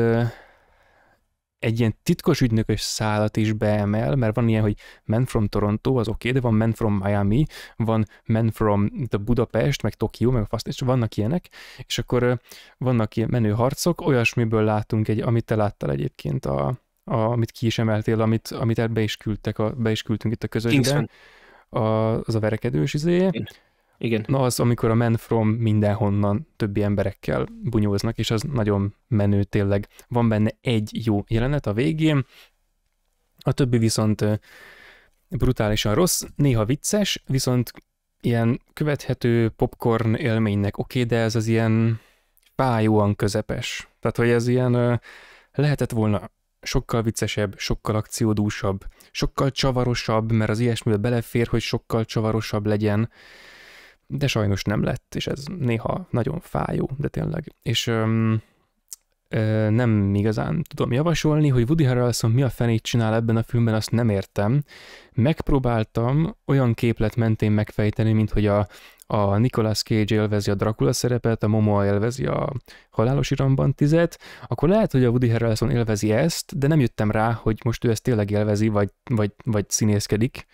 egy ilyen titkos ügynökös szálat is beemel, mert van ilyen, hogy Men from Toronto, az oké, okay, de van Men from Miami, van Men from the Budapest, meg Tokió, meg a Fast, és vannak ilyenek, és akkor vannak ilyen menő harcok, olyasmiből látunk egy, amit te láttál egyébként, a, a, amit ki is emeltél, amit, amit be is küldtek, a, be is küldtünk itt a közösségben. Kingsman a, az a verekedős izéje. Igen. Na az, amikor a Men From mindenhonnan többi emberekkel bunyóznak, és az nagyon menő tényleg. Van benne egy jó jelenet a végén, a többi viszont brutálisan rossz, néha vicces, viszont ilyen követhető popcorn élménynek oké, okay, de ez az ilyen fájóan közepes. Tehát, hogy ez ilyen lehetett volna sokkal viccesebb, sokkal akciódúsabb, sokkal csavarosabb, mert az ilyesmibe belefér, hogy sokkal csavarosabb legyen, de sajnos nem lett, és ez néha nagyon fájó, de tényleg. És öm, ö, nem igazán tudom javasolni, hogy Woody Harrelson mi a fenét csinál ebben a filmben, azt nem értem. Megpróbáltam olyan képlet mentén megfejteni, mint hogy a a Nicolas Cage élvezi a Dracula szerepet, a Momoa élvezi a halálos iramban tizet, akkor lehet, hogy a Woody Harrelson élvezi ezt, de nem jöttem rá, hogy most ő ezt tényleg élvezi, vagy, vagy, vagy színészkedik.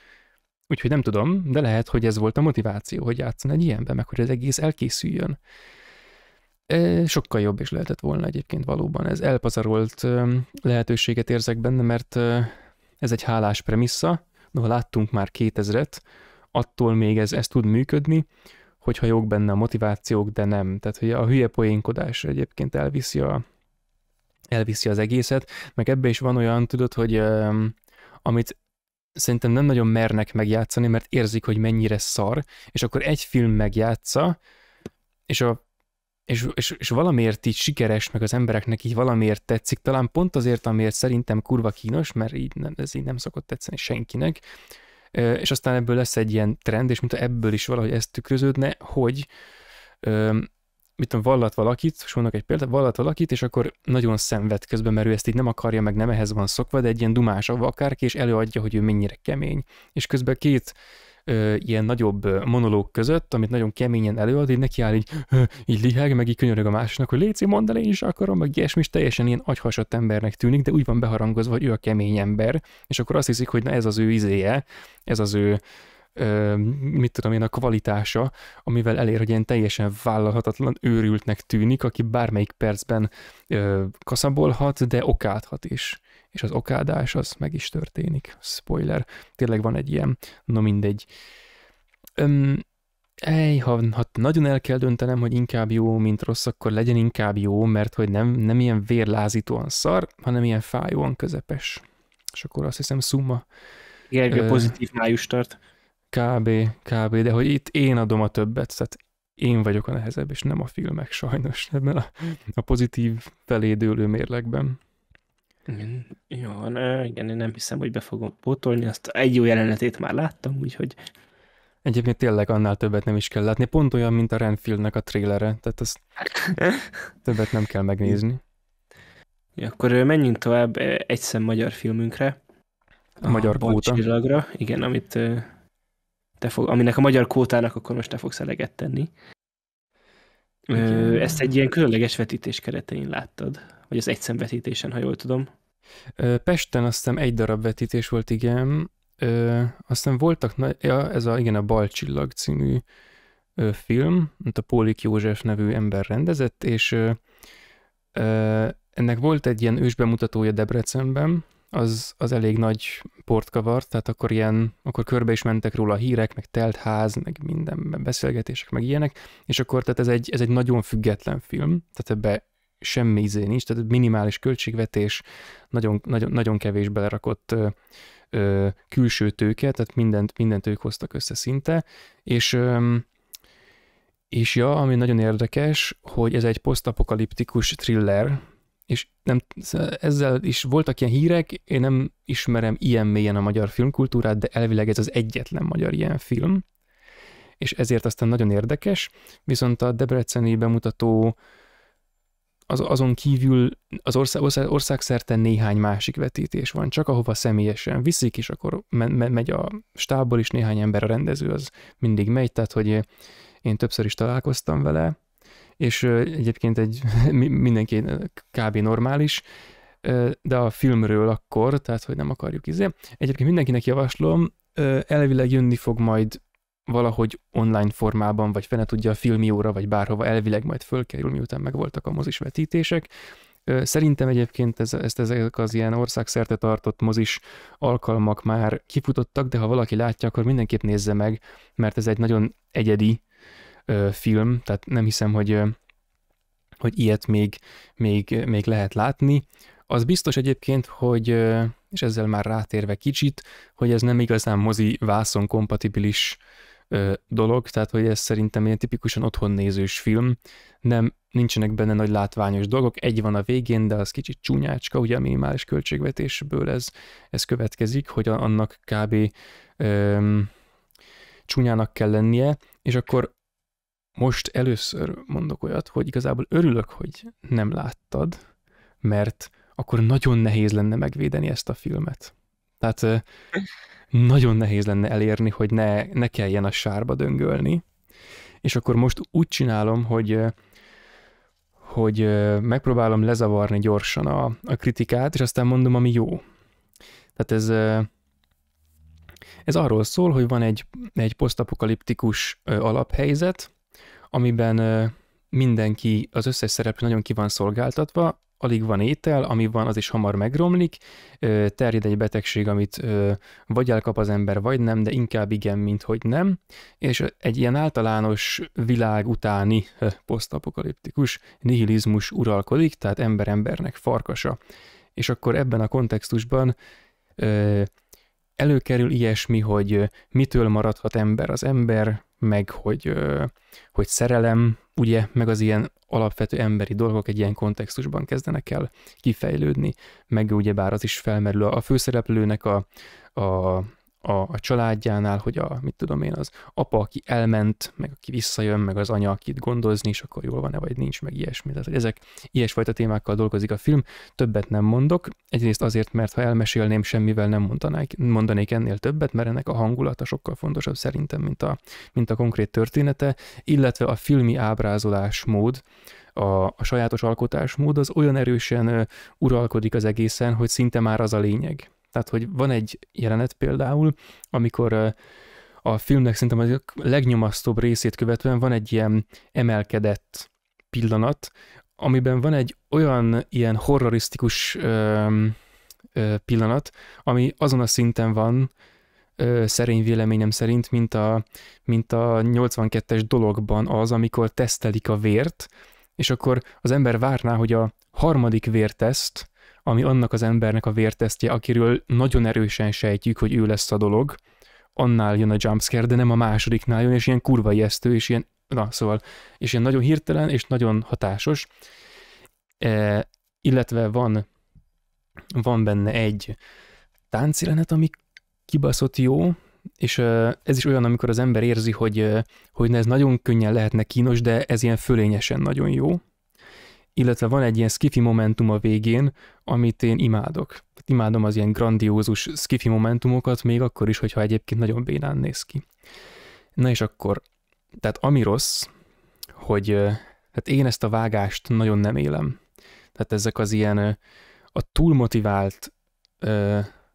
Úgyhogy nem tudom, de lehet, hogy ez volt a motiváció, hogy játszon egy ilyenben, meg hogy az egész elkészüljön. Sokkal jobb is lehetett volna egyébként valóban. Ez elpazarolt lehetőséget érzek benne, mert ez egy hálás premissza, noha láttunk már 2000-et, attól még ez, ez tud működni, hogyha jók benne a motivációk, de nem. Tehát, hogy a hülye poénkodás egyébként elviszi, a, elviszi az egészet, meg ebbe is van olyan, tudod, hogy amit szerintem nem nagyon mernek megjátszani, mert érzik, hogy mennyire szar, és akkor egy film megjátsza, és a és, és, és valamiért így sikeres, meg az embereknek így valamiért tetszik, talán pont azért, amiért szerintem kurva kínos, mert így nem, ez így nem szokott tetszeni senkinek, és aztán ebből lesz egy ilyen trend, és mint ebből is valahogy ez tükröződne, hogy mit tudom, vallat valakit, és mondok egy példát, vallat valakit, és akkor nagyon szenved közben, mert ő ezt így nem akarja, meg nem ehhez van szokva, de egy ilyen dumás akárki, és előadja, hogy ő mennyire kemény. És közben két ö, ilyen nagyobb monológ között, amit nagyon keményen előad, így neki áll így, ö, így liheg, meg így könyörög a másnak, hogy léci, mondd el, én is akarom, meg ilyesmi, és teljesen ilyen agyhasadt embernek tűnik, de úgy van beharangozva, hogy ő a kemény ember, és akkor azt hiszik, hogy na ez az ő izéje, ez az ő ö, mit tudom én, a kvalitása, amivel elér, hogy ilyen teljesen vállalhatatlan őrültnek tűnik, aki bármelyik percben ö, kaszabolhat, de okáthat is és az okádás az meg is történik. Spoiler. Tényleg van egy ilyen, no mindegy. Öm, ej, ha, ha nagyon el kell döntenem, hogy inkább jó, mint rossz, akkor legyen inkább jó, mert hogy nem, nem ilyen vérlázítóan szar, hanem ilyen fájóan közepes. És akkor azt hiszem szumma. Gergő pozitív május tart. Kb, kb, de hogy itt én adom a többet, tehát én vagyok a nehezebb, és nem a filmek sajnos ebben a, a pozitív felé dőlő mérlegben. Igen, jó, ne, igen, én nem hiszem, hogy be fogom pótolni, azt egy jó jelenetét már láttam, úgyhogy... Egyébként tényleg annál többet nem is kell látni, pont olyan, mint a Renfieldnek a trélere, tehát azt többet nem kell megnézni. Ja, akkor menjünk tovább egy szem magyar filmünkre. A magyar kóta. Csillagra, igen, amit te fog, aminek a magyar kótának akkor most te fogsz eleget tenni. Igen. Ezt egy ilyen különleges vetítés keretein láttad vagy az egy szemvetítésen, ha jól tudom. Pesten azt hiszem egy darab vetítés volt, igen. Azt aztán voltak, na, ja, ez a, igen, a Balcsillag című film, amit a Pólik József nevű ember rendezett, és ennek volt egy ilyen ősbemutatója Debrecenben, az, az elég nagy port kavart, tehát akkor ilyen, akkor körbe is mentek róla a hírek, meg telt ház, meg minden, beszélgetések, meg ilyenek, és akkor tehát ez egy, ez egy nagyon független film, tehát ebbe semmi izé nincs, tehát minimális költségvetés, nagyon, nagyon, nagyon kevés belerakott ö, ö, külső tőke, tehát mindent, mindent ők hoztak össze szinte, és ö, és ja, ami nagyon érdekes, hogy ez egy posztapokaliptikus thriller, és nem, ezzel is voltak ilyen hírek, én nem ismerem ilyen mélyen a magyar filmkultúrát, de elvileg ez az egyetlen magyar ilyen film, és ezért aztán nagyon érdekes, viszont a debreceni bemutató az, azon kívül az ország, ország, országszerte néhány másik vetítés van, csak ahova személyesen viszik, és akkor me, me, megy a stábból is néhány ember, a rendező az mindig megy, tehát hogy én többször is találkoztam vele, és egyébként egy mindenki kb. normális, de a filmről akkor, tehát hogy nem akarjuk izé. Egyébként mindenkinek javaslom, elvileg jönni fog majd valahogy online formában, vagy fene tudja a filmióra, vagy bárhova elvileg majd fölkerül, miután megvoltak a mozis vetítések. Szerintem egyébként ez, ezt ezek az ilyen országszerte tartott mozis alkalmak már kifutottak, de ha valaki látja, akkor mindenképp nézze meg, mert ez egy nagyon egyedi ö, film, tehát nem hiszem, hogy hogy ilyet még, még, még lehet látni. Az biztos egyébként, hogy, és ezzel már rátérve kicsit, hogy ez nem igazán mozi vászon kompatibilis dolog, tehát hogy ez szerintem ilyen tipikusan otthon nézős film, nem, nincsenek benne nagy látványos dolgok, egy van a végén, de az kicsit csúnyácska, ugye a minimális költségvetésből ez, ez következik, hogy annak kb. Öm, csúnyának kell lennie, és akkor most először mondok olyat, hogy igazából örülök, hogy nem láttad, mert akkor nagyon nehéz lenne megvédeni ezt a filmet. Tehát nagyon nehéz lenne elérni, hogy ne, ne kelljen a sárba döngölni. És akkor most úgy csinálom, hogy hogy megpróbálom lezavarni gyorsan a, a kritikát, és aztán mondom, ami jó. Tehát ez, ez arról szól, hogy van egy, egy posztapokaliptikus alaphelyzet, amiben mindenki, az összes szereplő nagyon ki van szolgáltatva, alig van étel, ami van, az is hamar megromlik, terjed egy betegség, amit vagy elkap az ember, vagy nem, de inkább igen, mint hogy nem, és egy ilyen általános világ utáni posztapokaliptikus nihilizmus uralkodik, tehát ember embernek farkasa. És akkor ebben a kontextusban előkerül ilyesmi, hogy mitől maradhat ember az ember, meg hogy, hogy szerelem, ugye, meg az ilyen alapvető emberi dolgok egy ilyen kontextusban kezdenek el kifejlődni, meg ugyebár az is felmerül a főszereplőnek a, a a, a családjánál, hogy a, mit tudom én, az apa, aki elment, meg aki visszajön, meg az anya, akit gondozni, és akkor jól van-e, vagy nincs, meg ilyesmi. Tehát ezek ilyesfajta témákkal dolgozik a film. Többet nem mondok, egyrészt azért, mert ha elmesélném, semmivel nem mondanék, mondanék ennél többet, mert ennek a hangulata sokkal fontosabb szerintem, mint a, mint a konkrét története, illetve a filmi ábrázolásmód, a, a sajátos alkotásmód az olyan erősen ö, uralkodik az egészen, hogy szinte már az a lényeg tehát, hogy van egy jelenet például, amikor a filmnek szerintem a legnyomasztóbb részét követően van egy ilyen emelkedett pillanat, amiben van egy olyan ilyen horrorisztikus ö, ö, pillanat, ami azon a szinten van, ö, szerény véleményem szerint, mint a, mint a 82-es dologban az, amikor tesztelik a vért, és akkor az ember várná, hogy a harmadik vérteszt ami annak az embernek a vértesztje, akiről nagyon erősen sejtjük, hogy ő lesz a dolog, annál jön a jumpscare, de nem a másodiknál jön, és ilyen kurva ijesztő, és ilyen, na szóval, és ilyen nagyon hirtelen, és nagyon hatásos. E, illetve van, van benne egy táncjelenet, ami kibaszott jó, és ez is olyan, amikor az ember érzi, hogy, hogy ez nagyon könnyen lehetne kínos, de ez ilyen fölényesen nagyon jó illetve van egy ilyen skifi momentum a végén, amit én imádok. Hát imádom az ilyen grandiózus skifi momentumokat, még akkor is, hogyha egyébként nagyon bénán néz ki. Na és akkor, tehát ami rossz, hogy hát én ezt a vágást nagyon nem élem. Tehát ezek az ilyen a túlmotivált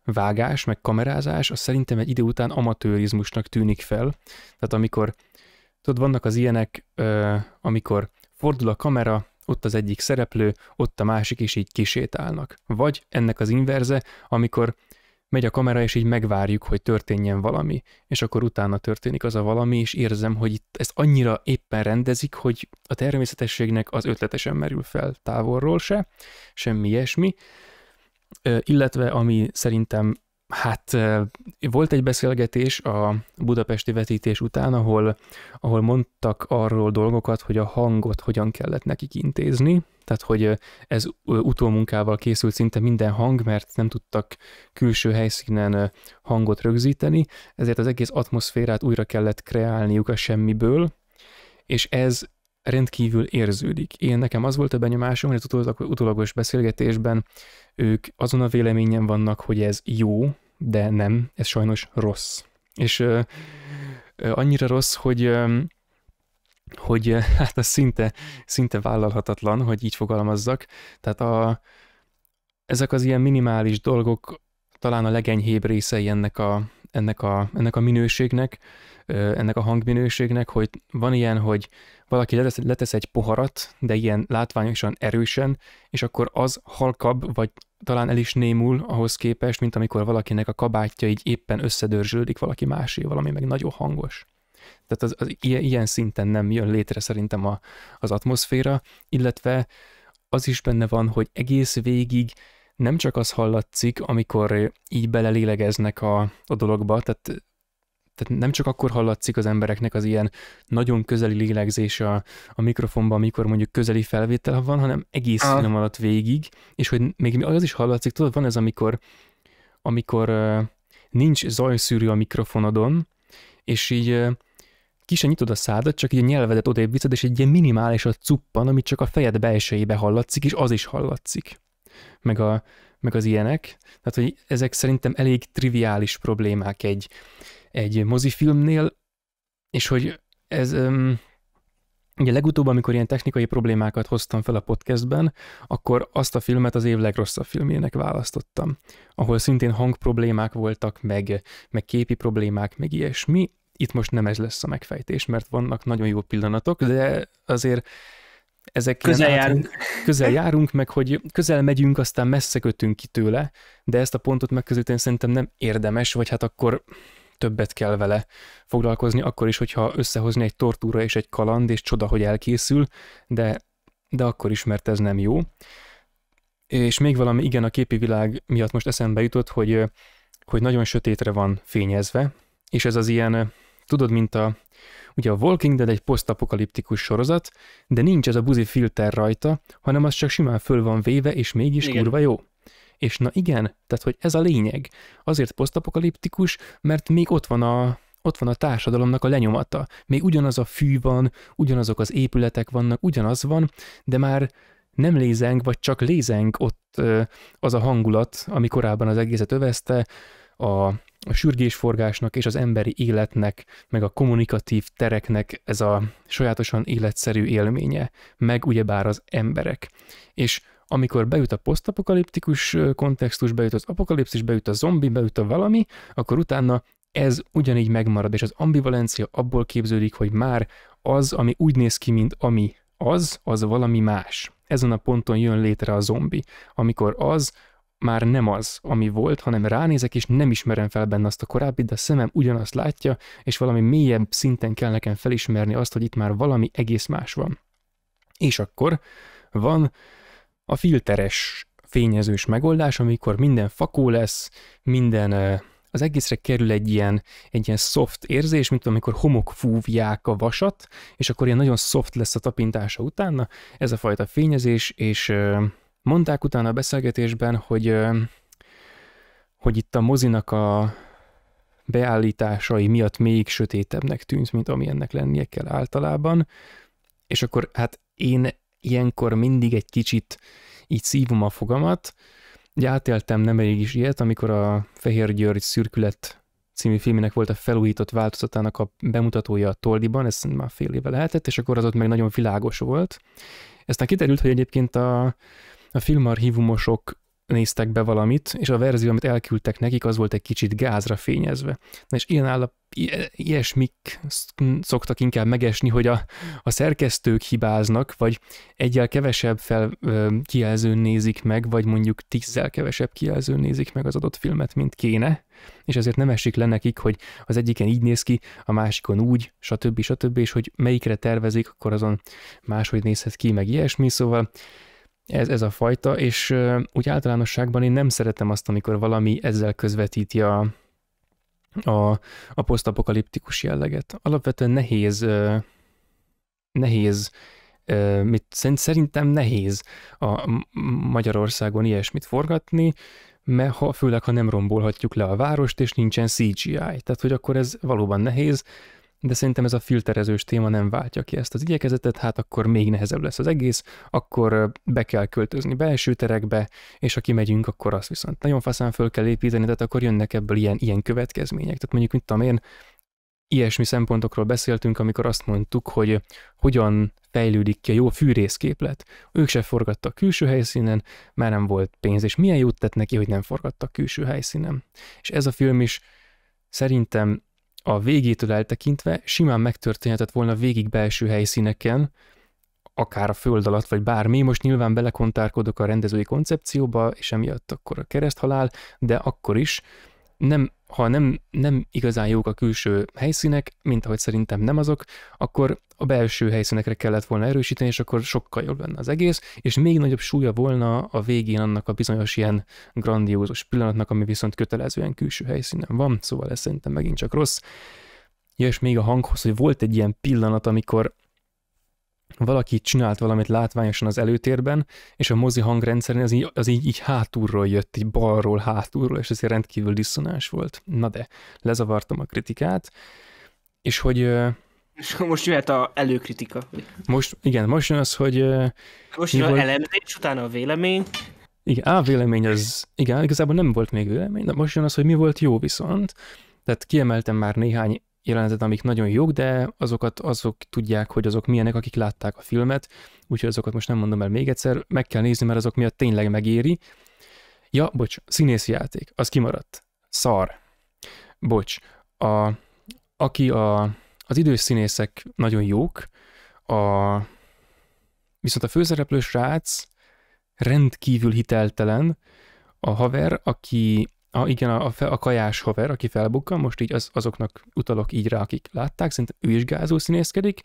vágás, meg kamerázás, az szerintem egy idő után amatőrizmusnak tűnik fel. Tehát amikor, tudod, vannak az ilyenek, amikor fordul a kamera, ott az egyik szereplő, ott a másik is így kisétálnak. Vagy ennek az inverze, amikor megy a kamera, és így megvárjuk, hogy történjen valami, és akkor utána történik az a valami, és érzem, hogy itt ezt annyira éppen rendezik, hogy a természetességnek az ötletesen merül fel távolról se, semmi ilyesmi, illetve ami szerintem Hát volt egy beszélgetés a budapesti vetítés után, ahol, ahol mondtak arról dolgokat, hogy a hangot hogyan kellett nekik intézni, tehát hogy ez utómunkával készült szinte minden hang, mert nem tudtak külső helyszínen hangot rögzíteni, ezért az egész atmoszférát újra kellett kreálniuk a semmiből, és ez rendkívül érződik. Én nekem az volt a benyomásom, hogy az utolagos beszélgetésben ők azon a véleményen vannak, hogy ez jó, de nem, ez sajnos rossz. És ö, ö, annyira rossz, hogy ö, hogy hát az szinte, szinte vállalhatatlan, hogy így fogalmazzak. Tehát a, ezek az ilyen minimális dolgok talán a legenyhébb részei ennek a, ennek a, ennek a minőségnek, ennek a hangminőségnek, hogy van ilyen, hogy valaki letesz, letesz egy poharat, de ilyen látványosan erősen, és akkor az halkabb, vagy talán el is némul ahhoz képest, mint amikor valakinek a kabátja így éppen összedörzsölődik valaki másé, valami meg nagyon hangos. Tehát az, az ilyen, ilyen szinten nem jön létre szerintem a, az atmoszféra, illetve az is benne van, hogy egész végig nem csak az hallatszik, amikor így belelélegeznek a, a dologba, tehát tehát nem csak akkor hallatszik az embereknek az ilyen nagyon közeli lélegzés a, a mikrofonban, amikor mondjuk közeli felvétel van, hanem egész ah. film alatt végig, és hogy még az is hallatszik, tudod, van ez, amikor, amikor uh, nincs zajszűrő a mikrofonodon, és így uh, kisen nyitod a szádat, csak így a nyelvedet odébb viszed, és egy ilyen minimális a cuppan, amit csak a fejed belsejébe hallatszik, és az is hallatszik. Meg, a, meg az ilyenek. Tehát, hogy ezek szerintem elég triviális problémák egy, egy mozifilmnél, és hogy ez um, ugye legutóbb, amikor ilyen technikai problémákat hoztam fel a podcastben, akkor azt a filmet az év legrosszabb filmjének választottam, ahol szintén hangproblémák voltak, meg, meg képi problémák, meg ilyesmi. Itt most nem ez lesz a megfejtés, mert vannak nagyon jó pillanatok, de azért ezek közel járunk. közel járunk, meg hogy közel megyünk, aztán messze kötünk ki tőle, de ezt a pontot megközelíteni szerintem nem érdemes, vagy hát akkor többet kell vele foglalkozni, akkor is, hogyha összehozni egy tortúra és egy kaland, és csoda, hogy elkészül, de, de akkor is, mert ez nem jó. És még valami, igen, a képi világ miatt most eszembe jutott, hogy, hogy nagyon sötétre van fényezve, és ez az ilyen, tudod, mint a, ugye a Walking Dead egy posztapokaliptikus sorozat, de nincs ez a buzi filter rajta, hanem az csak simán föl van véve, és mégis igen. kurva jó. És na igen, tehát hogy ez a lényeg. Azért posztapokaliptikus, mert még ott van a, ott van a társadalomnak a lenyomata. Még ugyanaz a fű van, ugyanazok az épületek vannak, ugyanaz van, de már nem lézeng, vagy csak lézeng ott az a hangulat, ami korábban az egészet övezte, a, a sürgésforgásnak és az emberi életnek, meg a kommunikatív tereknek ez a sajátosan életszerű élménye, meg ugyebár az emberek. És amikor beüt a posztapokaliptikus kontextus, beüt az apokalipszis, beüt a zombi, beüt a valami, akkor utána ez ugyanígy megmarad, és az ambivalencia abból képződik, hogy már az, ami úgy néz ki, mint ami az, az valami más. Ezen a ponton jön létre a zombi, amikor az már nem az, ami volt, hanem ránézek, és nem ismerem fel benne azt a korábbi, de a szemem ugyanazt látja, és valami mélyebb szinten kell nekem felismerni azt, hogy itt már valami egész más van. És akkor van a filteres fényezős megoldás, amikor minden fakó lesz, minden az egészre kerül egy ilyen, egy ilyen soft érzés, mint amikor homok fúvják a vasat, és akkor ilyen nagyon soft lesz a tapintása utána, ez a fajta fényezés, és mondták utána a beszélgetésben, hogy, hogy itt a mozinak a beállításai miatt még sötétebbnek tűnt, mint ami ennek lennie kell általában, és akkor hát én ilyenkor mindig egy kicsit így szívom a fogamat. Ugye átéltem nemrég is ilyet, amikor a Fehér György szürkület című filmének volt a felújított változatának a bemutatója a Toldiban, ez már fél éve lehetett, és akkor az ott meg nagyon világos volt. Eztán kiderült, hogy egyébként a, a filmarchívumosok néztek be valamit, és a verzió, amit elküldtek nekik, az volt egy kicsit gázra fényezve. Na és ilyen állap, ilyesmik szoktak inkább megesni, hogy a, a szerkesztők hibáznak, vagy egyel kevesebb fel, ö, kijelzőn nézik meg, vagy mondjuk tízzel kevesebb kijelzőn nézik meg az adott filmet, mint kéne, és ezért nem esik le nekik, hogy az egyiken így néz ki, a másikon úgy, stb. stb. és hogy melyikre tervezik, akkor azon máshogy nézhet ki, meg ilyesmi, szóval ez, ez a fajta, és úgy általánosságban én nem szeretem azt, amikor valami ezzel közvetíti a, a, a posztapokaliptikus jelleget. Alapvetően nehéz, nehéz, mit szerintem nehéz a Magyarországon ilyesmit forgatni, mert ha, főleg ha nem rombolhatjuk le a várost, és nincsen CGI. Tehát, hogy akkor ez valóban nehéz, de szerintem ez a filterezős téma nem váltja ki ezt az igyekezetet, hát akkor még nehezebb lesz az egész, akkor be kell költözni belső terekbe, és ha kimegyünk, akkor azt viszont nagyon faszán föl kell építeni, tehát akkor jönnek ebből ilyen, ilyen következmények. Tehát mondjuk, mit tudom én, ilyesmi szempontokról beszéltünk, amikor azt mondtuk, hogy hogyan fejlődik ki a jó fűrészképlet. Ők se forgattak külső helyszínen, már nem volt pénz, és milyen jót tett neki, hogy nem forgattak külső helyszínen. És ez a film is szerintem a végétől eltekintve simán megtörténhetett volna végig belső helyszíneken, akár a föld alatt, vagy bármi, most nyilván belekontárkodok a rendezői koncepcióba, és emiatt akkor a kereszthalál, de akkor is nem ha nem, nem igazán jók a külső helyszínek, mint ahogy szerintem nem azok, akkor a belső helyszínekre kellett volna erősíteni, és akkor sokkal jobb lenne az egész, és még nagyobb súlya volna a végén annak a bizonyos ilyen grandiózus pillanatnak, ami viszont kötelezően külső helyszínen van, szóval ez szerintem megint csak rossz. Ja, és még a hanghoz, hogy volt egy ilyen pillanat, amikor valaki csinált valamit látványosan az előtérben, és a mozi hangrendszerén az így, az így, így hátulról jött, így balról, hátulról, és ezért rendkívül diszonás volt. Na de, lezavartam a kritikát, és hogy... És most jöhet a előkritika. Most, igen, most jön az, hogy... Most jön volt... elemzés, utána a vélemény. Igen, a vélemény az, igen, igazából nem volt még vélemény, de most jön az, hogy mi volt jó viszont. Tehát kiemeltem már néhány jelenetet, amik nagyon jók, de azokat azok tudják, hogy azok milyenek, akik látták a filmet, úgyhogy azokat most nem mondom el még egyszer, meg kell nézni, mert azok miatt tényleg megéri. Ja, bocs, színészi játék, az kimaradt. Szar. Bocs. A, aki a, az idős színészek nagyon jók, a, viszont a főszereplő srác rendkívül hiteltelen, a haver, aki a, igen, a, a kajás haver, aki felbukkan, most így az, azoknak utalok így rá, akik látták, szerintem ő is gázul színészkedik,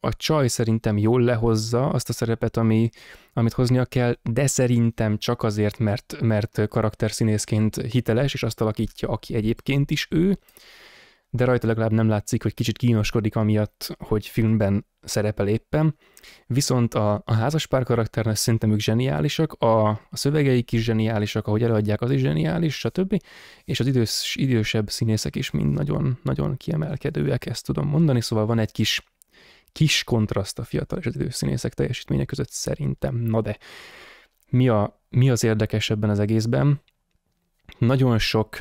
a csaj szerintem jól lehozza azt a szerepet, ami, amit hoznia kell, de szerintem csak azért, mert, mert karakterszínészként hiteles, és azt alakítja, aki egyébként is ő de rajta legalább nem látszik, hogy kicsit kínoskodik amiatt, hogy filmben szerepel éppen. Viszont a, a házaspár karakternek szerintem ők zseniálisak, a, a szövegeik is zseniálisak, ahogy előadják, az is zseniális, stb. És az idős, idősebb színészek is mind nagyon, nagyon kiemelkedőek, ezt tudom mondani, szóval van egy kis kis kontraszt a fiatal és az idős színészek teljesítménye között szerintem. Na de, mi, a, mi az érdekes ebben az egészben? Nagyon sok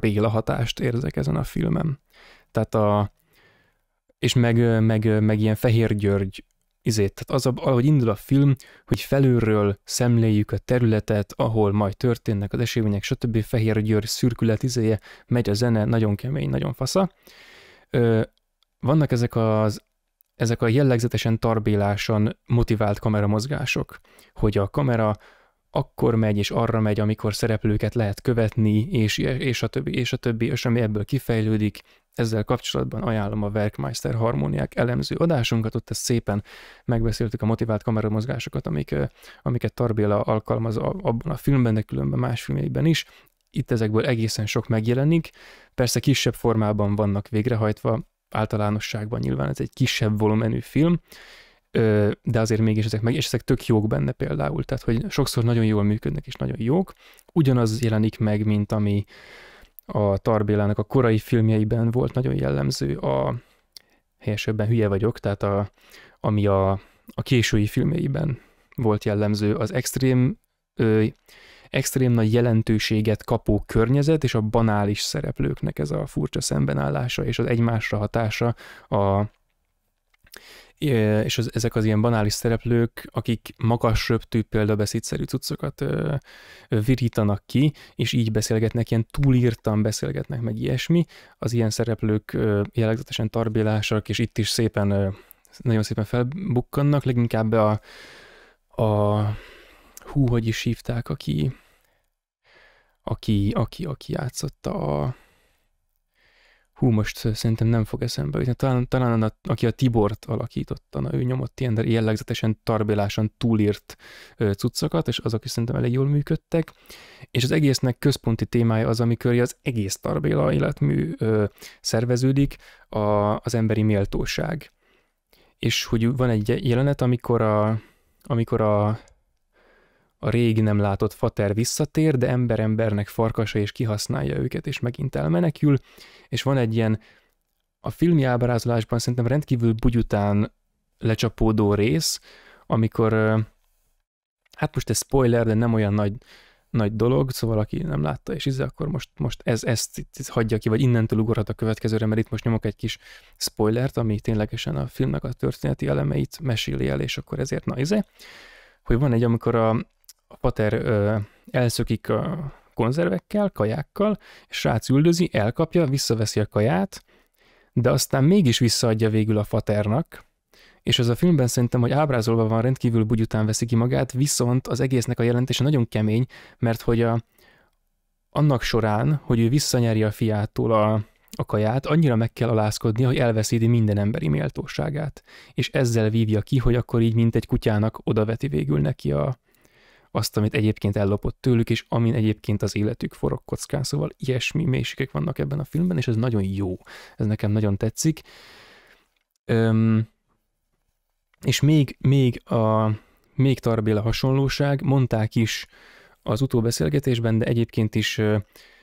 Béla hatást érzek ezen a filmen. Tehát a, és meg, meg, meg ilyen Fehér György izét. Tehát az, ahogy indul a film, hogy felülről szemléljük a területet, ahol majd történnek az események, stb. Fehér György szürkület izéje, megy a zene, nagyon kemény, nagyon fasza. Ö, vannak ezek az ezek a jellegzetesen tarbélásan motivált kameramozgások, hogy a kamera akkor megy és arra megy, amikor szereplőket lehet követni, és, és a többi, és a többi, és ami ebből kifejlődik. Ezzel kapcsolatban ajánlom a Werkmeister harmóniák elemző adásunkat, ott ezt szépen megbeszéltük a motivált kameramozgásokat, amik, amiket Tarbéla alkalmaz abban a filmben, de különben más filmjeiben is. Itt ezekből egészen sok megjelenik, persze kisebb formában vannak végrehajtva, általánosságban nyilván ez egy kisebb volumenű film, de azért mégis ezek meg, és ezek tök jók benne például, tehát hogy sokszor nagyon jól működnek és nagyon jók. Ugyanaz jelenik meg, mint ami a Tarbélának a korai filmjeiben volt nagyon jellemző, a helyesebben hülye vagyok, tehát a, ami a, a késői filmjeiben volt jellemző, az extrém ö, extrém nagy jelentőséget kapó környezet és a banális szereplőknek ez a furcsa szembenállása és az egymásra hatása a, és az, ezek az ilyen banális szereplők, akik magas röptű példabeszédszerű cuccokat ö, ö, virítanak ki, és így beszélgetnek, ilyen túlírtan beszélgetnek, meg ilyesmi. Az ilyen szereplők ö, jellegzetesen tarbélásak, és itt is szépen, ö, nagyon szépen felbukkannak, leginkább a, a hú, hogy is hívták, aki, aki, aki, aki játszotta a hú, most szerintem nem fog eszembe jutni. Talán, talán a, aki a Tibort alakította, na, ő nyomott ilyen jellegzetesen tarbélásan túlírt cuccokat, és azok is szerintem elég jól működtek. És az egésznek központi témája az, amikor az egész tarbéla életmű ö, szerveződik, a, az emberi méltóság. És hogy van egy jelenet, amikor a, amikor a a régi nem látott fater visszatér, de ember embernek farkasa és kihasználja őket, és megint elmenekül, és van egy ilyen a filmi ábrázolásban szerintem rendkívül bugyután lecsapódó rész, amikor, hát most ez spoiler, de nem olyan nagy, nagy dolog, szóval aki nem látta és ez akkor most, most ez, ezt itt, hagyja ki, vagy innentől ugorhat a következőre, mert itt most nyomok egy kis spoilert, ami ténylegesen a filmnek a történeti elemeit meséli el, és akkor ezért na izé, hogy van egy, amikor a, a pater ö, elszökik a konzervekkel, kajákkal, és srác üldözi, elkapja, visszaveszi a kaját, de aztán mégis visszaadja végül a faternak, és ez a filmben szerintem, hogy ábrázolva van, rendkívül bugy után veszi ki magát, viszont az egésznek a jelentése nagyon kemény, mert hogy a, annak során, hogy ő visszanyeri a fiától a, a kaját, annyira meg kell alázkodni, hogy elveszíti minden emberi méltóságát. És ezzel vívja ki, hogy akkor így mint egy kutyának odaveti végül neki a, azt, amit egyébként ellopott tőlük, és amin egyébként az életük forog kockán. Szóval ilyesmi mélységek vannak ebben a filmben, és ez nagyon jó. Ez nekem nagyon tetszik. Öm, és még, még, a, még Tarbéla hasonlóság, mondták is az utóbeszélgetésben, de egyébként is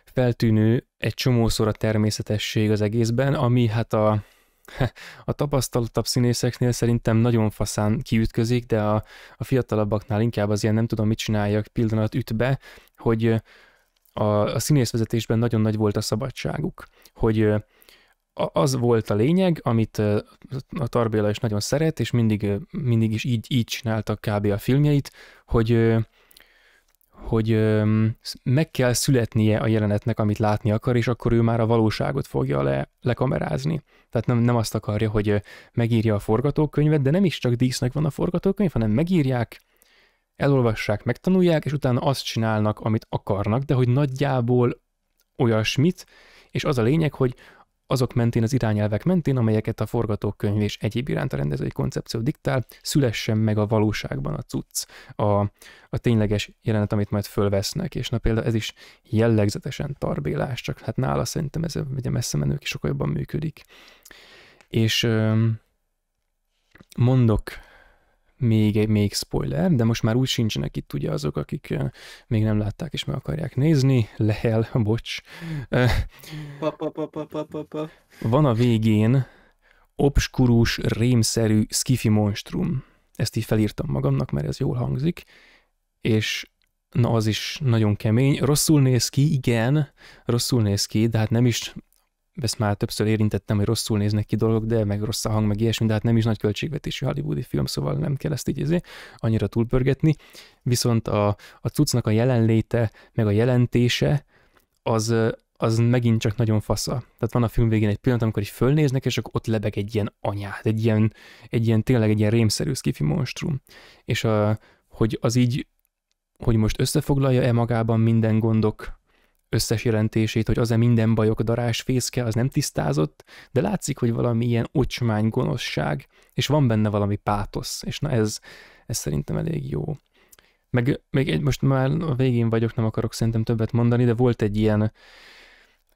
feltűnő egy csomószor a természetesség az egészben, ami hát a, A tapasztaltabb színészeknél szerintem nagyon faszán kiütközik, de a, a fiatalabbaknál inkább az ilyen nem tudom mit csináljak pillanat ütbe, hogy a, a színészvezetésben nagyon nagy volt a szabadságuk, hogy az volt a lényeg, amit a Tarbéla is nagyon szeret, és mindig, mindig is így, így csináltak kb. a filmjeit, hogy hogy meg kell születnie a jelenetnek, amit látni akar, és akkor ő már a valóságot fogja le, lekamerázni. Tehát nem, nem azt akarja, hogy megírja a forgatókönyvet, de nem is csak dísznek van a forgatókönyv, hanem megírják, elolvassák, megtanulják, és utána azt csinálnak, amit akarnak, de hogy nagyjából olyasmit, és az a lényeg, hogy azok mentén, az irányelvek mentén, amelyeket a forgatókönyv és egyéb iránt a rendezői koncepció diktál, szülessen meg a valóságban a cucc, a, a tényleges jelenet, amit majd fölvesznek, és na például ez is jellegzetesen tarbélás, csak hát nála szerintem ez ugye messze menő is sokkal jobban működik. És mondok még, még spoiler, de most már úgy sincsenek itt ugye azok, akik még nem látták és meg akarják nézni. Lehel, bocs. Pa, pa, pa, pa, pa, pa, pa. Van a végén obskurus, rémszerű skifi monstrum. Ezt így felírtam magamnak, mert ez jól hangzik. És na az is nagyon kemény. Rosszul néz ki, igen, rosszul néz ki, de hát nem is ezt már többször érintettem, hogy rosszul néznek ki dolgok, de meg rossz a hang, meg ilyesmi, de hát nem is nagy költségvetésű hollywoodi film, szóval nem kell ezt így izé, annyira túlpörgetni. Viszont a, a cuccnak a jelenléte, meg a jelentése, az, az megint csak nagyon fasza. Tehát van a film végén egy pillanat, amikor így fölnéznek, és akkor ott lebeg egy ilyen anyát, egy ilyen, egy ilyen tényleg egy ilyen rémszerű skifi monstrum. És a, hogy az így, hogy most összefoglalja-e magában minden gondok összes jelentését, hogy az-e minden bajok darás fészke, az nem tisztázott, de látszik, hogy valami ilyen ocsmány gonoszság, és van benne valami pátosz, és na ez, ez szerintem elég jó. Meg még egy, most már a végén vagyok, nem akarok szerintem többet mondani, de volt egy ilyen,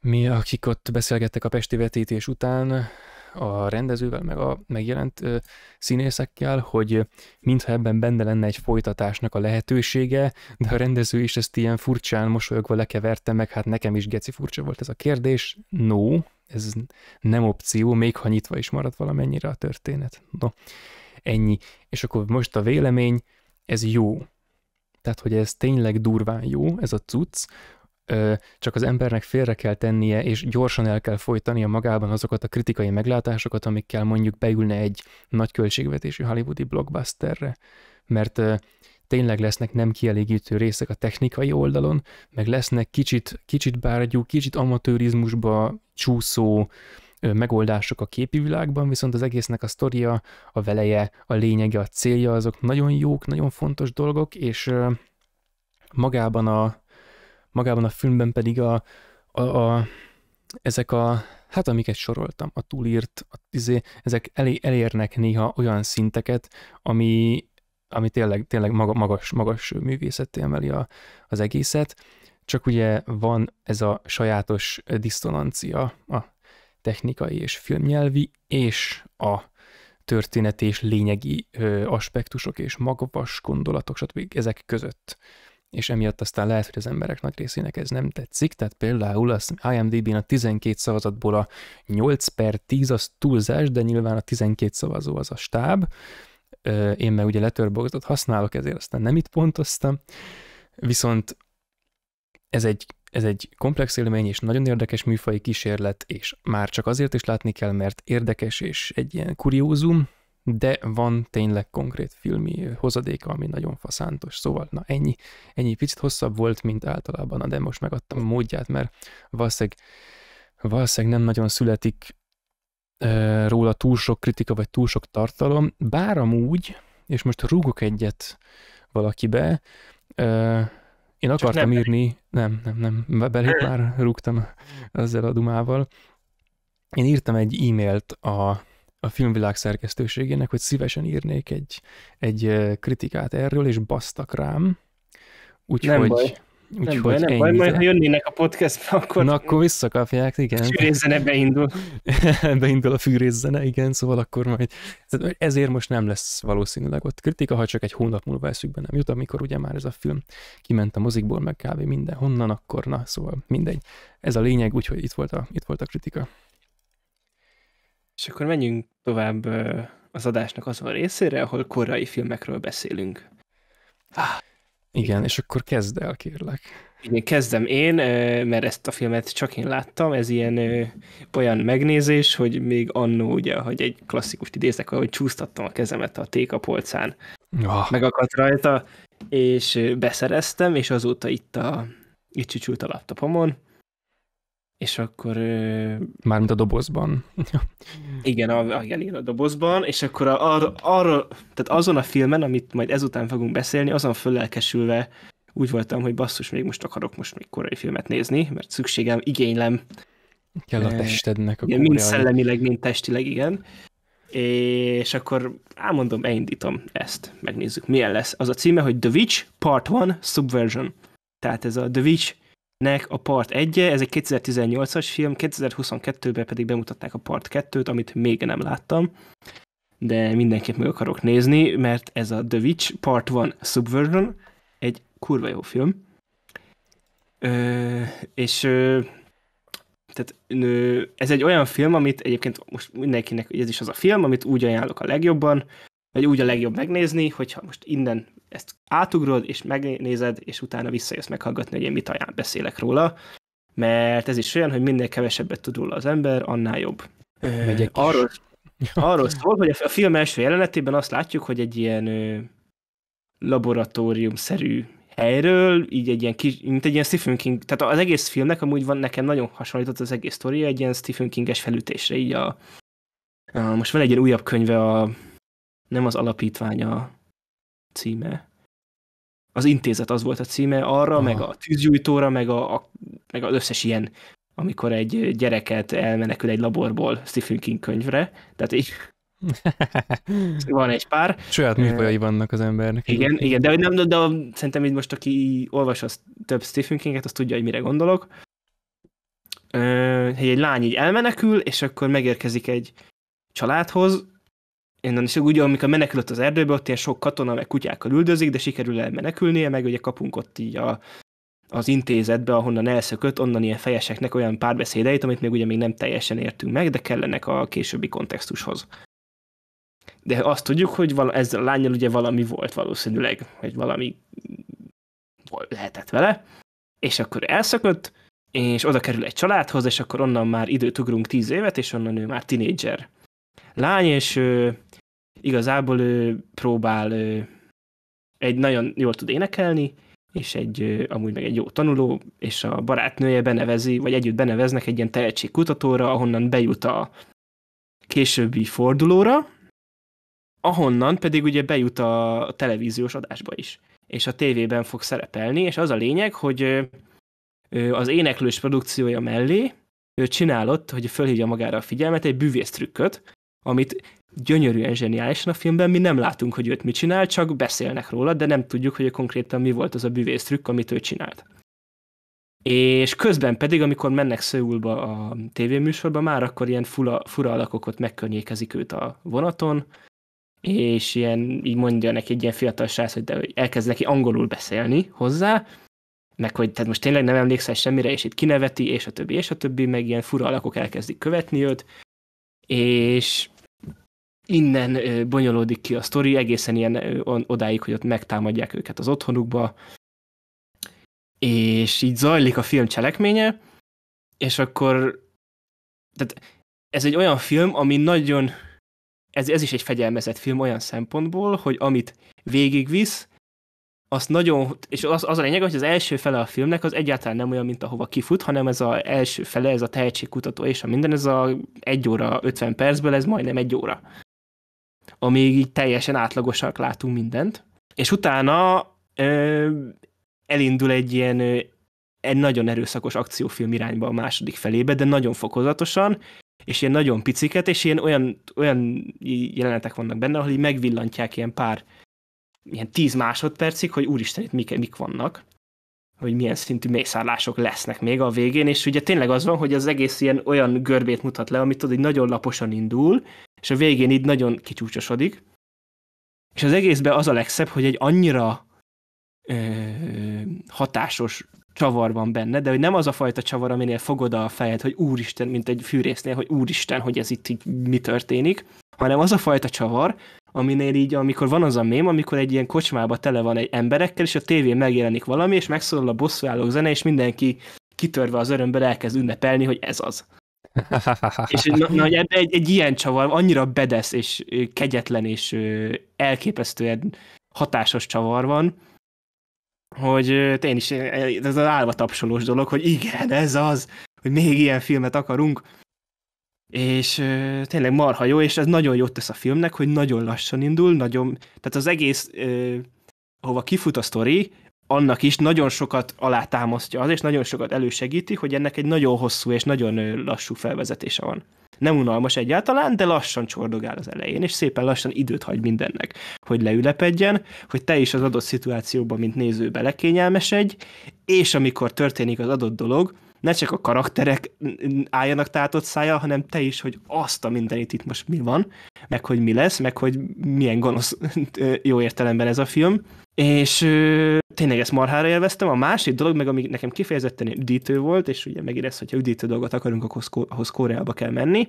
mi, akik ott beszélgettek a Pesti vetítés után, a rendezővel, meg a megjelent színészekkel, hogy mintha ebben benne lenne egy folytatásnak a lehetősége, de a rendező is ezt ilyen furcsán mosolyogva lekeverte meg, hát nekem is geci furcsa volt ez a kérdés. No, ez nem opció, még ha nyitva is maradt valamennyire a történet. No, ennyi. És akkor most a vélemény, ez jó. Tehát, hogy ez tényleg durván jó, ez a cucc, csak az embernek félre kell tennie, és gyorsan el kell folytania magában azokat a kritikai meglátásokat, amikkel mondjuk beülne egy nagy költségvetésű hollywoodi blockbusterre. Mert tényleg lesznek nem kielégítő részek a technikai oldalon, meg lesznek kicsit, kicsit bárgyú, kicsit amatőrizmusba csúszó megoldások a képi világban, viszont az egésznek a sztoria, a veleje, a lényege, a célja, azok nagyon jók, nagyon fontos dolgok, és magában a, magában a filmben pedig a, a, a ezek a, hát amiket soroltam, a túlírt, a, izé, ezek elé, elérnek néha olyan szinteket, ami, ami tényleg, tényleg maga, magas, magas művészetté emeli a, az egészet, csak ugye van ez a sajátos diszonancia a technikai és filmnyelvi, és a történeti és lényegi aspektusok és magvas gondolatok, stb. ezek között és emiatt aztán lehet, hogy az emberek nagy részének ez nem tetszik, tehát például az IMDb-n a 12 szavazatból a 8 per 10 az túlzás, de nyilván a 12 szavazó az a stáb, én meg ugye letörbogatot használok, ezért aztán nem itt pontoztam, viszont ez egy, ez egy komplex élmény, és nagyon érdekes műfai kísérlet, és már csak azért is látni kell, mert érdekes és egy ilyen kuriózum, de van tényleg konkrét filmi hozadéka, ami nagyon faszántos. Szóval, na ennyi, ennyi picit hosszabb volt, mint általában, de most megadtam a módját, mert valószínűleg, valószínűleg nem nagyon születik e, róla túl sok kritika, vagy túl sok tartalom, bár amúgy, és most rúgok egyet valakibe, e, én akartam nem. írni, nem, nem, nem, belép már rúgtam ezzel a dumával. Én írtam egy e-mailt a a filmvilág szerkesztőségének, hogy szívesen írnék egy, egy kritikát erről, és basztak rám. Úgyhogy... Nem hogy, baj. Úgy, nem baj, nem baj, majd ha jönnének a podcastba, akkor... Na, akkor visszakapják, igen. Fűrészzene beindul. beindul a fűrészzene, igen, szóval akkor majd... Ezért most nem lesz valószínűleg ott kritika, ha csak egy hónap múlva eszükbe nem jut, amikor ugye már ez a film kiment a mozikból, meg kávé mindenhonnan, akkor na, szóval mindegy. Ez a lényeg, úgyhogy itt volt a, itt volt a kritika. És akkor menjünk tovább az adásnak azon a részére, ahol korai filmekről beszélünk. Ah, igen, és akkor kezd el, kérlek. Igen, kezdem én, mert ezt a filmet csak én láttam, ez ilyen olyan megnézés, hogy még annó ugye, hogy egy klasszikust idézek, hogy csúsztattam a kezemet a tékapolcán, oh. Ah. megakadt rajta, és beszereztem, és azóta itt a itt csücsült a laptopomon, és akkor... Mármint a dobozban. igen, a, igen, igen, a dobozban, és akkor a, ar arra, tehát azon a filmen, amit majd ezután fogunk beszélni, azon föllelkesülve úgy voltam, hogy basszus, még most akarok most még korai filmet nézni, mert szükségem, igénylem. Kell a testednek a igen, Mind szellemileg, mind testileg, igen. És akkor elmondom, elindítom ezt, megnézzük, milyen lesz. Az a címe, hogy The Witch Part 1 Subversion. Tehát ez a The Witch nek a part 1 -e, ez egy 2018-as film, 2022-ben pedig bemutatták a part 2-t, amit még nem láttam, de mindenképp meg akarok nézni, mert ez a The Witch Part 1 Subversion, egy kurva jó film. Ö, és ö, tehát ö, ez egy olyan film, amit egyébként most mindenkinek, ez is az a film, amit úgy ajánlok a legjobban, vagy úgy a legjobb megnézni, hogyha most innen ezt átugrod, és megnézed, és utána visszajössz meghallgatni, hogy én mit ajánl, beszélek róla, mert ez is olyan, hogy minél kevesebbet tud róla az ember, annál jobb. arról, arról szól, hogy a film első jelenetében azt látjuk, hogy egy ilyen laboratórium-szerű helyről, így egy ilyen kis, mint egy ilyen Stephen King, tehát az egész filmnek amúgy van nekem nagyon hasonlított az egész sztoria, egy ilyen Stephen King-es felütésre, így a, a most van egy ilyen újabb könyve a nem az alapítványa, címe. Az intézet az volt a címe arra, Aha. meg a tűzgyújtóra, meg, a, a, meg az összes ilyen, amikor egy gyereket elmenekül egy laborból Stephen King könyvre. Tehát így van egy pár. Saját műfajai vannak az embernek. Igen, igen de, nem de, de szerintem így most, aki olvas az több Stephen King-et, az tudja, hogy mire gondolok. Hogy egy lány így elmenekül, és akkor megérkezik egy családhoz, én és ugye, amikor menekült az erdőbe, ott ilyen sok katona meg kutyákkal üldözik, de sikerül elmenekülnie, meg ugye kapunk ott így a, az intézetbe, ahonnan elszökött, onnan ilyen fejeseknek olyan párbeszédeit, amit még ugye még nem teljesen értünk meg, de kellenek a későbbi kontextushoz. De azt tudjuk, hogy vala, ez a lányjal ugye valami volt valószínűleg, hogy valami lehetett vele, és akkor elszökött, és oda kerül egy családhoz, és akkor onnan már időt ugrunk tíz évet, és onnan ő már tinédzser lány, és Igazából ő próbál ő egy nagyon jól tud énekelni, és egy, amúgy meg egy jó tanuló, és a barátnője benevezi, vagy együtt beneveznek egy ilyen tehetségkutatóra, ahonnan bejut a későbbi fordulóra, ahonnan pedig ugye bejut a televíziós adásba is, és a tévében fog szerepelni, és az a lényeg, hogy az éneklős produkciója mellé ő csinálott, hogy fölhívja magára a figyelmet, egy bűvésztrükköt, amit gyönyörűen zseniálisan a filmben, mi nem látunk, hogy őt mit csinál, csak beszélnek róla, de nem tudjuk, hogy konkrétan mi volt az a bűvésztrükk, amit ő csinált. És közben pedig, amikor mennek Szöulba a tévéműsorba, már akkor ilyen fula, fura alakokat megkörnyékezik őt a vonaton, és ilyen, így mondja neki egy ilyen fiatal srác, hogy, de, hogy elkezd neki angolul beszélni hozzá, meg hogy tehát most tényleg nem emlékszel semmire, és itt kineveti, és a többi, és a többi, meg ilyen fura alakok elkezdik követni őt, és innen bonyolódik ki a sztori, egészen ilyen odáig, hogy ott megtámadják őket az otthonukba, és így zajlik a film cselekménye, és akkor tehát ez egy olyan film, ami nagyon ez, ez is egy fegyelmezett film olyan szempontból, hogy amit végigvisz, azt nagyon, és az, az a lényeg, hogy az első fele a filmnek az egyáltalán nem olyan, mint ahova kifut, hanem ez az első fele, ez a tehetségkutató és a minden, ez a 1 óra 50 percből, ez majdnem egy óra amíg így teljesen átlagosak látunk mindent. És utána ö, elindul egy ilyen ö, egy nagyon erőszakos akciófilm irányba a második felébe, de nagyon fokozatosan, és ilyen nagyon piciket, és ilyen olyan, olyan jelenetek vannak benne, ahol így megvillantják ilyen pár, ilyen tíz másodpercig, hogy úristen, itt mik, mik vannak hogy milyen szintű mészállások lesznek még a végén, és ugye tényleg az van, hogy az egész ilyen olyan görbét mutat le, amit tudod, hogy nagyon laposan indul, és a végén így nagyon kicsúcsosodik. És az egészben az a legszebb, hogy egy annyira ö, hatásos csavar van benne, de hogy nem az a fajta csavar, aminél fogod a fejed, hogy úristen, mint egy fűrésznél, hogy úristen, hogy ez itt így mi történik, hanem az a fajta csavar, aminél így, amikor van az a mém, amikor egy ilyen kocsmába tele van egy emberekkel, és a tévén megjelenik valami, és megszólal a bosszúállók zene, és mindenki kitörve az örömből elkezd ünnepelni, hogy ez az. és na, na, egy, egy, egy ilyen csavar annyira bedesz, és kegyetlen, és elképesztően hatásos csavar van, hogy én is, ez az álva tapsolós dolog, hogy igen, ez az, hogy még ilyen filmet akarunk, és ö, tényleg marha jó, és ez nagyon jót tesz a filmnek, hogy nagyon lassan indul, nagyon, tehát az egész, ö, ahova kifut a sztori, annak is nagyon sokat alátámasztja az, és nagyon sokat elősegíti, hogy ennek egy nagyon hosszú és nagyon lassú felvezetése van. Nem unalmas egyáltalán, de lassan csordogál az elején, és szépen lassan időt hagy mindennek, hogy leülepedjen, hogy te is az adott szituációban, mint néző belekényelmesedj, és amikor történik az adott dolog, ne csak a karakterek álljanak tátott szája, hanem te is, hogy azt a mindenit itt most mi van, meg hogy mi lesz, meg hogy milyen gonosz jó értelemben ez a film. És ö, tényleg ezt marhára élveztem. A másik dolog, meg ami nekem kifejezetten üdítő volt, és ugye megint hogy hogyha üdítő dolgot akarunk, szkó, ahhoz Koreába kell menni,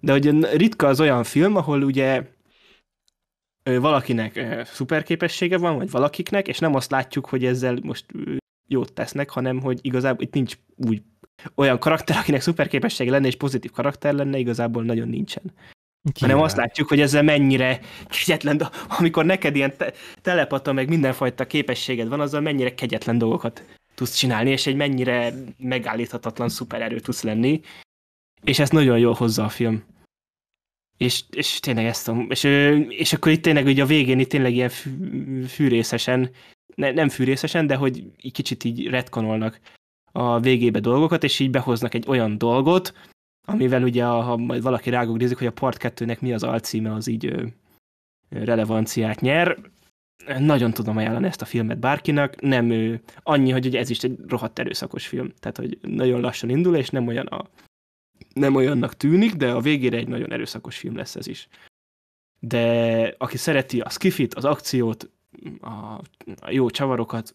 de ugye ritka az olyan film, ahol ugye valakinek szuperképessége van, vagy valakiknek, és nem azt látjuk, hogy ezzel most jót tesznek, hanem hogy igazából itt nincs úgy olyan karakter, akinek szuperképessége lenne és pozitív karakter lenne, igazából nagyon nincsen. Kivel? hanem azt látjuk, hogy ezzel mennyire kegyetlen, amikor neked ilyen te- telepata, meg mindenfajta képességed van, azzal mennyire kegyetlen dolgokat tudsz csinálni, és egy mennyire megállíthatatlan szupererő tudsz lenni, és ezt nagyon jól hozza a film. És, és tényleg ezt tudom. és, és akkor itt tényleg ugye a végén itt tényleg ilyen fűrészesen ne, nem fűrészesen, de hogy így kicsit így retkonolnak a végébe dolgokat, és így behoznak egy olyan dolgot, amivel ugye, a, ha majd valaki rágogrizik, hogy a part 2-nek mi az alcíme, az így ö, relevanciát nyer. Nagyon tudom ajánlani ezt a filmet bárkinek, nem ö, annyi, hogy ugye ez is egy rohadt erőszakos film, tehát hogy nagyon lassan indul, és nem olyan a, nem olyannak tűnik, de a végére egy nagyon erőszakos film lesz ez is. De aki szereti a skifit, az akciót, a, a jó csavarokat,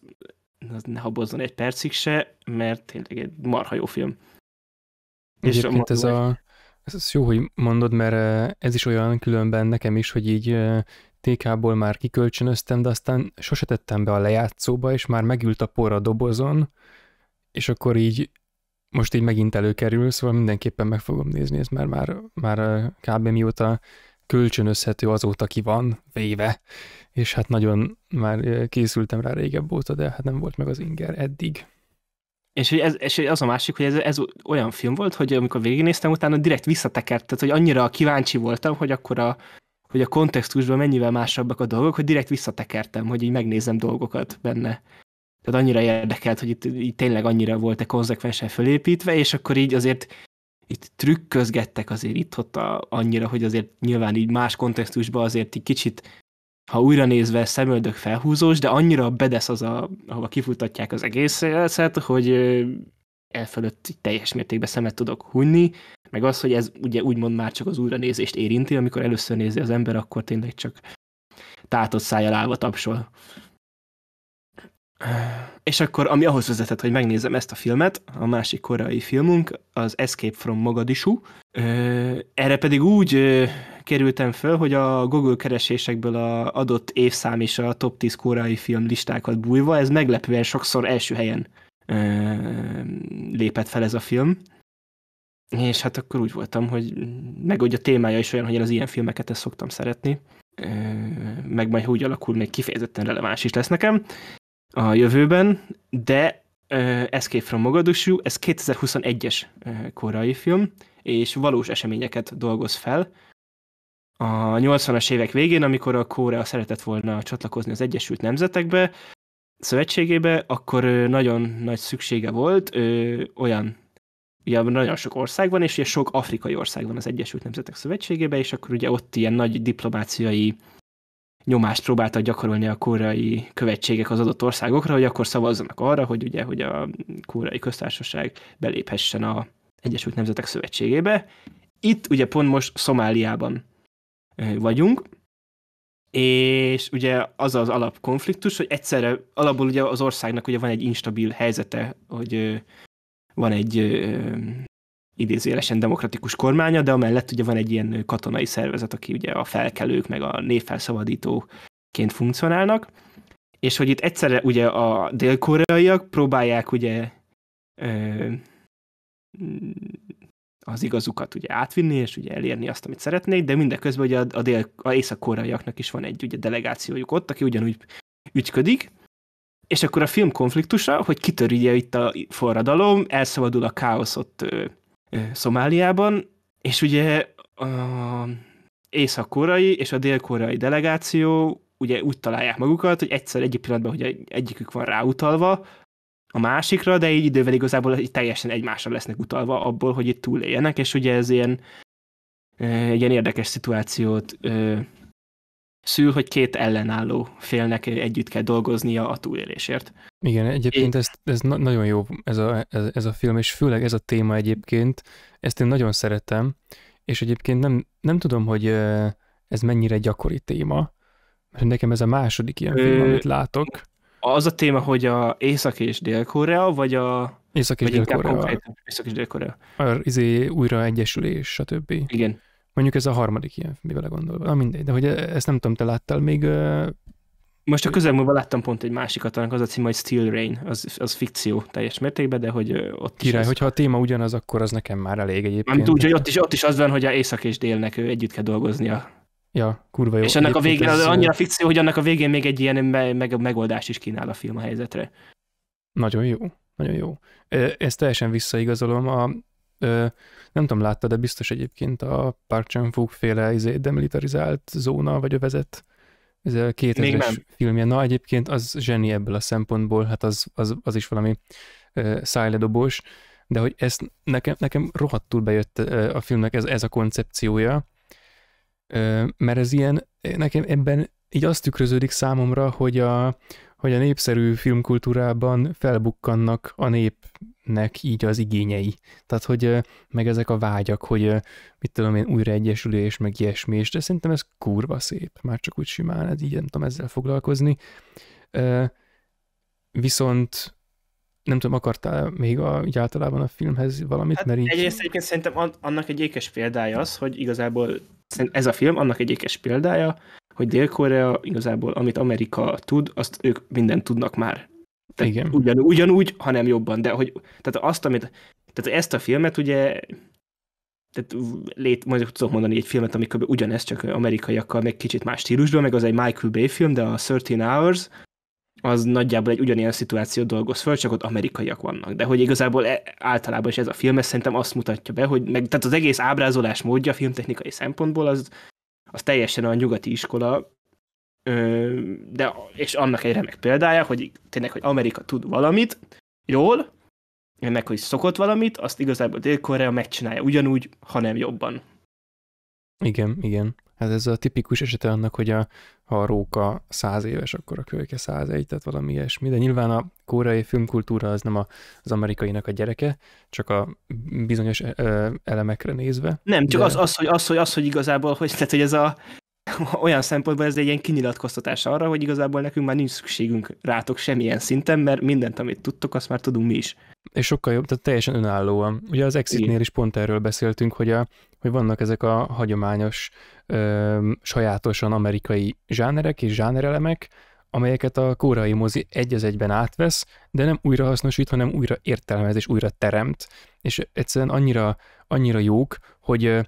az ne habozzon egy percig se, mert tényleg egy marha jó film. Egyébként és a ez a, ez jó, hogy mondod, mert eh, ez is olyan különben nekem is, hogy így eh, TK-ból már kikölcsönöztem, de aztán sose tettem be a lejátszóba, és már megült a por a dobozon, és akkor így most így megint előkerül, szóval mindenképpen meg fogom nézni, ez már, már, már eh, kb. mióta kölcsönözhető azóta ki van, véve, és hát nagyon már eh, készültem rá régebb óta, de hát nem volt meg az inger eddig. És hogy, ez, és hogy az a másik, hogy ez, ez olyan film volt, hogy amikor végignéztem, utána direkt visszatekert, tehát hogy annyira kíváncsi voltam, hogy akkor a, hogy a kontextusban mennyivel másabbak a dolgok, hogy direkt visszatekertem, hogy így megnézem dolgokat benne. Tehát annyira érdekelt, hogy itt így tényleg annyira volt-e konzekvensen fölépítve, és akkor így azért itt trükközgettek azért itt ott a, annyira, hogy azért nyilván így más kontextusban azért így kicsit, ha újra nézve szemöldök felhúzós, de annyira bedesz az, a, ahova kifutatják az egészet, hogy elfelőtt teljes mértékben szemet tudok hunni, meg az, hogy ez ugye úgymond már csak az újranézést érinti, amikor először nézi az ember, akkor tényleg csak tátott szájjal állva tapsol. És akkor, ami ahhoz vezetett, hogy megnézem ezt a filmet, a másik koreai filmünk, az Escape from Mogadishu. Erre pedig úgy kerültem föl, hogy a Google keresésekből a adott évszám és a top 10 koreai film listákat bújva, ez meglepően sokszor első helyen lépett fel ez a film. És hát akkor úgy voltam, hogy meg hogy a témája is olyan, hogy én az ilyen filmeket ezt szoktam szeretni, meg majd úgy alakul, még kifejezetten releváns is lesz nekem, a jövőben, de uh, Escape from Mogadishu, ez 2021-es uh, koreai film, és valós eseményeket dolgoz fel. A 80-as évek végén, amikor a Korea szeretett volna csatlakozni az Egyesült Nemzetekbe, szövetségébe, akkor uh, nagyon nagy szüksége volt uh, olyan ugye nagyon sok ország van, és ugye sok afrikai ország van az Egyesült Nemzetek Szövetségében, és akkor ugye ott ilyen nagy diplomáciai nyomást próbáltak gyakorolni a koreai követségek az adott országokra, hogy akkor szavazzanak arra, hogy ugye, hogy a koreai köztársaság beléphessen a Egyesült Nemzetek Szövetségébe. Itt ugye pont most Szomáliában vagyunk, és ugye az az alapkonfliktus, hogy egyszerre alapból ugye az országnak ugye van egy instabil helyzete, hogy van egy idézélesen demokratikus kormánya, de amellett ugye van egy ilyen katonai szervezet, aki ugye a felkelők meg a névfelszabadítóként funkcionálnak, és hogy itt egyszerre ugye a dél-koreaiak próbálják ugye ö, az igazukat ugye átvinni, és ugye elérni azt, amit szeretnék, de mindeközben ugye a, a, dél, a észak-koreaiaknak is van egy ugye delegációjuk ott, aki ugyanúgy ügyködik, és akkor a film konfliktusa, hogy kitör ugye itt a forradalom, elszabadul a káosz ott Szomáliában, és ugye a észak-koreai és a dél-koreai delegáció ugye úgy találják magukat, hogy egyszer egyik pillanatban, hogy egyikük van ráutalva a másikra, de így idővel igazából így teljesen egymásra lesznek utalva abból, hogy itt túléljenek, és ugye ez ilyen egy ilyen érdekes szituációt szül, hogy két ellenálló félnek együtt kell dolgoznia a túlélésért. Igen, egyébként ez, ez nagyon jó ez a, ez, ez a film, és főleg ez a téma egyébként, ezt én nagyon szeretem, és egyébként nem, nem tudom, hogy ez mennyire gyakori téma, mert nekem ez a második ilyen Ö... film, amit látok. Az a téma, hogy a Észak és Dél-Korea, vagy a Észak és Dél-Korea. Észak és Dél-Korea. izé, újra egyesülés, stb. Igen. Mondjuk ez a harmadik ilyen, mivel gondolva. Na mindegy, de hogy ezt nem tudom, te láttál még most a közelmúlva láttam pont egy másikat, annak az a cím, hogy Steel Rain, az, az fikció teljes mértékben, de hogy ott Király, is hogyha a téma ugyanaz, akkor az nekem már elég egyébként. Nem tudja, hogy ott is, ott is az van, hogy a észak és délnek együtt kell dolgoznia. Ja, kurva jó. És annak a végén, az annyira fikció, hogy annak a végén még egy ilyen me- meg, megoldást is kínál a film a helyzetre. Nagyon jó, nagyon jó. Ezt teljesen visszaigazolom. A, ö, nem tudom, látta, de biztos egyébként a Park chan féle izé, demilitarizált zóna, vagy a vezet Ez a 2000-es filmje. Na egyébként az zseni ebből a szempontból, hát az, az, az is valami uh, szájledobós, de hogy ez nekem, nekem rohadtul bejött uh, a filmnek ez, ez a koncepciója, uh, mert ez ilyen, nekem ebben így azt tükröződik számomra, hogy a, hogy a népszerű filmkultúrában felbukkannak a nép nek így az igényei. Tehát, hogy meg ezek a vágyak, hogy mit tudom én, újraegyesülés, meg ilyesmi, és de szerintem ez kurva szép, már csak úgy simán, ez így nem tudom ezzel foglalkozni. Viszont nem tudom, akartál még a, így általában a filmhez valamit? Hát mert így... Egyrészt egyébként szerintem annak egy ékes példája az, hogy igazából ez a film annak egy ékes példája, hogy Dél-Korea igazából, amit Amerika tud, azt ők mindent tudnak már. Tehát Igen. Ugyan, ugyanúgy, hanem jobban, de hogy, tehát azt, amit, tehát ezt a filmet ugye, tehát lét, majd tudok mondani egy filmet, amikor ugyanezt, csak amerikaiakkal, meg kicsit más stílusban, meg az egy Michael Bay film, de a 13 Hours, az nagyjából egy ugyanilyen szituáció dolgoz föl, csak ott amerikaiak vannak. De hogy igazából e, általában is ez a film, ez szerintem azt mutatja be, hogy meg, tehát az egész ábrázolás módja filmtechnikai szempontból az, az teljesen a nyugati iskola de, és annak egy remek példája, hogy tényleg, hogy Amerika tud valamit jól, ennek, hogy szokott valamit, azt igazából Dél-Korea megcsinálja ugyanúgy, hanem jobban. Igen, igen. Hát ez a tipikus esete annak, hogy a, ha a róka száz éves, akkor a kölyke száz egy, tehát valami ilyesmi. De nyilván a koreai filmkultúra az nem a, az amerikainak a gyereke, csak a bizonyos elemekre nézve. Nem, csak de... az, az, hogy, az, hogy, az, hogy igazából, hogy, tehát, hogy ez a, olyan szempontból ez egy ilyen kinyilatkoztatás arra, hogy igazából nekünk már nincs szükségünk rátok semmilyen szinten, mert mindent, amit tudtok, azt már tudunk mi is. És sokkal jobb, tehát teljesen önállóan. Ugye az Exitnél is pont erről beszéltünk, hogy, a, hogy vannak ezek a hagyományos, ö, sajátosan amerikai zsánerek és zsánerelemek, amelyeket a korai mozi egy az egyben átvesz, de nem újra hasznosít, hanem újra értelmez és újra teremt, és egyszerűen annyira, annyira jók, hogy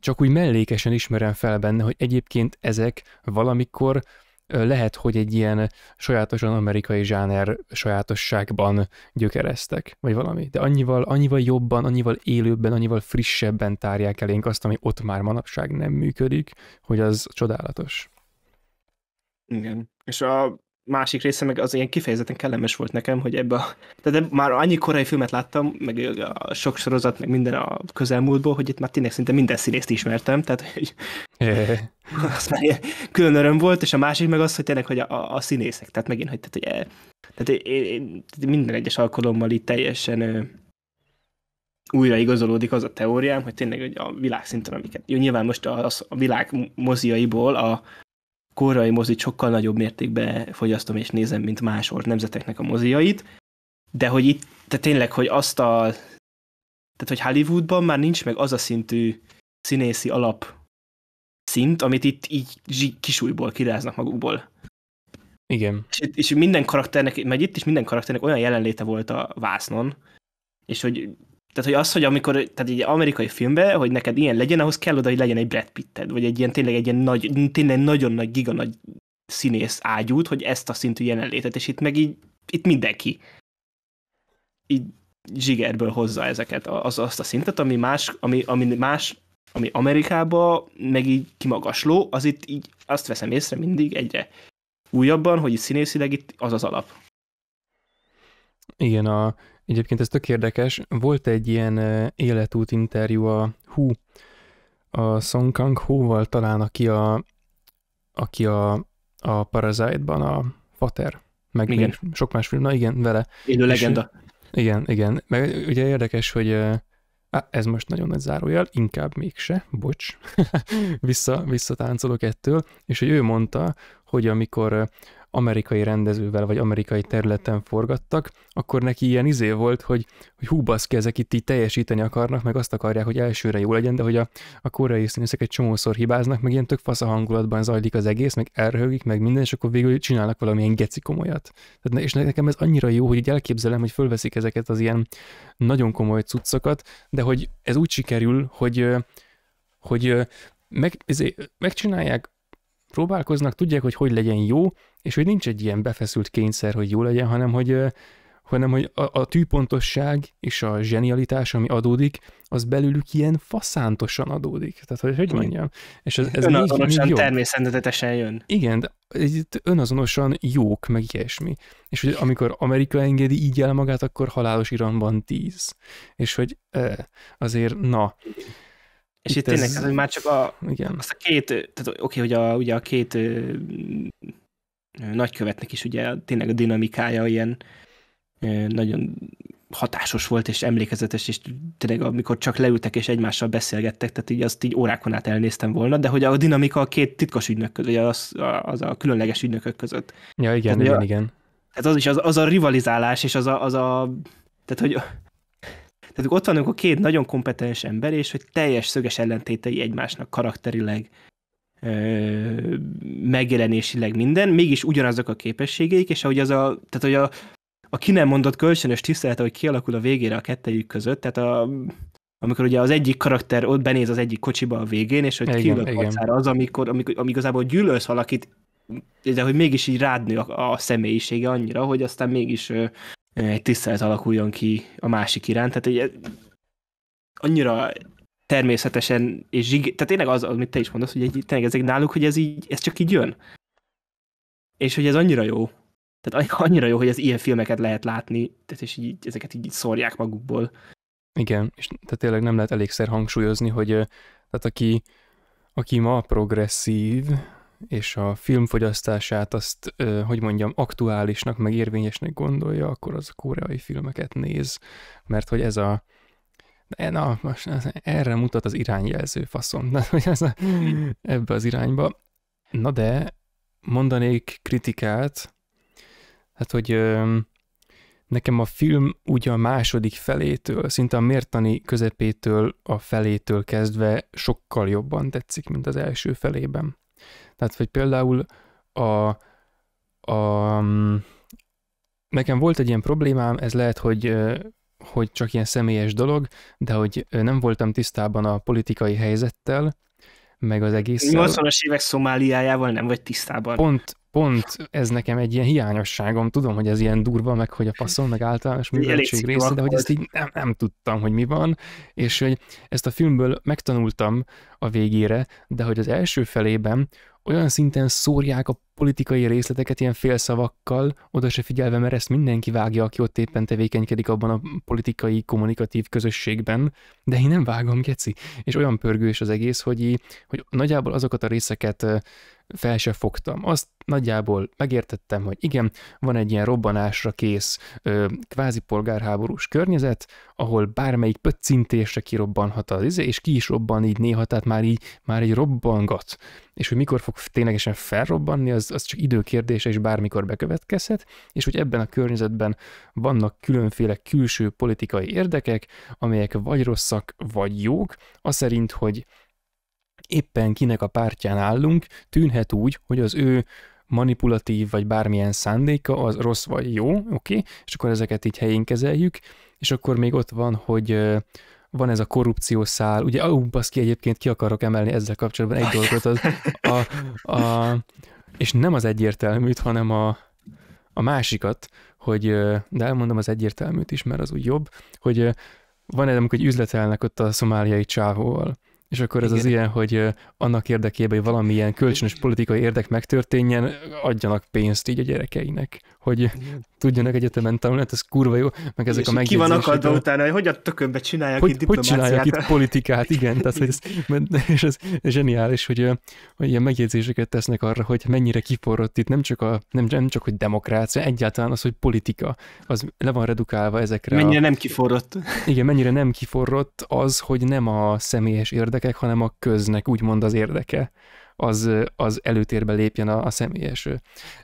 csak úgy mellékesen ismerem fel benne, hogy egyébként ezek valamikor lehet, hogy egy ilyen sajátosan amerikai zsáner sajátosságban gyökereztek, vagy valami. De annyival, annyival jobban, annyival élőbben, annyival frissebben tárják elénk azt, ami ott már manapság nem működik, hogy az csodálatos. Igen. És a másik része meg az ilyen kifejezetten kellemes volt nekem, hogy ebbe a... Tehát már annyi korai filmet láttam, meg a sok sorozat, meg minden a közelmúltból, hogy itt már tényleg szinte minden színészt ismertem, tehát hogy az már ilyen külön öröm volt, és a másik meg az, hogy tényleg, hogy a, a, színészek, tehát megint, hogy, tehát, hogy, e- tehát, én, én, minden egyes alkalommal itt teljesen újra igazolódik az a teóriám, hogy tényleg hogy a szinten, amiket jó, nyilván most a, a világ moziaiból a Korai mozit sokkal nagyobb mértékben fogyasztom és nézem, mint más ort nemzeteknek a moziait, de hogy itt, tehát tényleg, hogy azt a, tehát hogy Hollywoodban már nincs meg az a szintű színészi alap szint, amit itt így kisújból kiráznak magukból. Igen. És, és minden karakternek, meg itt is minden karakternek olyan jelenléte volt a vásznon, és hogy tehát, hogy az, hogy amikor, tehát egy amerikai filmben, hogy neked ilyen legyen, ahhoz kell oda, hogy legyen egy Brad Pitted, vagy egy ilyen tényleg egy ilyen nagy, tényleg nagyon nagy, giga nagy színész ágyút, hogy ezt a szintű jelenlétet, és itt meg így, itt mindenki így zsigerből hozza ezeket, az, azt a szintet, ami más, ami, ami más, ami Amerikába meg így kimagasló, az itt így azt veszem észre mindig egyre újabban, hogy itt színészileg itt az az alap. Igen, a, Egyébként ez tök érdekes. Volt egy ilyen életút interjú a Hu, a Song Kang hu val talán, aki a, aki a, a Parasite-ban a Fater, meg igen. még sok más film, na igen, vele. Élő legenda. És, igen, igen. Meg ugye érdekes, hogy Á, ez most nagyon nagy zárójel, inkább mégse, bocs, Vissza, visszatáncolok ettől, és hogy ő mondta, hogy amikor amerikai rendezővel, vagy amerikai területen forgattak, akkor neki ilyen izé volt, hogy, hogy hú baszki, ezek itt így teljesíteni akarnak, meg azt akarják, hogy elsőre jó legyen, de hogy a, a koreai színészek egy csomószor hibáznak, meg ilyen tök fasz a hangulatban zajlik az egész, meg elröhögik, meg minden, és akkor végül csinálnak valamilyen geci komolyat. Tehát, és nekem ez annyira jó, hogy így elképzelem, hogy fölveszik ezeket az ilyen nagyon komoly cuccokat, de hogy ez úgy sikerül, hogy hogy meg, ezért, megcsinálják próbálkoznak, tudják, hogy hogy legyen jó, és hogy nincs egy ilyen befeszült kényszer, hogy jó legyen, hanem hogy, hanem hogy a, a tűpontosság és a zsenialitás, ami adódik, az belülük ilyen faszántosan adódik. Tehát, hogy hogy hmm. mondjam? És ez, ez önazonosan még, még természetesen jön. Igen, de itt önazonosan jók, meg ilyesmi. És hogy amikor Amerika engedi így el magát, akkor halálos iramban tíz. És hogy eh, azért na és itt, itt tényleg, ez... az, hogy már csak a, igen. azt a két, tehát oké, hogy a, ugye a két ö, nagykövetnek is ugye tényleg a dinamikája ilyen ö, nagyon hatásos volt, és emlékezetes, és tényleg amikor csak leültek és egymással beszélgettek, tehát így azt így órákon át elnéztem volna, de hogy a dinamika a két titkos ügynök között, vagy az, az a különleges ügynökök között. Ja, igen, tehát, igen, a, igen. Tehát az is az, az a rivalizálás, és az a, az a tehát hogy tehát ott van, a két nagyon kompetens ember, és hogy teljes szöges ellentétei egymásnak karakterileg, ö, megjelenésileg minden, mégis ugyanazok a képességeik, és ahogy az a, tehát hogy a, a ki nem mondott kölcsönös tisztelet, hogy kialakul a végére a kettejük között, tehát a, amikor ugye az egyik karakter ott benéz az egyik kocsiba a végén, és hogy kiül a az, amikor, amikor, amikor igazából gyűlölsz valakit, de hogy mégis így rádni a, a személyisége annyira, hogy aztán mégis egy tisztelet alakuljon ki a másik iránt. Tehát egy, annyira természetesen, és zsig... tehát tényleg az, amit te is mondasz, hogy egy, tényleg ezek náluk, hogy ez így, ez csak így jön. És hogy ez annyira jó. Tehát annyira jó, hogy az ilyen filmeket lehet látni, tehát és így, ezeket így szórják magukból. Igen, és tehát tényleg nem lehet elégszer hangsúlyozni, hogy tehát aki, aki ma progresszív, és a filmfogyasztását azt, hogy mondjam, aktuálisnak, meg érvényesnek gondolja, akkor az a koreai filmeket néz, mert hogy ez a na, most erre mutat az irányjelző faszom, na, hogy ez a, hmm. ebbe az irányba. Na de mondanék kritikát, hát hogy nekem a film ugye a második felétől, szinte a mértani közepétől a felétől kezdve sokkal jobban tetszik, mint az első felében. Tehát, hogy például a, a, mm, nekem volt egy ilyen problémám, ez lehet, hogy hogy csak ilyen személyes dolog, de hogy nem voltam tisztában a politikai helyzettel, meg az egész. 80-as évek Szomáliájával nem vagy tisztában. Pont, pont ez nekem egy ilyen hiányosságom, tudom, hogy ez ilyen durva, meg hogy a passzon, meg általános műveltség része, de hogy ezt így nem, nem tudtam, hogy mi van, és hogy ezt a filmből megtanultam a végére, de hogy az első felében olyan szinten szórják a politikai részleteket ilyen félszavakkal, oda se figyelve, mert ezt mindenki vágja, aki ott éppen tevékenykedik abban a politikai, kommunikatív közösségben, de én nem vágom, geci. És olyan pörgős az egész, hogy, hogy nagyjából azokat a részeket fel se fogtam. Azt nagyjából megértettem, hogy igen, van egy ilyen robbanásra kész kvázi polgárháborús környezet, ahol bármelyik pöccintésre kirobbanhat az izé, és ki is robban így néha, tehát már így, már így robbangat. És hogy mikor fog ténylegesen felrobbanni, az az, az csak időkérdése, és bármikor bekövetkezhet, és hogy ebben a környezetben vannak különféle külső politikai érdekek, amelyek vagy rosszak, vagy jók, szerint, hogy éppen kinek a pártján állunk, tűnhet úgy, hogy az ő manipulatív vagy bármilyen szándéka az rossz vagy jó, oké, okay? és akkor ezeket így helyén kezeljük, és akkor még ott van, hogy van ez a korrupció szál, ugye, ó, oh, baszki, egyébként ki akarok emelni ezzel kapcsolatban egy dolgot, az a, a, és nem az egyértelműt, hanem a, a másikat, hogy, de elmondom az egyértelműt is, mert az úgy jobb, hogy van egy, amikor egy üzletelnek ott a szomáliai csávóval, és akkor ez Igen. az ilyen, hogy annak érdekében, hogy valamilyen kölcsönös politikai érdek megtörténjen, adjanak pénzt így a gyerekeinek, hogy Igen. tudjanak egyetemen tanulni, hát ez kurva jó, meg ezek és a megjegyzések. Ki van akadva utána, hogy hogy a tökönbe csinálják hogy, itt diplomáciát. Hogy csinálják itt politikát, igen, tehát hogy ez, és ez zseniális, hogy, hogy ilyen megjegyzéseket tesznek arra, hogy mennyire kiforrott itt, nem csak, a, nem, nem csak hogy demokrácia, egyáltalán az, hogy politika, az le van redukálva ezekre. Mennyire a, nem kiforrott. Igen, mennyire nem kiforrott az, hogy nem a személyes érdek, érdekek, hanem a köznek úgymond az érdeke az, az előtérbe lépjen a, a személyes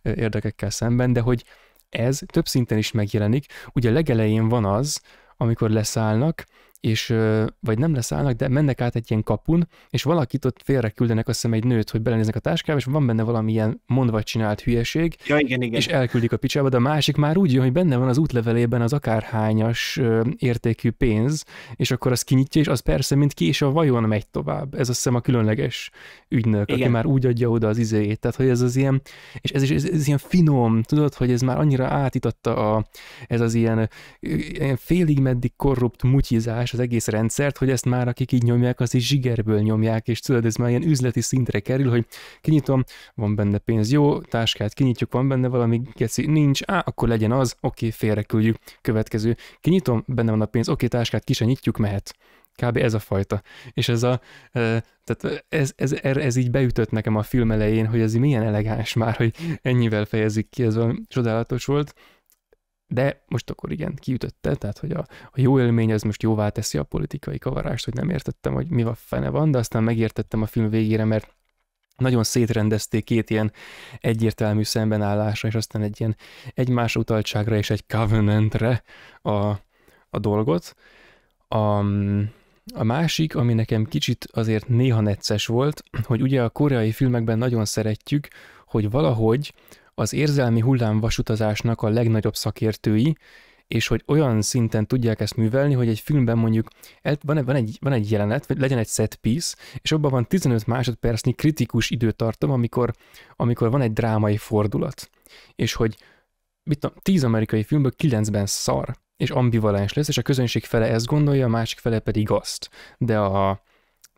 érdekekkel szemben, de hogy ez több szinten is megjelenik. Ugye legelején van az, amikor leszállnak, és vagy nem leszállnak, de mennek át egy ilyen kapun, és valakit ott félre küldenek, azt hiszem egy nőt, hogy belenéznek a táskába, és van benne valamilyen mondva csinált hülyeség, ja, igen, igen. és elküldik a picsába, de a másik már úgy jön, hogy benne van az útlevelében az akárhányas értékű pénz, és akkor az kinyitja, és az persze, mint ki, és a vajon megy tovább. Ez azt hiszem a különleges ügynök, igen. aki már úgy adja oda az izéjét. Tehát, hogy ez az ilyen, és ez is ez, ez ilyen finom, tudod, hogy ez már annyira átitatta a, ez az ilyen, ilyen félig meddig korrupt mutyizás, az egész rendszert, hogy ezt már akik így nyomják, az is zsigerből nyomják, és tudod, ez már ilyen üzleti szintre kerül, hogy kinyitom, van benne pénz, jó, táskát kinyitjuk, van benne valami geci, nincs, á, akkor legyen az, oké, félre küldjük, következő, kinyitom, benne van a pénz, oké, táskát kise nyitjuk, mehet. Kb. ez a fajta. És ez a, tehát ez, ez, ez, ez így beütött nekem a film elején, hogy ez milyen elegáns már, hogy ennyivel fejezik ki, ez a csodálatos volt. De most akkor igen, kiütötte, tehát hogy a, a jó élmény az most jóvá teszi a politikai kavarást, hogy nem értettem, hogy mi a fene van, de aztán megértettem a film végére, mert nagyon szétrendezték két ilyen egyértelmű szembenállásra, és aztán egy ilyen egymás utaltságra és egy covenantre a, a dolgot. A, a másik, ami nekem kicsit azért néha necces volt, hogy ugye a koreai filmekben nagyon szeretjük, hogy valahogy az érzelmi hullámvasutazásnak a legnagyobb szakértői, és hogy olyan szinten tudják ezt művelni, hogy egy filmben mondjuk van, van, egy, van egy jelenet, vagy legyen egy set piece, és abban van 15 másodpercnyi kritikus időtartam, amikor, amikor van egy drámai fordulat. És hogy mit tudom, 10 amerikai filmből 9-ben szar, és ambivalens lesz, és a közönség fele ezt gondolja, a másik fele pedig azt. De, a,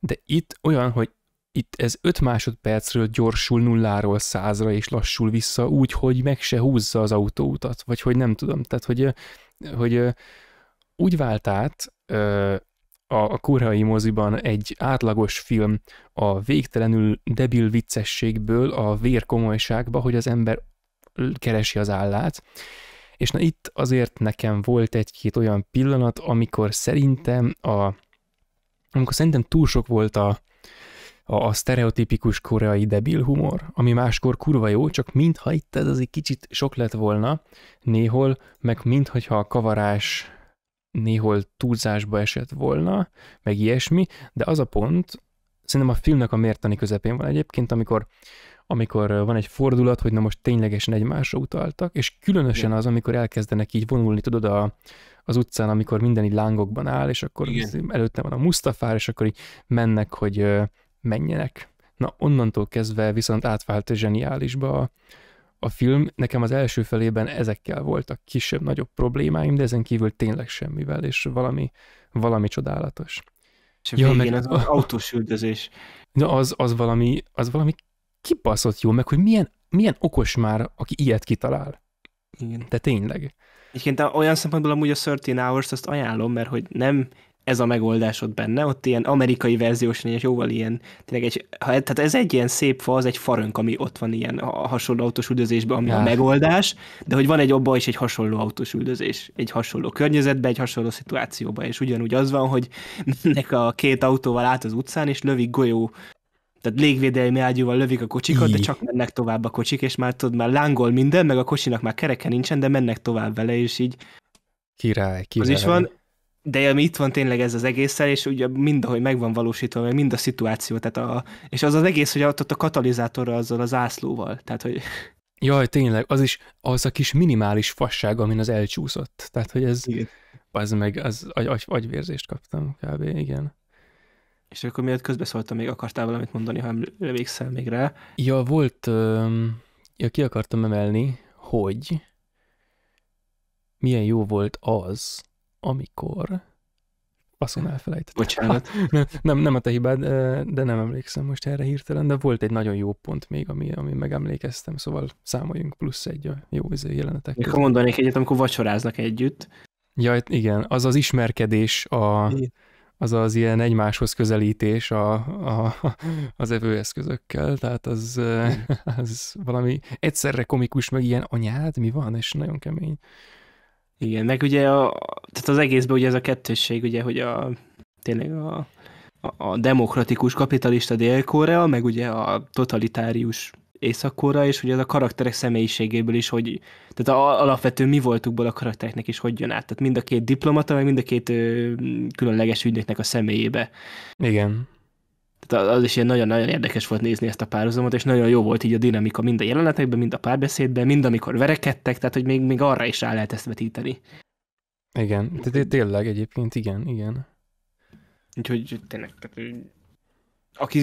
de itt olyan, hogy itt ez 5 másodpercről gyorsul nulláról százra, és lassul vissza úgy, hogy meg se húzza az autóutat, vagy hogy nem tudom, tehát hogy, hogy úgy vált át a, a koreai moziban egy átlagos film a végtelenül debil viccességből a vérkomolyságba, hogy az ember keresi az állát, és na itt azért nekem volt egy-két olyan pillanat, amikor szerintem a amikor szerintem túl sok volt a, a, a sztereotipikus koreai debil humor, ami máskor kurva jó, csak mintha itt ez az egy kicsit sok lett volna néhol, meg mintha a kavarás néhol túlzásba esett volna, meg ilyesmi, de az a pont, szerintem a filmnek a mértani közepén van egyébként, amikor amikor van egy fordulat, hogy na most ténylegesen egymásra utaltak, és különösen az, amikor elkezdenek így vonulni, tudod, a, az utcán, amikor minden így lángokban áll, és akkor előtte van a Mustafár, és akkor így mennek, hogy menjenek. Na, onnantól kezdve viszont átvált zseniálisba a, a film. Nekem az első felében ezekkel voltak kisebb-nagyobb problémáim, de ezen kívül tényleg semmivel, és valami, valami csodálatos. És ja, végén meg, az a, autós üldözés. Na, az, az, valami, az valami kibaszott jó, meg hogy milyen, milyen okos már, aki ilyet kitalál. Igen. De tényleg. Egyébként olyan szempontból amúgy a 13 Hours azt ajánlom, mert hogy nem ez a megoldásod benne, ott ilyen amerikai verziós négy, jóval ilyen, tényleg egy, ha, e, tehát ez egy ilyen szép fa, az egy farönk, ami ott van ilyen a hasonló autós üldözésben, ami ja. a megoldás, de hogy van egy abba is egy hasonló autós üldözés, egy hasonló környezetben, egy hasonló szituációban, és ugyanúgy az van, hogy nek a két autóval át az utcán, és lövik golyó tehát légvédelmi ágyúval lövik a kocsikat, de csak mennek tovább a kocsik, és már tudod, már lángol minden, meg a kocsinak már kereke nincsen, de mennek tovább vele, és így Király, király. Az is van, de ami itt van tényleg ez az egészen, és ugye mindahogy meg van valósítva, meg mind a szituáció, tehát a, és az az egész, hogy ott, ott a katalizátorra azzal az ászlóval, tehát hogy... Jaj, tényleg, az is az a kis minimális fasság, amin az elcsúszott. Tehát, hogy ez, igen. az meg, az agy, agy, agyvérzést kaptam kb. igen. És akkor miért közbeszóltam, még akartál valamit mondani, ha emlékszel még rá? Ja, volt, ja, ki akartam emelni, hogy milyen jó volt az, amikor... Faszon elfelejtettem. Bocsánat. Nem, nem, nem a te hibád, de nem emlékszem most erre hirtelen, de volt egy nagyon jó pont még, ami, ami megemlékeztem, szóval számoljunk plusz egy a jó izé jelenetek. Mikor mondanék egyet, amikor vacsoráznak együtt. Ja, igen, az az ismerkedés, a, az az ilyen egymáshoz közelítés a, a, az evőeszközökkel, tehát az, az valami egyszerre komikus, meg ilyen anyád, mi van, és nagyon kemény. Igen, meg ugye a, tehát az egészben ugye ez a kettősség, ugye, hogy a, tényleg a, a, a demokratikus kapitalista Dél-Korea, meg ugye a totalitárius Észak-Korea, és ugye az a karakterek személyiségéből is, hogy tehát a, alapvető mi voltukból a karaktereknek is hogy jön át. Tehát mind a két diplomata, meg mind a két ö, különleges ügynöknek a személyébe. Igen. Tehát az is ilyen nagyon-nagyon érdekes volt nézni ezt a párhuzamot, és nagyon jó volt így a dinamika mind a jelenetekben, mind a párbeszédben, mind amikor verekedtek, tehát hogy még, még arra is rá lehet ezt vetíteni. Igen, de tényleg egyébként igen, igen. Úgyhogy tényleg, tehát, aki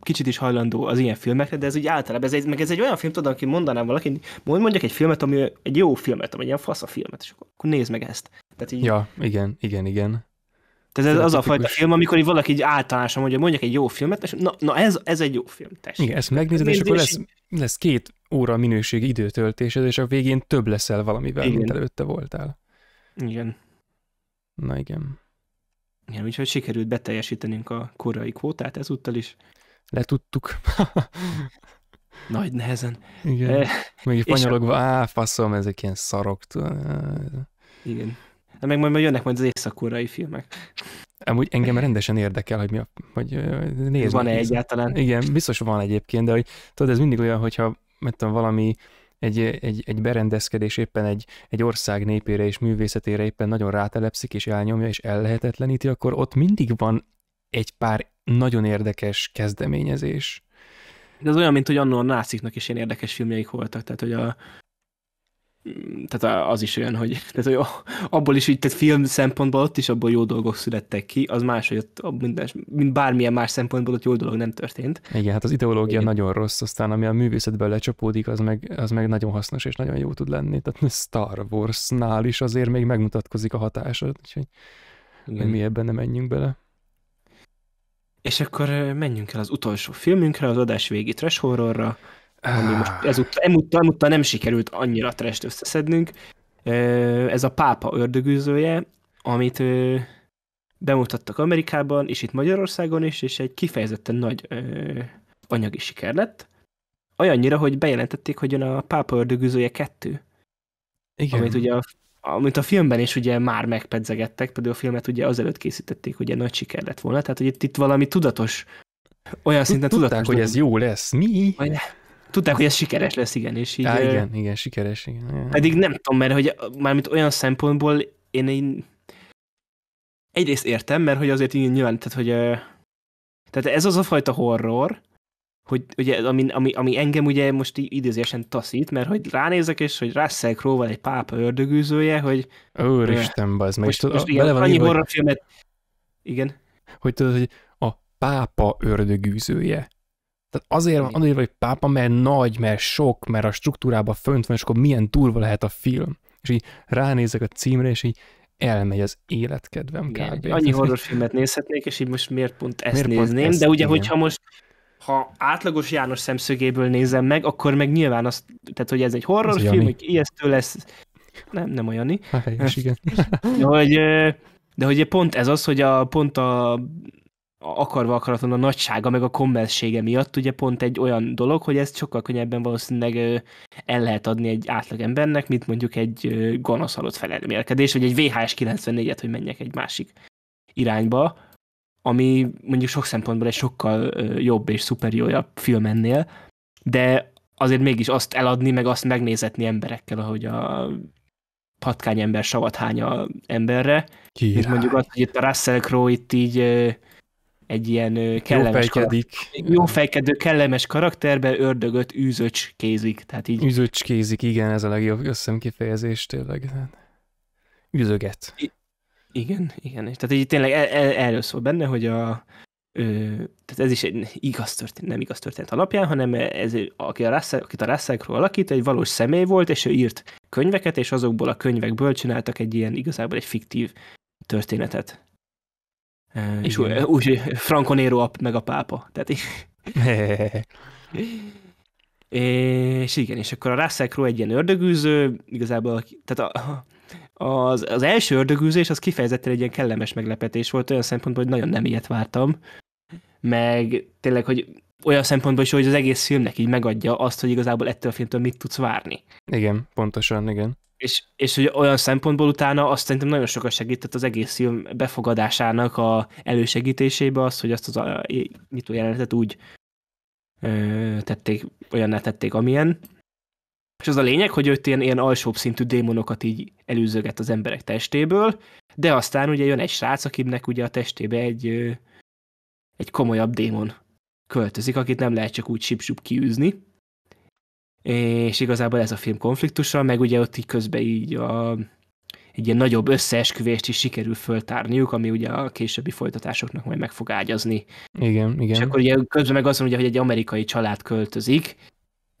kicsit is hajlandó az ilyen filmekre, de ez úgy általában, ez egy, meg ez egy olyan film, tudom, aki mondanám valaki, mondjak egy filmet, ami egy jó filmet, ami egy ilyen fasz a filmet, és akkor, akkor nézd meg ezt. Tehát így... Ja, igen, igen, igen. Tehát ez az a fajta film, amikor így valaki így általánosan mondja, mondjak egy jó filmet, és na, na ez, ez egy jó film, tessék. Igen, ezt megnézed, hát és akkor lesz, lesz két óra minőségi időtöltésed, és a végén több leszel valamivel, igen. mint előtte voltál. Igen. Na igen. Igen, úgyhogy sikerült beteljesítenünk a korai kvótát ezúttal is. Letudtuk. Nagy nehezen. Igen. E, eh, Még spanyologva, á, faszom, ezek ilyen szarok. Igen de hát meg majd, majd jönnek majd az északkorai filmek. Amúgy engem rendesen érdekel, hogy mi a, hogy nézd. Van-e egyáltalán? Igen, biztos van egyébként, de hogy tudod, ez mindig olyan, hogyha mert valami egy, egy, egy berendezkedés éppen egy, egy ország népére és művészetére éppen nagyon rátelepszik és elnyomja és ellehetetleníti, akkor ott mindig van egy pár nagyon érdekes kezdeményezés. De ez olyan, mint hogy annól a náciknak is ilyen érdekes filmjeik voltak, tehát hogy a, tehát az is olyan, hogy, tehát, hogy abból is hogy tehát film szempontból ott is abból jó dolgok születtek ki, az más, hogy ott minden, mint bármilyen más szempontból ott jó dolog nem történt. Igen, hát az ideológia Igen. nagyon rossz, aztán ami a művészetből lecsapódik, az meg, az meg nagyon hasznos és nagyon jó tud lenni. Tehát Star Wars-nál is azért még megmutatkozik a hatása, úgyhogy Igen. mi ebben nem menjünk bele. És akkor menjünk el az utolsó filmünkre, az adás végi trash horrorra ami most ah. ezúttal, emúttal, emúttal nem sikerült annyira trest összeszednünk. Ez a pápa ördögűzője, amit bemutattak Amerikában, és itt Magyarországon is, és egy kifejezetten nagy anyagi siker lett. Olyannyira, hogy bejelentették, hogy jön a pápa ördögűzője kettő Igen. Amit ugye a amit a filmben is ugye már megpedzegettek, pedig a filmet ugye azelőtt készítették, hogy egy nagy siker lett volna, tehát hogy itt, itt valami tudatos, olyan szinten tudatos. hogy ez jó lesz, mi? Majd, Tudták, hogy ez sikeres lesz, igen, és így... Á, igen, igen, sikeres, igen. Pedig nem tudom, mert hogy mármint olyan szempontból én, én egyrészt értem, mert hogy azért így nyilván, tehát hogy tehát ez az a fajta horror, hogy ugye, ami, ami, ami engem ugye most így idézésen taszít, mert hogy ránézek, és hogy Russell crowe van egy pápa ördögűzője, hogy... Úristen, bazd meg. Most, most igen, annyi horrorfilmet... Igen. Hogy tudod, hogy a pápa ördögűzője. Tehát azért van azért, hogy pápa, mert nagy, mert sok, mert a struktúrában fönt van, és akkor milyen durva lehet a film. És így ránézek a címre, és így elmegy az életkedvem igen, Annyi horrorfilmet nézhetnék, és így most miért pont ezt miért nézném, pont ezt, de ugye, igen. hogyha most ha átlagos János szemszögéből nézem meg, akkor meg nyilván azt, tehát hogy ez egy horrorfilm, hogy ijesztő lesz. Nem, nem olyani. Hát, igen. De hogy, de hogy pont ez az, hogy a, pont a akarva akaratlan a nagysága, meg a kommerszsége miatt ugye pont egy olyan dolog, hogy ezt sokkal könnyebben valószínűleg el lehet adni egy átlag embernek, mint mondjuk egy gonosz halott felelmélkedés, vagy egy VHS 94-et, hogy menjek egy másik irányba, ami mondjuk sok szempontból egy sokkal jobb és szuperiorabb film ennél, de azért mégis azt eladni, meg azt megnézetni emberekkel, ahogy a patkányember savat hány emberre, Király. mint mondjuk azt, hogy itt a Russell Crowe itt így egy ilyen kellemes jó fejkedik. Jó fejkedő, kellemes karakterben ördögöt kézik, Tehát így... kézik, igen, ez a legjobb összem kifejezés tényleg. Üzöget. I- igen, igen. Tehát így tényleg el- el- erről szól benne, hogy a, Ö, tehát ez is egy igaz történet, nem igaz történet alapján, hanem ez, aki a Russell, akit a Russellkról alakít, egy valós személy volt, és ő írt könyveket, és azokból a könyvekből csináltak egy ilyen igazából egy fiktív történetet. E, és úgy, úgy, Franco Nero meg a pápa. Tehát így. és igen, és akkor a Russell Crowe egy ilyen ördögűző, igazából tehát a, az, az első ördögűzés az kifejezetten egy ilyen kellemes meglepetés volt, olyan szempontból, hogy nagyon nem ilyet vártam, meg tényleg, hogy olyan szempontból is, hogy az egész filmnek így megadja azt, hogy igazából ettől a filmtől mit tudsz várni. Igen, pontosan, igen. És, és hogy olyan szempontból utána azt szerintem nagyon sokat segített az egész film befogadásának a elősegítésébe az, hogy azt az a nyitó jelenetet úgy ö, tették, olyan tették, amilyen. És az a lényeg, hogy őt ilyen, ilyen alsóbb szintű démonokat így előzöget az emberek testéből, de aztán ugye jön egy srác, akinek ugye a testébe egy, egy komolyabb démon költözik, akit nem lehet csak úgy sipsup kiűzni és igazából ez a film konfliktusa, meg ugye ott így közben így a, egy ilyen nagyobb összeesküvést is sikerül föltárniuk, ami ugye a későbbi folytatásoknak majd meg fog ágyazni. Igen, igen. És akkor ugye közben meg azt mondja, hogy egy amerikai család költözik,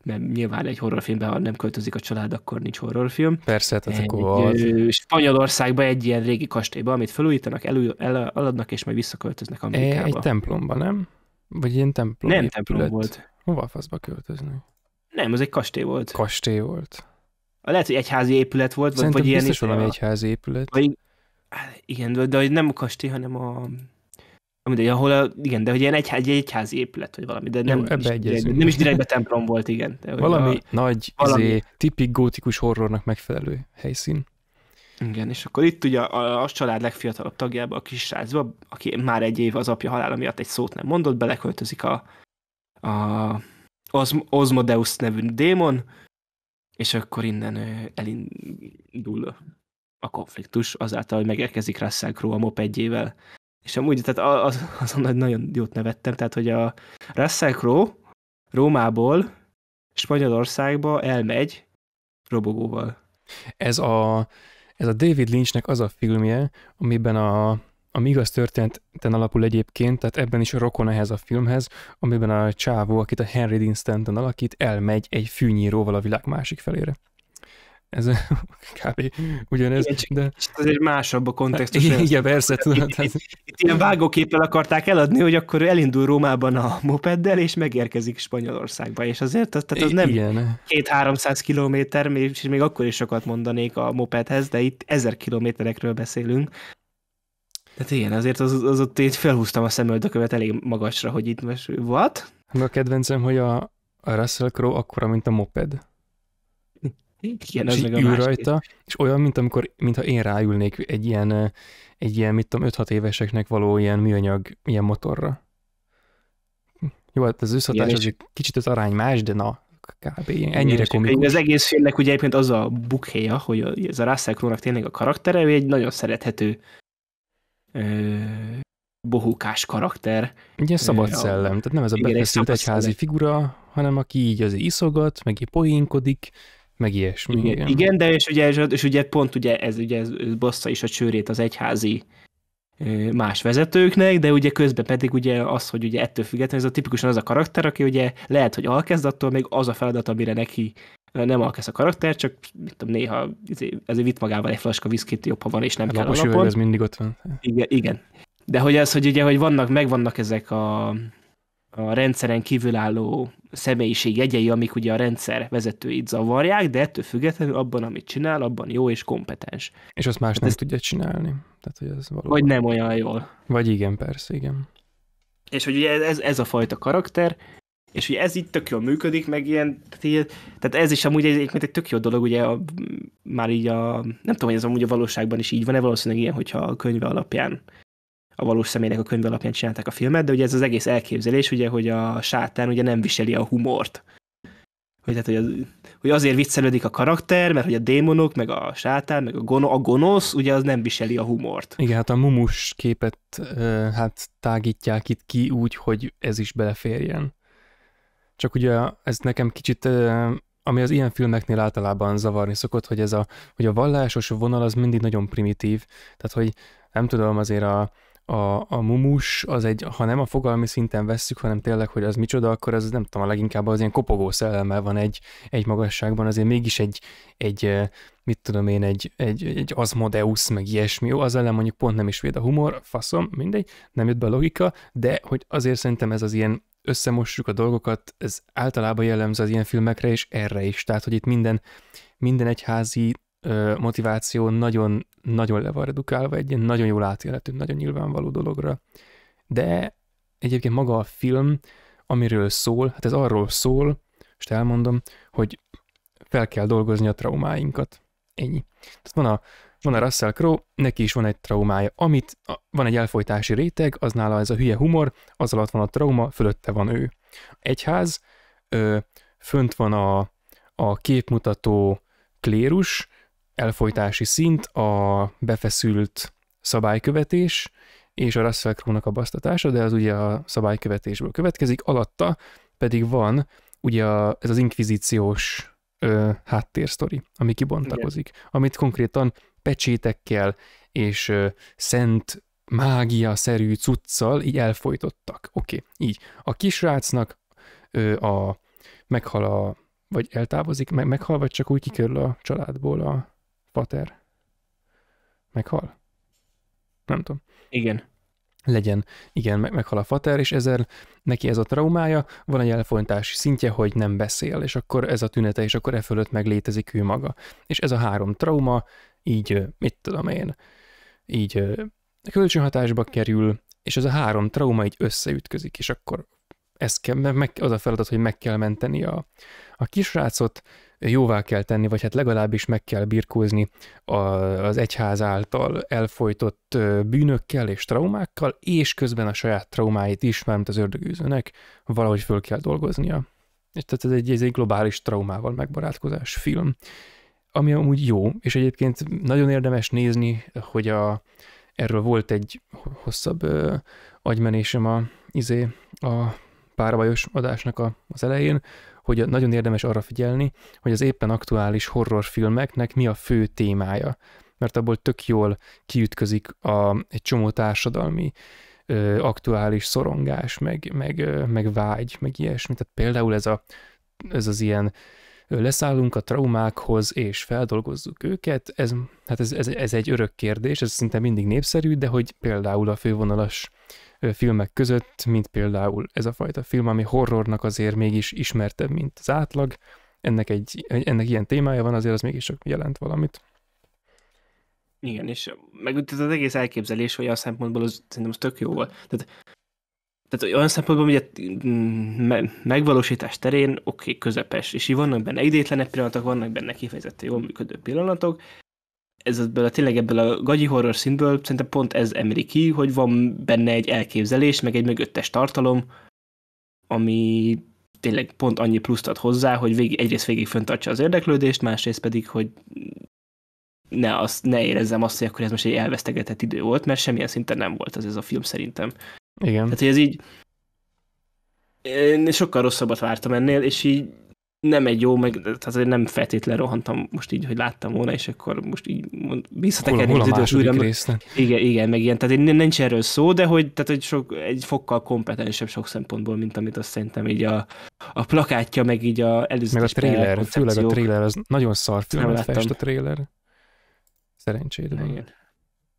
mert nyilván egy horrorfilmben, ha nem költözik a család, akkor nincs horrorfilm. Persze, tehát ez akkor Spanyolországban egy ilyen régi kastélyban, amit felújítanak, elő, el, eladnak, és majd visszaköltöznek Amerikába. Egy templomba, nem? Vagy ilyen templom? Nem épület. templom volt. Hova faszba költöznek? Nem, az egy kastély volt. Kastély volt. Lehet, hogy egyházi épület volt, Szerintem vagy, vagy biztos ilyen... valami egyházi épület. Vagy, igen, de, de nem a kastély, hanem a... de, ahol a, igen, de hogy ilyen egyház, egy egyházi épület, vagy valami, de nem, Jó, ebbe is, direkt, nem is a templom volt, igen. De valami a, nagy, izé, valami... Izé, tipik gótikus horrornak megfelelő helyszín. Igen, és akkor itt ugye a, a család legfiatalabb tagjába, a kis srácba, aki már egy év az apja halála miatt egy szót nem mondott, beleköltözik a, a Oz- osmodeus nevű démon, és akkor innen elindul a konfliktus azáltal, hogy megérkezik Russell Crowe a mopedjével. És amúgy, tehát az, azon nagyon jót nevettem, tehát hogy a Russell Crowe Rómából Spanyolországba elmegy robogóval. Ez a, ez a David Lynchnek az a filmje, amiben a, ami igaz történeten alapul egyébként, tehát ebben is rokon ehhez a filmhez, amiben a csávó, akit a Henry Dean Stanton alakít, elmegy egy fűnyíróval a világ másik felére. Ez kb. ugyanez. Igen, csak, de... Csak azért másabb a kontextus. Hát, igen, persze, tudod. Itt, tehát... itt ilyen vágóképpel akarták eladni, hogy akkor elindul Rómában a mopeddel, és megérkezik Spanyolországba, és azért az, tehát az nem igen. 2-300 kilométer, és még akkor is sokat mondanék a mopedhez, de itt ezer kilométerekről beszélünk, tehát igen, azért az, az ott így felhúztam a szemöldökövet elég magasra, hogy itt most what? Meg a kedvencem, hogy a, a Russell Crowe akkora, mint a moped. Igen, és meg a ül rajta, két. és olyan, mint amikor, mintha én ráülnék egy ilyen, egy ilyen, mit tudom, 5-6 éveseknek való ilyen műanyag, ilyen motorra. Jó, hát az összhatás Igen, az egy kicsit az arány más, de na, kb. Ilyen, ennyire komikus. Az egész filmnek ugye egyébként az a bukéja, hogy ez a Russell Crowe-nak tényleg a karaktere, ő egy nagyon szerethető bohókás karakter. Ugye szabad szellem, tehát nem ez a befeszült egyházi szellem. figura, hanem aki így az iszogat, meg így poénkodik, meg ilyesmi. Igen, igen. igen de és ugye, és, és ugye pont ugye ez, ugye ez bassza is a csőrét az egyházi más vezetőknek, de ugye közben pedig ugye az, hogy ugye ettől függetlenül ez a tipikusan az a karakter, aki ugye lehet, hogy alkezd, attól még az a feladat, amire neki nem alkesz a karakter, csak mit tudom, néha izé, ez vitt magával egy flaska viszkit, jobb, ha van, és nem a kell a napon. ez mindig ott van. Igen, igen. De hogy az, hogy ugye, hogy vannak, megvannak ezek a, a rendszeren kívülálló személyiség jegyei, amik ugye a rendszer vezetőit zavarják, de ettől függetlenül abban, amit csinál, abban jó és kompetens. És azt más hát nem ezt... tudja csinálni. Tehát, hogy ez valóban... Vagy nem olyan jól. Vagy igen, persze, igen. És hogy ugye ez, ez a fajta karakter, és ugye ez így tök jól működik, meg ilyen, tehát, így, tehát ez is amúgy egy, egy, egy tök jó dolog, ugye a, már így a, nem tudom, hogy ez amúgy a valóságban is így van-e, valószínűleg ilyen, hogyha a könyve alapján, a valós személynek a könyve alapján csinálták a filmet, de ugye ez az egész elképzelés, ugye, hogy a sátán ugye nem viseli a humort. Hogy, tehát, hogy, az, hogy azért viccelődik a karakter, mert hogy a démonok, meg a sátán, meg a, gono, a gonosz, ugye az nem viseli a humort. Igen, hát a mumus képet hát tágítják itt ki úgy, hogy ez is beleférjen. Csak ugye ez nekem kicsit, ami az ilyen filmeknél általában zavarni szokott, hogy ez a, hogy a vallásos vonal az mindig nagyon primitív, tehát hogy nem tudom, azért a, a, a mumus, az egy, ha nem a fogalmi szinten vesszük, hanem tényleg, hogy az micsoda, akkor az nem tudom, a leginkább az ilyen kopogó szellemmel van egy, egy magasságban, azért mégis egy, egy mit tudom én, egy, egy, egy Asmodeus, meg ilyesmi, jó, az ellen mondjuk pont nem is véd a humor, faszom, mindegy, nem jött be a logika, de hogy azért szerintem ez az ilyen összemossuk a dolgokat, ez általában jellemző az ilyen filmekre, és erre is. Tehát, hogy itt minden, minden egyházi ö, motiváció nagyon-nagyon le van redukálva egy ilyen nagyon jól átélhető, nagyon nyilvánvaló dologra. De egyébként maga a film, amiről szól, hát ez arról szól, most elmondom, hogy fel kell dolgozni a traumáinkat. Ennyi. Tehát van a, van a Russell Crowe, neki is van egy traumája, amit van egy elfolytási réteg, az nála ez a hülye humor, az alatt van a trauma, fölötte van ő. Egyház, ö, fönt van a, a képmutató klérus, elfolytási szint, a befeszült szabálykövetés, és a Russell Crowe-nak a basztatása, de az ugye a szabálykövetésből következik, alatta pedig van ugye a, ez az inkvizíciós háttérsztori, ami kibontakozik, Igen. amit konkrétan pecsétekkel és szent mágia-szerű cuccal így elfolytottak. Oké, okay, így. A kisrácnak a, meghal a, vagy eltávozik, meg, meghal, vagy csak úgy kikerül a családból a pater? Meghal? Nem tudom. Igen. Legyen, igen, meg, meghal a fater, és ezzel neki ez a traumája, van egy elfolytási szintje, hogy nem beszél, és akkor ez a tünete, és akkor e fölött meg létezik ő maga. És ez a három trauma így, mit tudom én, így kölcsönhatásba kerül, és ez a három trauma így összeütközik, és akkor ez kell, meg, az a feladat, hogy meg kell menteni a, a kisrácot, jóvá kell tenni, vagy hát legalábbis meg kell birkózni a, az egyház által elfolytott bűnökkel és traumákkal, és közben a saját traumáit is, mert az ördögűzőnek valahogy föl kell dolgoznia. És tehát ez egy, ez egy globális traumával megbarátkozás film ami amúgy jó, és egyébként nagyon érdemes nézni, hogy a, erről volt egy hosszabb ö, agymenésem a, izé, a párbajos adásnak a, az elején, hogy nagyon érdemes arra figyelni, hogy az éppen aktuális horrorfilmeknek mi a fő témája, mert abból tök jól kiütközik a, egy csomó társadalmi ö, aktuális szorongás, meg, meg, ö, meg vágy, meg ilyesmi. Tehát például ez, a, ez az ilyen leszállunk a traumákhoz, és feldolgozzuk őket, ez, hát ez, ez, ez egy örök kérdés, ez szinte mindig népszerű, de hogy például a fővonalas filmek között, mint például ez a fajta film, ami horrornak azért mégis ismertebb, mint az átlag, ennek, egy, ennek ilyen témája van, azért az mégis csak jelent valamit. Igen, és meg az egész elképzelés, hogy a szempontból az, szerintem az tök jó volt. Tehát tehát olyan szempontból hogy a megvalósítás terén oké, okay, közepes, és így vannak benne idétlenebb pillanatok, vannak benne kifejezetten jól működő pillanatok. Ez ebből a, tényleg ebből a gagyi horror színből szerintem pont ez emeli ki, hogy van benne egy elképzelés, meg egy mögöttes tartalom, ami tényleg pont annyi pluszt ad hozzá, hogy végig, egyrészt végig föntartsa az érdeklődést, másrészt pedig, hogy ne, azt, ne érezzem azt, hogy akkor ez most egy elvesztegetett idő volt, mert semmilyen szinten nem volt az ez a film szerintem. Igen. Tehát, hogy ez így én sokkal rosszabbat vártam ennél, és így nem egy jó, meg tehát nem feltétlen rohantam most így, hogy láttam volna, és akkor most így visszatekerni az idős újra. Igen, igen, meg ilyen, tehát én, nincs erről szó, de hogy, tehát, hogy sok, egy fokkal kompetensebb sok szempontból, mint amit azt szerintem így a, a plakátja, meg így a előző Meg a trailer, főleg a trailer, az nagyon szar filmet fest a trailer. Szerencsére. Igen.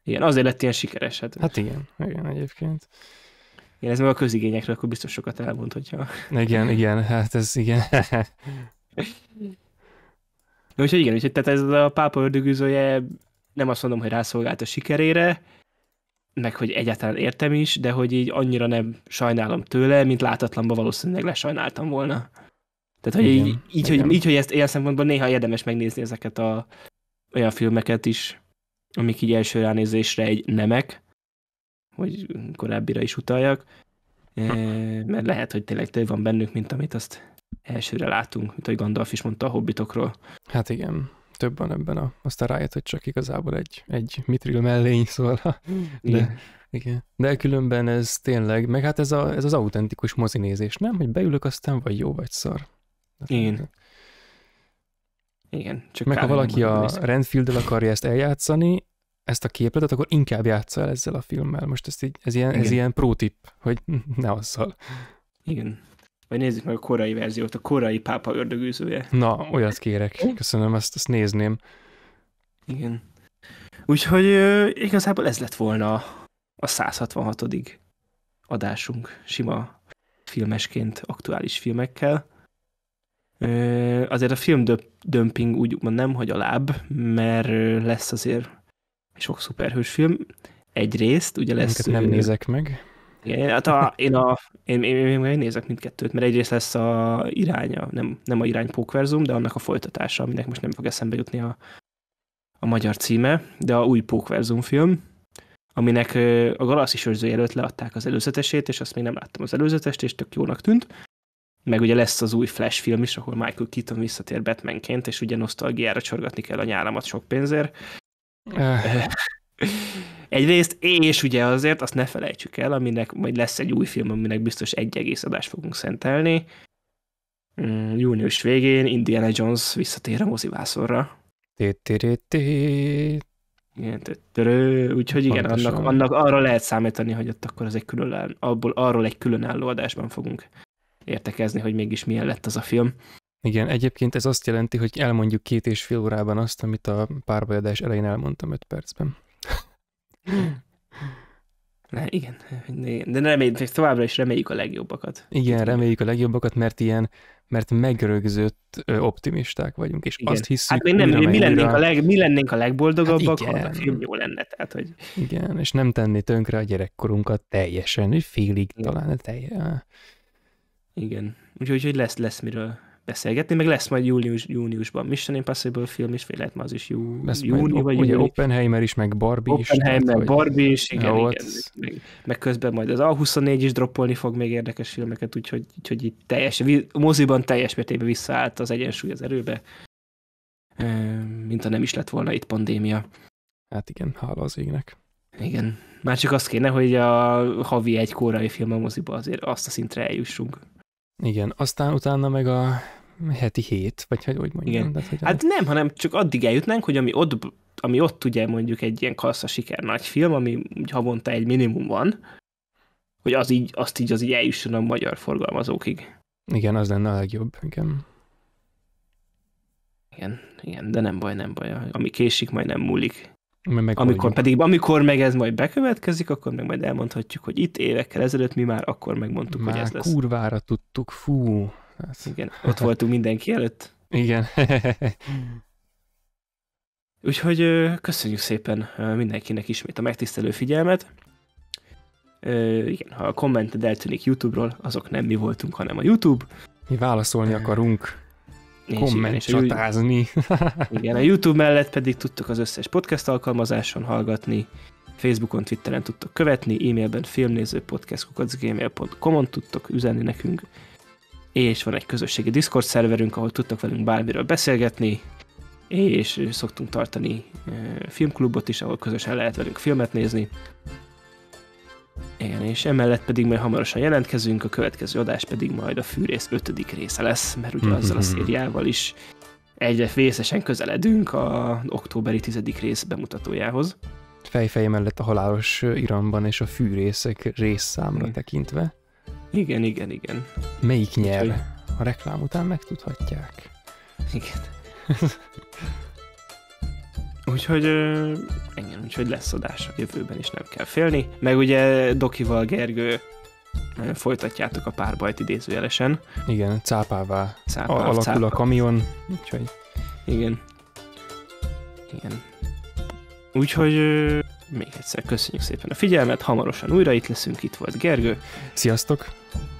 igen, azért lett ilyen sikeres. Hát, hát igen, igen egyébként. Igen, ez meg a közigényekről akkor biztos sokat elmond, hogyha... Igen, igen, hát ez igen. De úgyhogy igen, úgyhogy tehát ez a pápa ördögűzője nem azt mondom, hogy rászolgált a sikerére, meg hogy egyáltalán értem is, de hogy így annyira nem sajnálom tőle, mint látatlanban valószínűleg lesajnáltam volna. Tehát, hogy igen, így, így, Hogy, így, hogy ezt ilyen szempontból néha érdemes megnézni ezeket a olyan filmeket is, amik így első ránézésre egy nemek, hogy korábbira is utaljak, e, mert lehet, hogy tényleg több van bennük, mint amit azt elsőre látunk, mint ahogy Gandalf is mondta a hobbitokról. Hát igen, több van ebben a, aztán rájött, hogy csak igazából egy, egy mitril mellény, szól. de, igen. igen. de különben ez tényleg, meg hát ez, a, ez az autentikus mozinézés, nem? Hogy beülök, aztán vagy jó, vagy szar. Hát, igen. Igen. Csak Meg ha valaki a Renfield-el akarja ezt eljátszani, ezt a képletet, akkor inkább játsza el ezzel a filmmel. Most ezt így, ez, ilyen, Igen. ez ilyen pro tip, hogy ne azzal. Igen. Vagy nézzük meg a korai verziót, a korai pápa ördögűzője. Na, olyat kérek. Köszönöm, ezt, ezt nézném. Igen. Úgyhogy igazából ez lett volna a 166. adásunk sima filmesként aktuális filmekkel. Azért a film dömping úgy mondom nem, hogy a láb, mert lesz azért sok szuperhős film. Egyrészt, ugye lesz... Minket nem ő... nézek meg. Igen, hát a, én, a, én, én, én, én nézek mindkettőt, mert egyrészt lesz a iránya, nem, nem a irány Pókverzum, de annak a folytatása, aminek most nem fog eszembe jutni a, a magyar címe, de a új Pókverzum film, aminek a Galaxis őrzője előtt leadták az előzetesét, és azt még nem láttam az előzetest, és tök jónak tűnt. Meg ugye lesz az új Flash film is, ahol Michael Keaton visszatér Batmanként, és ugye nosztalgiára csorgatni kell a nyálamat sok pénzért, Egyrészt, és ugye azért azt ne felejtsük el, aminek majd lesz egy új film, aminek biztos egy egész adást fogunk szentelni. Mm, június végén Indiana Jones visszatér a mozivászorra. Igen, törő, úgyhogy igen, annak, annak arra lehet számítani, hogy ott akkor az egy külön, abból, arról egy különálló adásban fogunk értekezni, hogy mégis milyen lett az a film. Igen, egyébként ez azt jelenti, hogy elmondjuk két és fél órában azt, amit a párbajadás elején elmondtam öt percben. Ne, igen, de reméljük, továbbra is reméljük a legjobbakat. Igen, reméljük a legjobbakat, mert ilyen, mert megrögzött optimisták vagyunk, és igen. azt hiszük, hát még nem, mi, lennénk a leg, mi lennénk a legboldogabbak, hát igen. ha a film jó lenne. Tehát, hogy... Igen, és nem tenni tönkre a gyerekkorunkat teljesen, félig igen. talán. teljesen. Igen, úgyhogy lesz, lesz miről beszélgetni, meg lesz majd július, júniusban Mission Impossible film is, lehet ma az is jú, lesz júni, majd, vagy ugye júni. Oppenheimer is, meg Barbie Oppenheimer, is. Oppenheimer, Barbie is, igen, igen, igen. Meg, meg, közben majd az A24 is droppolni fog még érdekes filmeket, úgyhogy, úgyhogy itt teljes, moziban teljes mértékben visszaállt az egyensúly az erőbe, mint ha nem is lett volna itt pandémia. Hát igen, hála az égnek. Igen. Már csak azt kéne, hogy a havi egy korai film a moziba azért azt a szintre eljussunk. Igen, aztán utána meg a heti hét, vagy hogy úgy mondjam. Igen. de hogy hát nem, hanem csak addig eljutnánk, hogy ami ott, ami ott ugye mondjuk egy ilyen kassza siker nagy film, ami havonta egy minimum van, hogy az így, azt így, az így eljusson a magyar forgalmazókig. Igen, az lenne a legjobb, igen. Igen, igen, de nem baj, nem baj. Ami késik, majd nem múlik. Meg amikor pedig, amikor meg ez majd bekövetkezik, akkor meg majd elmondhatjuk, hogy itt évekkel ezelőtt mi már akkor megmondtuk, már hogy ez lesz. kurvára tudtuk, fú. Ez... Igen, ott voltunk mindenki előtt. Igen. Úgyhogy köszönjük szépen mindenkinek ismét a megtisztelő figyelmet. Igen, ha a kommented eltűnik YouTube-ról, azok nem mi voltunk, hanem a YouTube. Mi válaszolni akarunk komment csatázni. Igen, a YouTube mellett pedig tudtok az összes podcast alkalmazáson hallgatni, Facebookon, Twitteren tudtok követni, e-mailben filmnézőpodcast.gmail.com-on tudtok üzenni nekünk, és van egy közösségi Discord szerverünk, ahol tudtok velünk bármiről beszélgetni, és szoktunk tartani eh, filmklubot is, ahol közösen lehet velünk filmet nézni. Igen, és emellett pedig majd hamarosan jelentkezünk, a következő adás pedig majd a fűrész ötödik része lesz, mert ugye azzal a mhm. szériával is egyre vészesen közeledünk a októberi tizedik rész bemutatójához. Fejfeje mellett a halálos iramban és a fűrészek részszámra igen. Mhm. tekintve. Igen, igen, igen. Melyik nyer? Úgyhogy... A reklám után megtudhatják. Igen. Úgyhogy ennyi, úgyhogy lesz adás a jövőben is, nem kell félni. Meg ugye Dokival Gergő folytatjátok a párbajt idézőjelesen. Igen, cápává Cápáv, alakul cápává. a kamion, úgyhogy... Igen. Igen. Úgyhogy még egyszer köszönjük szépen a figyelmet, hamarosan újra itt leszünk, itt volt Gergő. Sziasztok!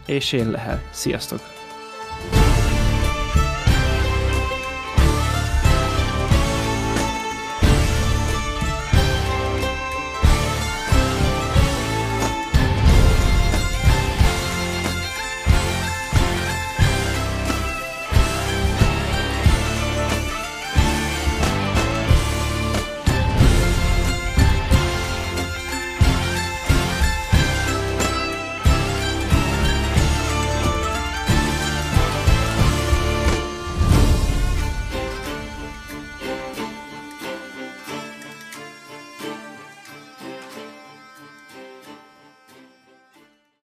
És én Lehel. Sziasztok!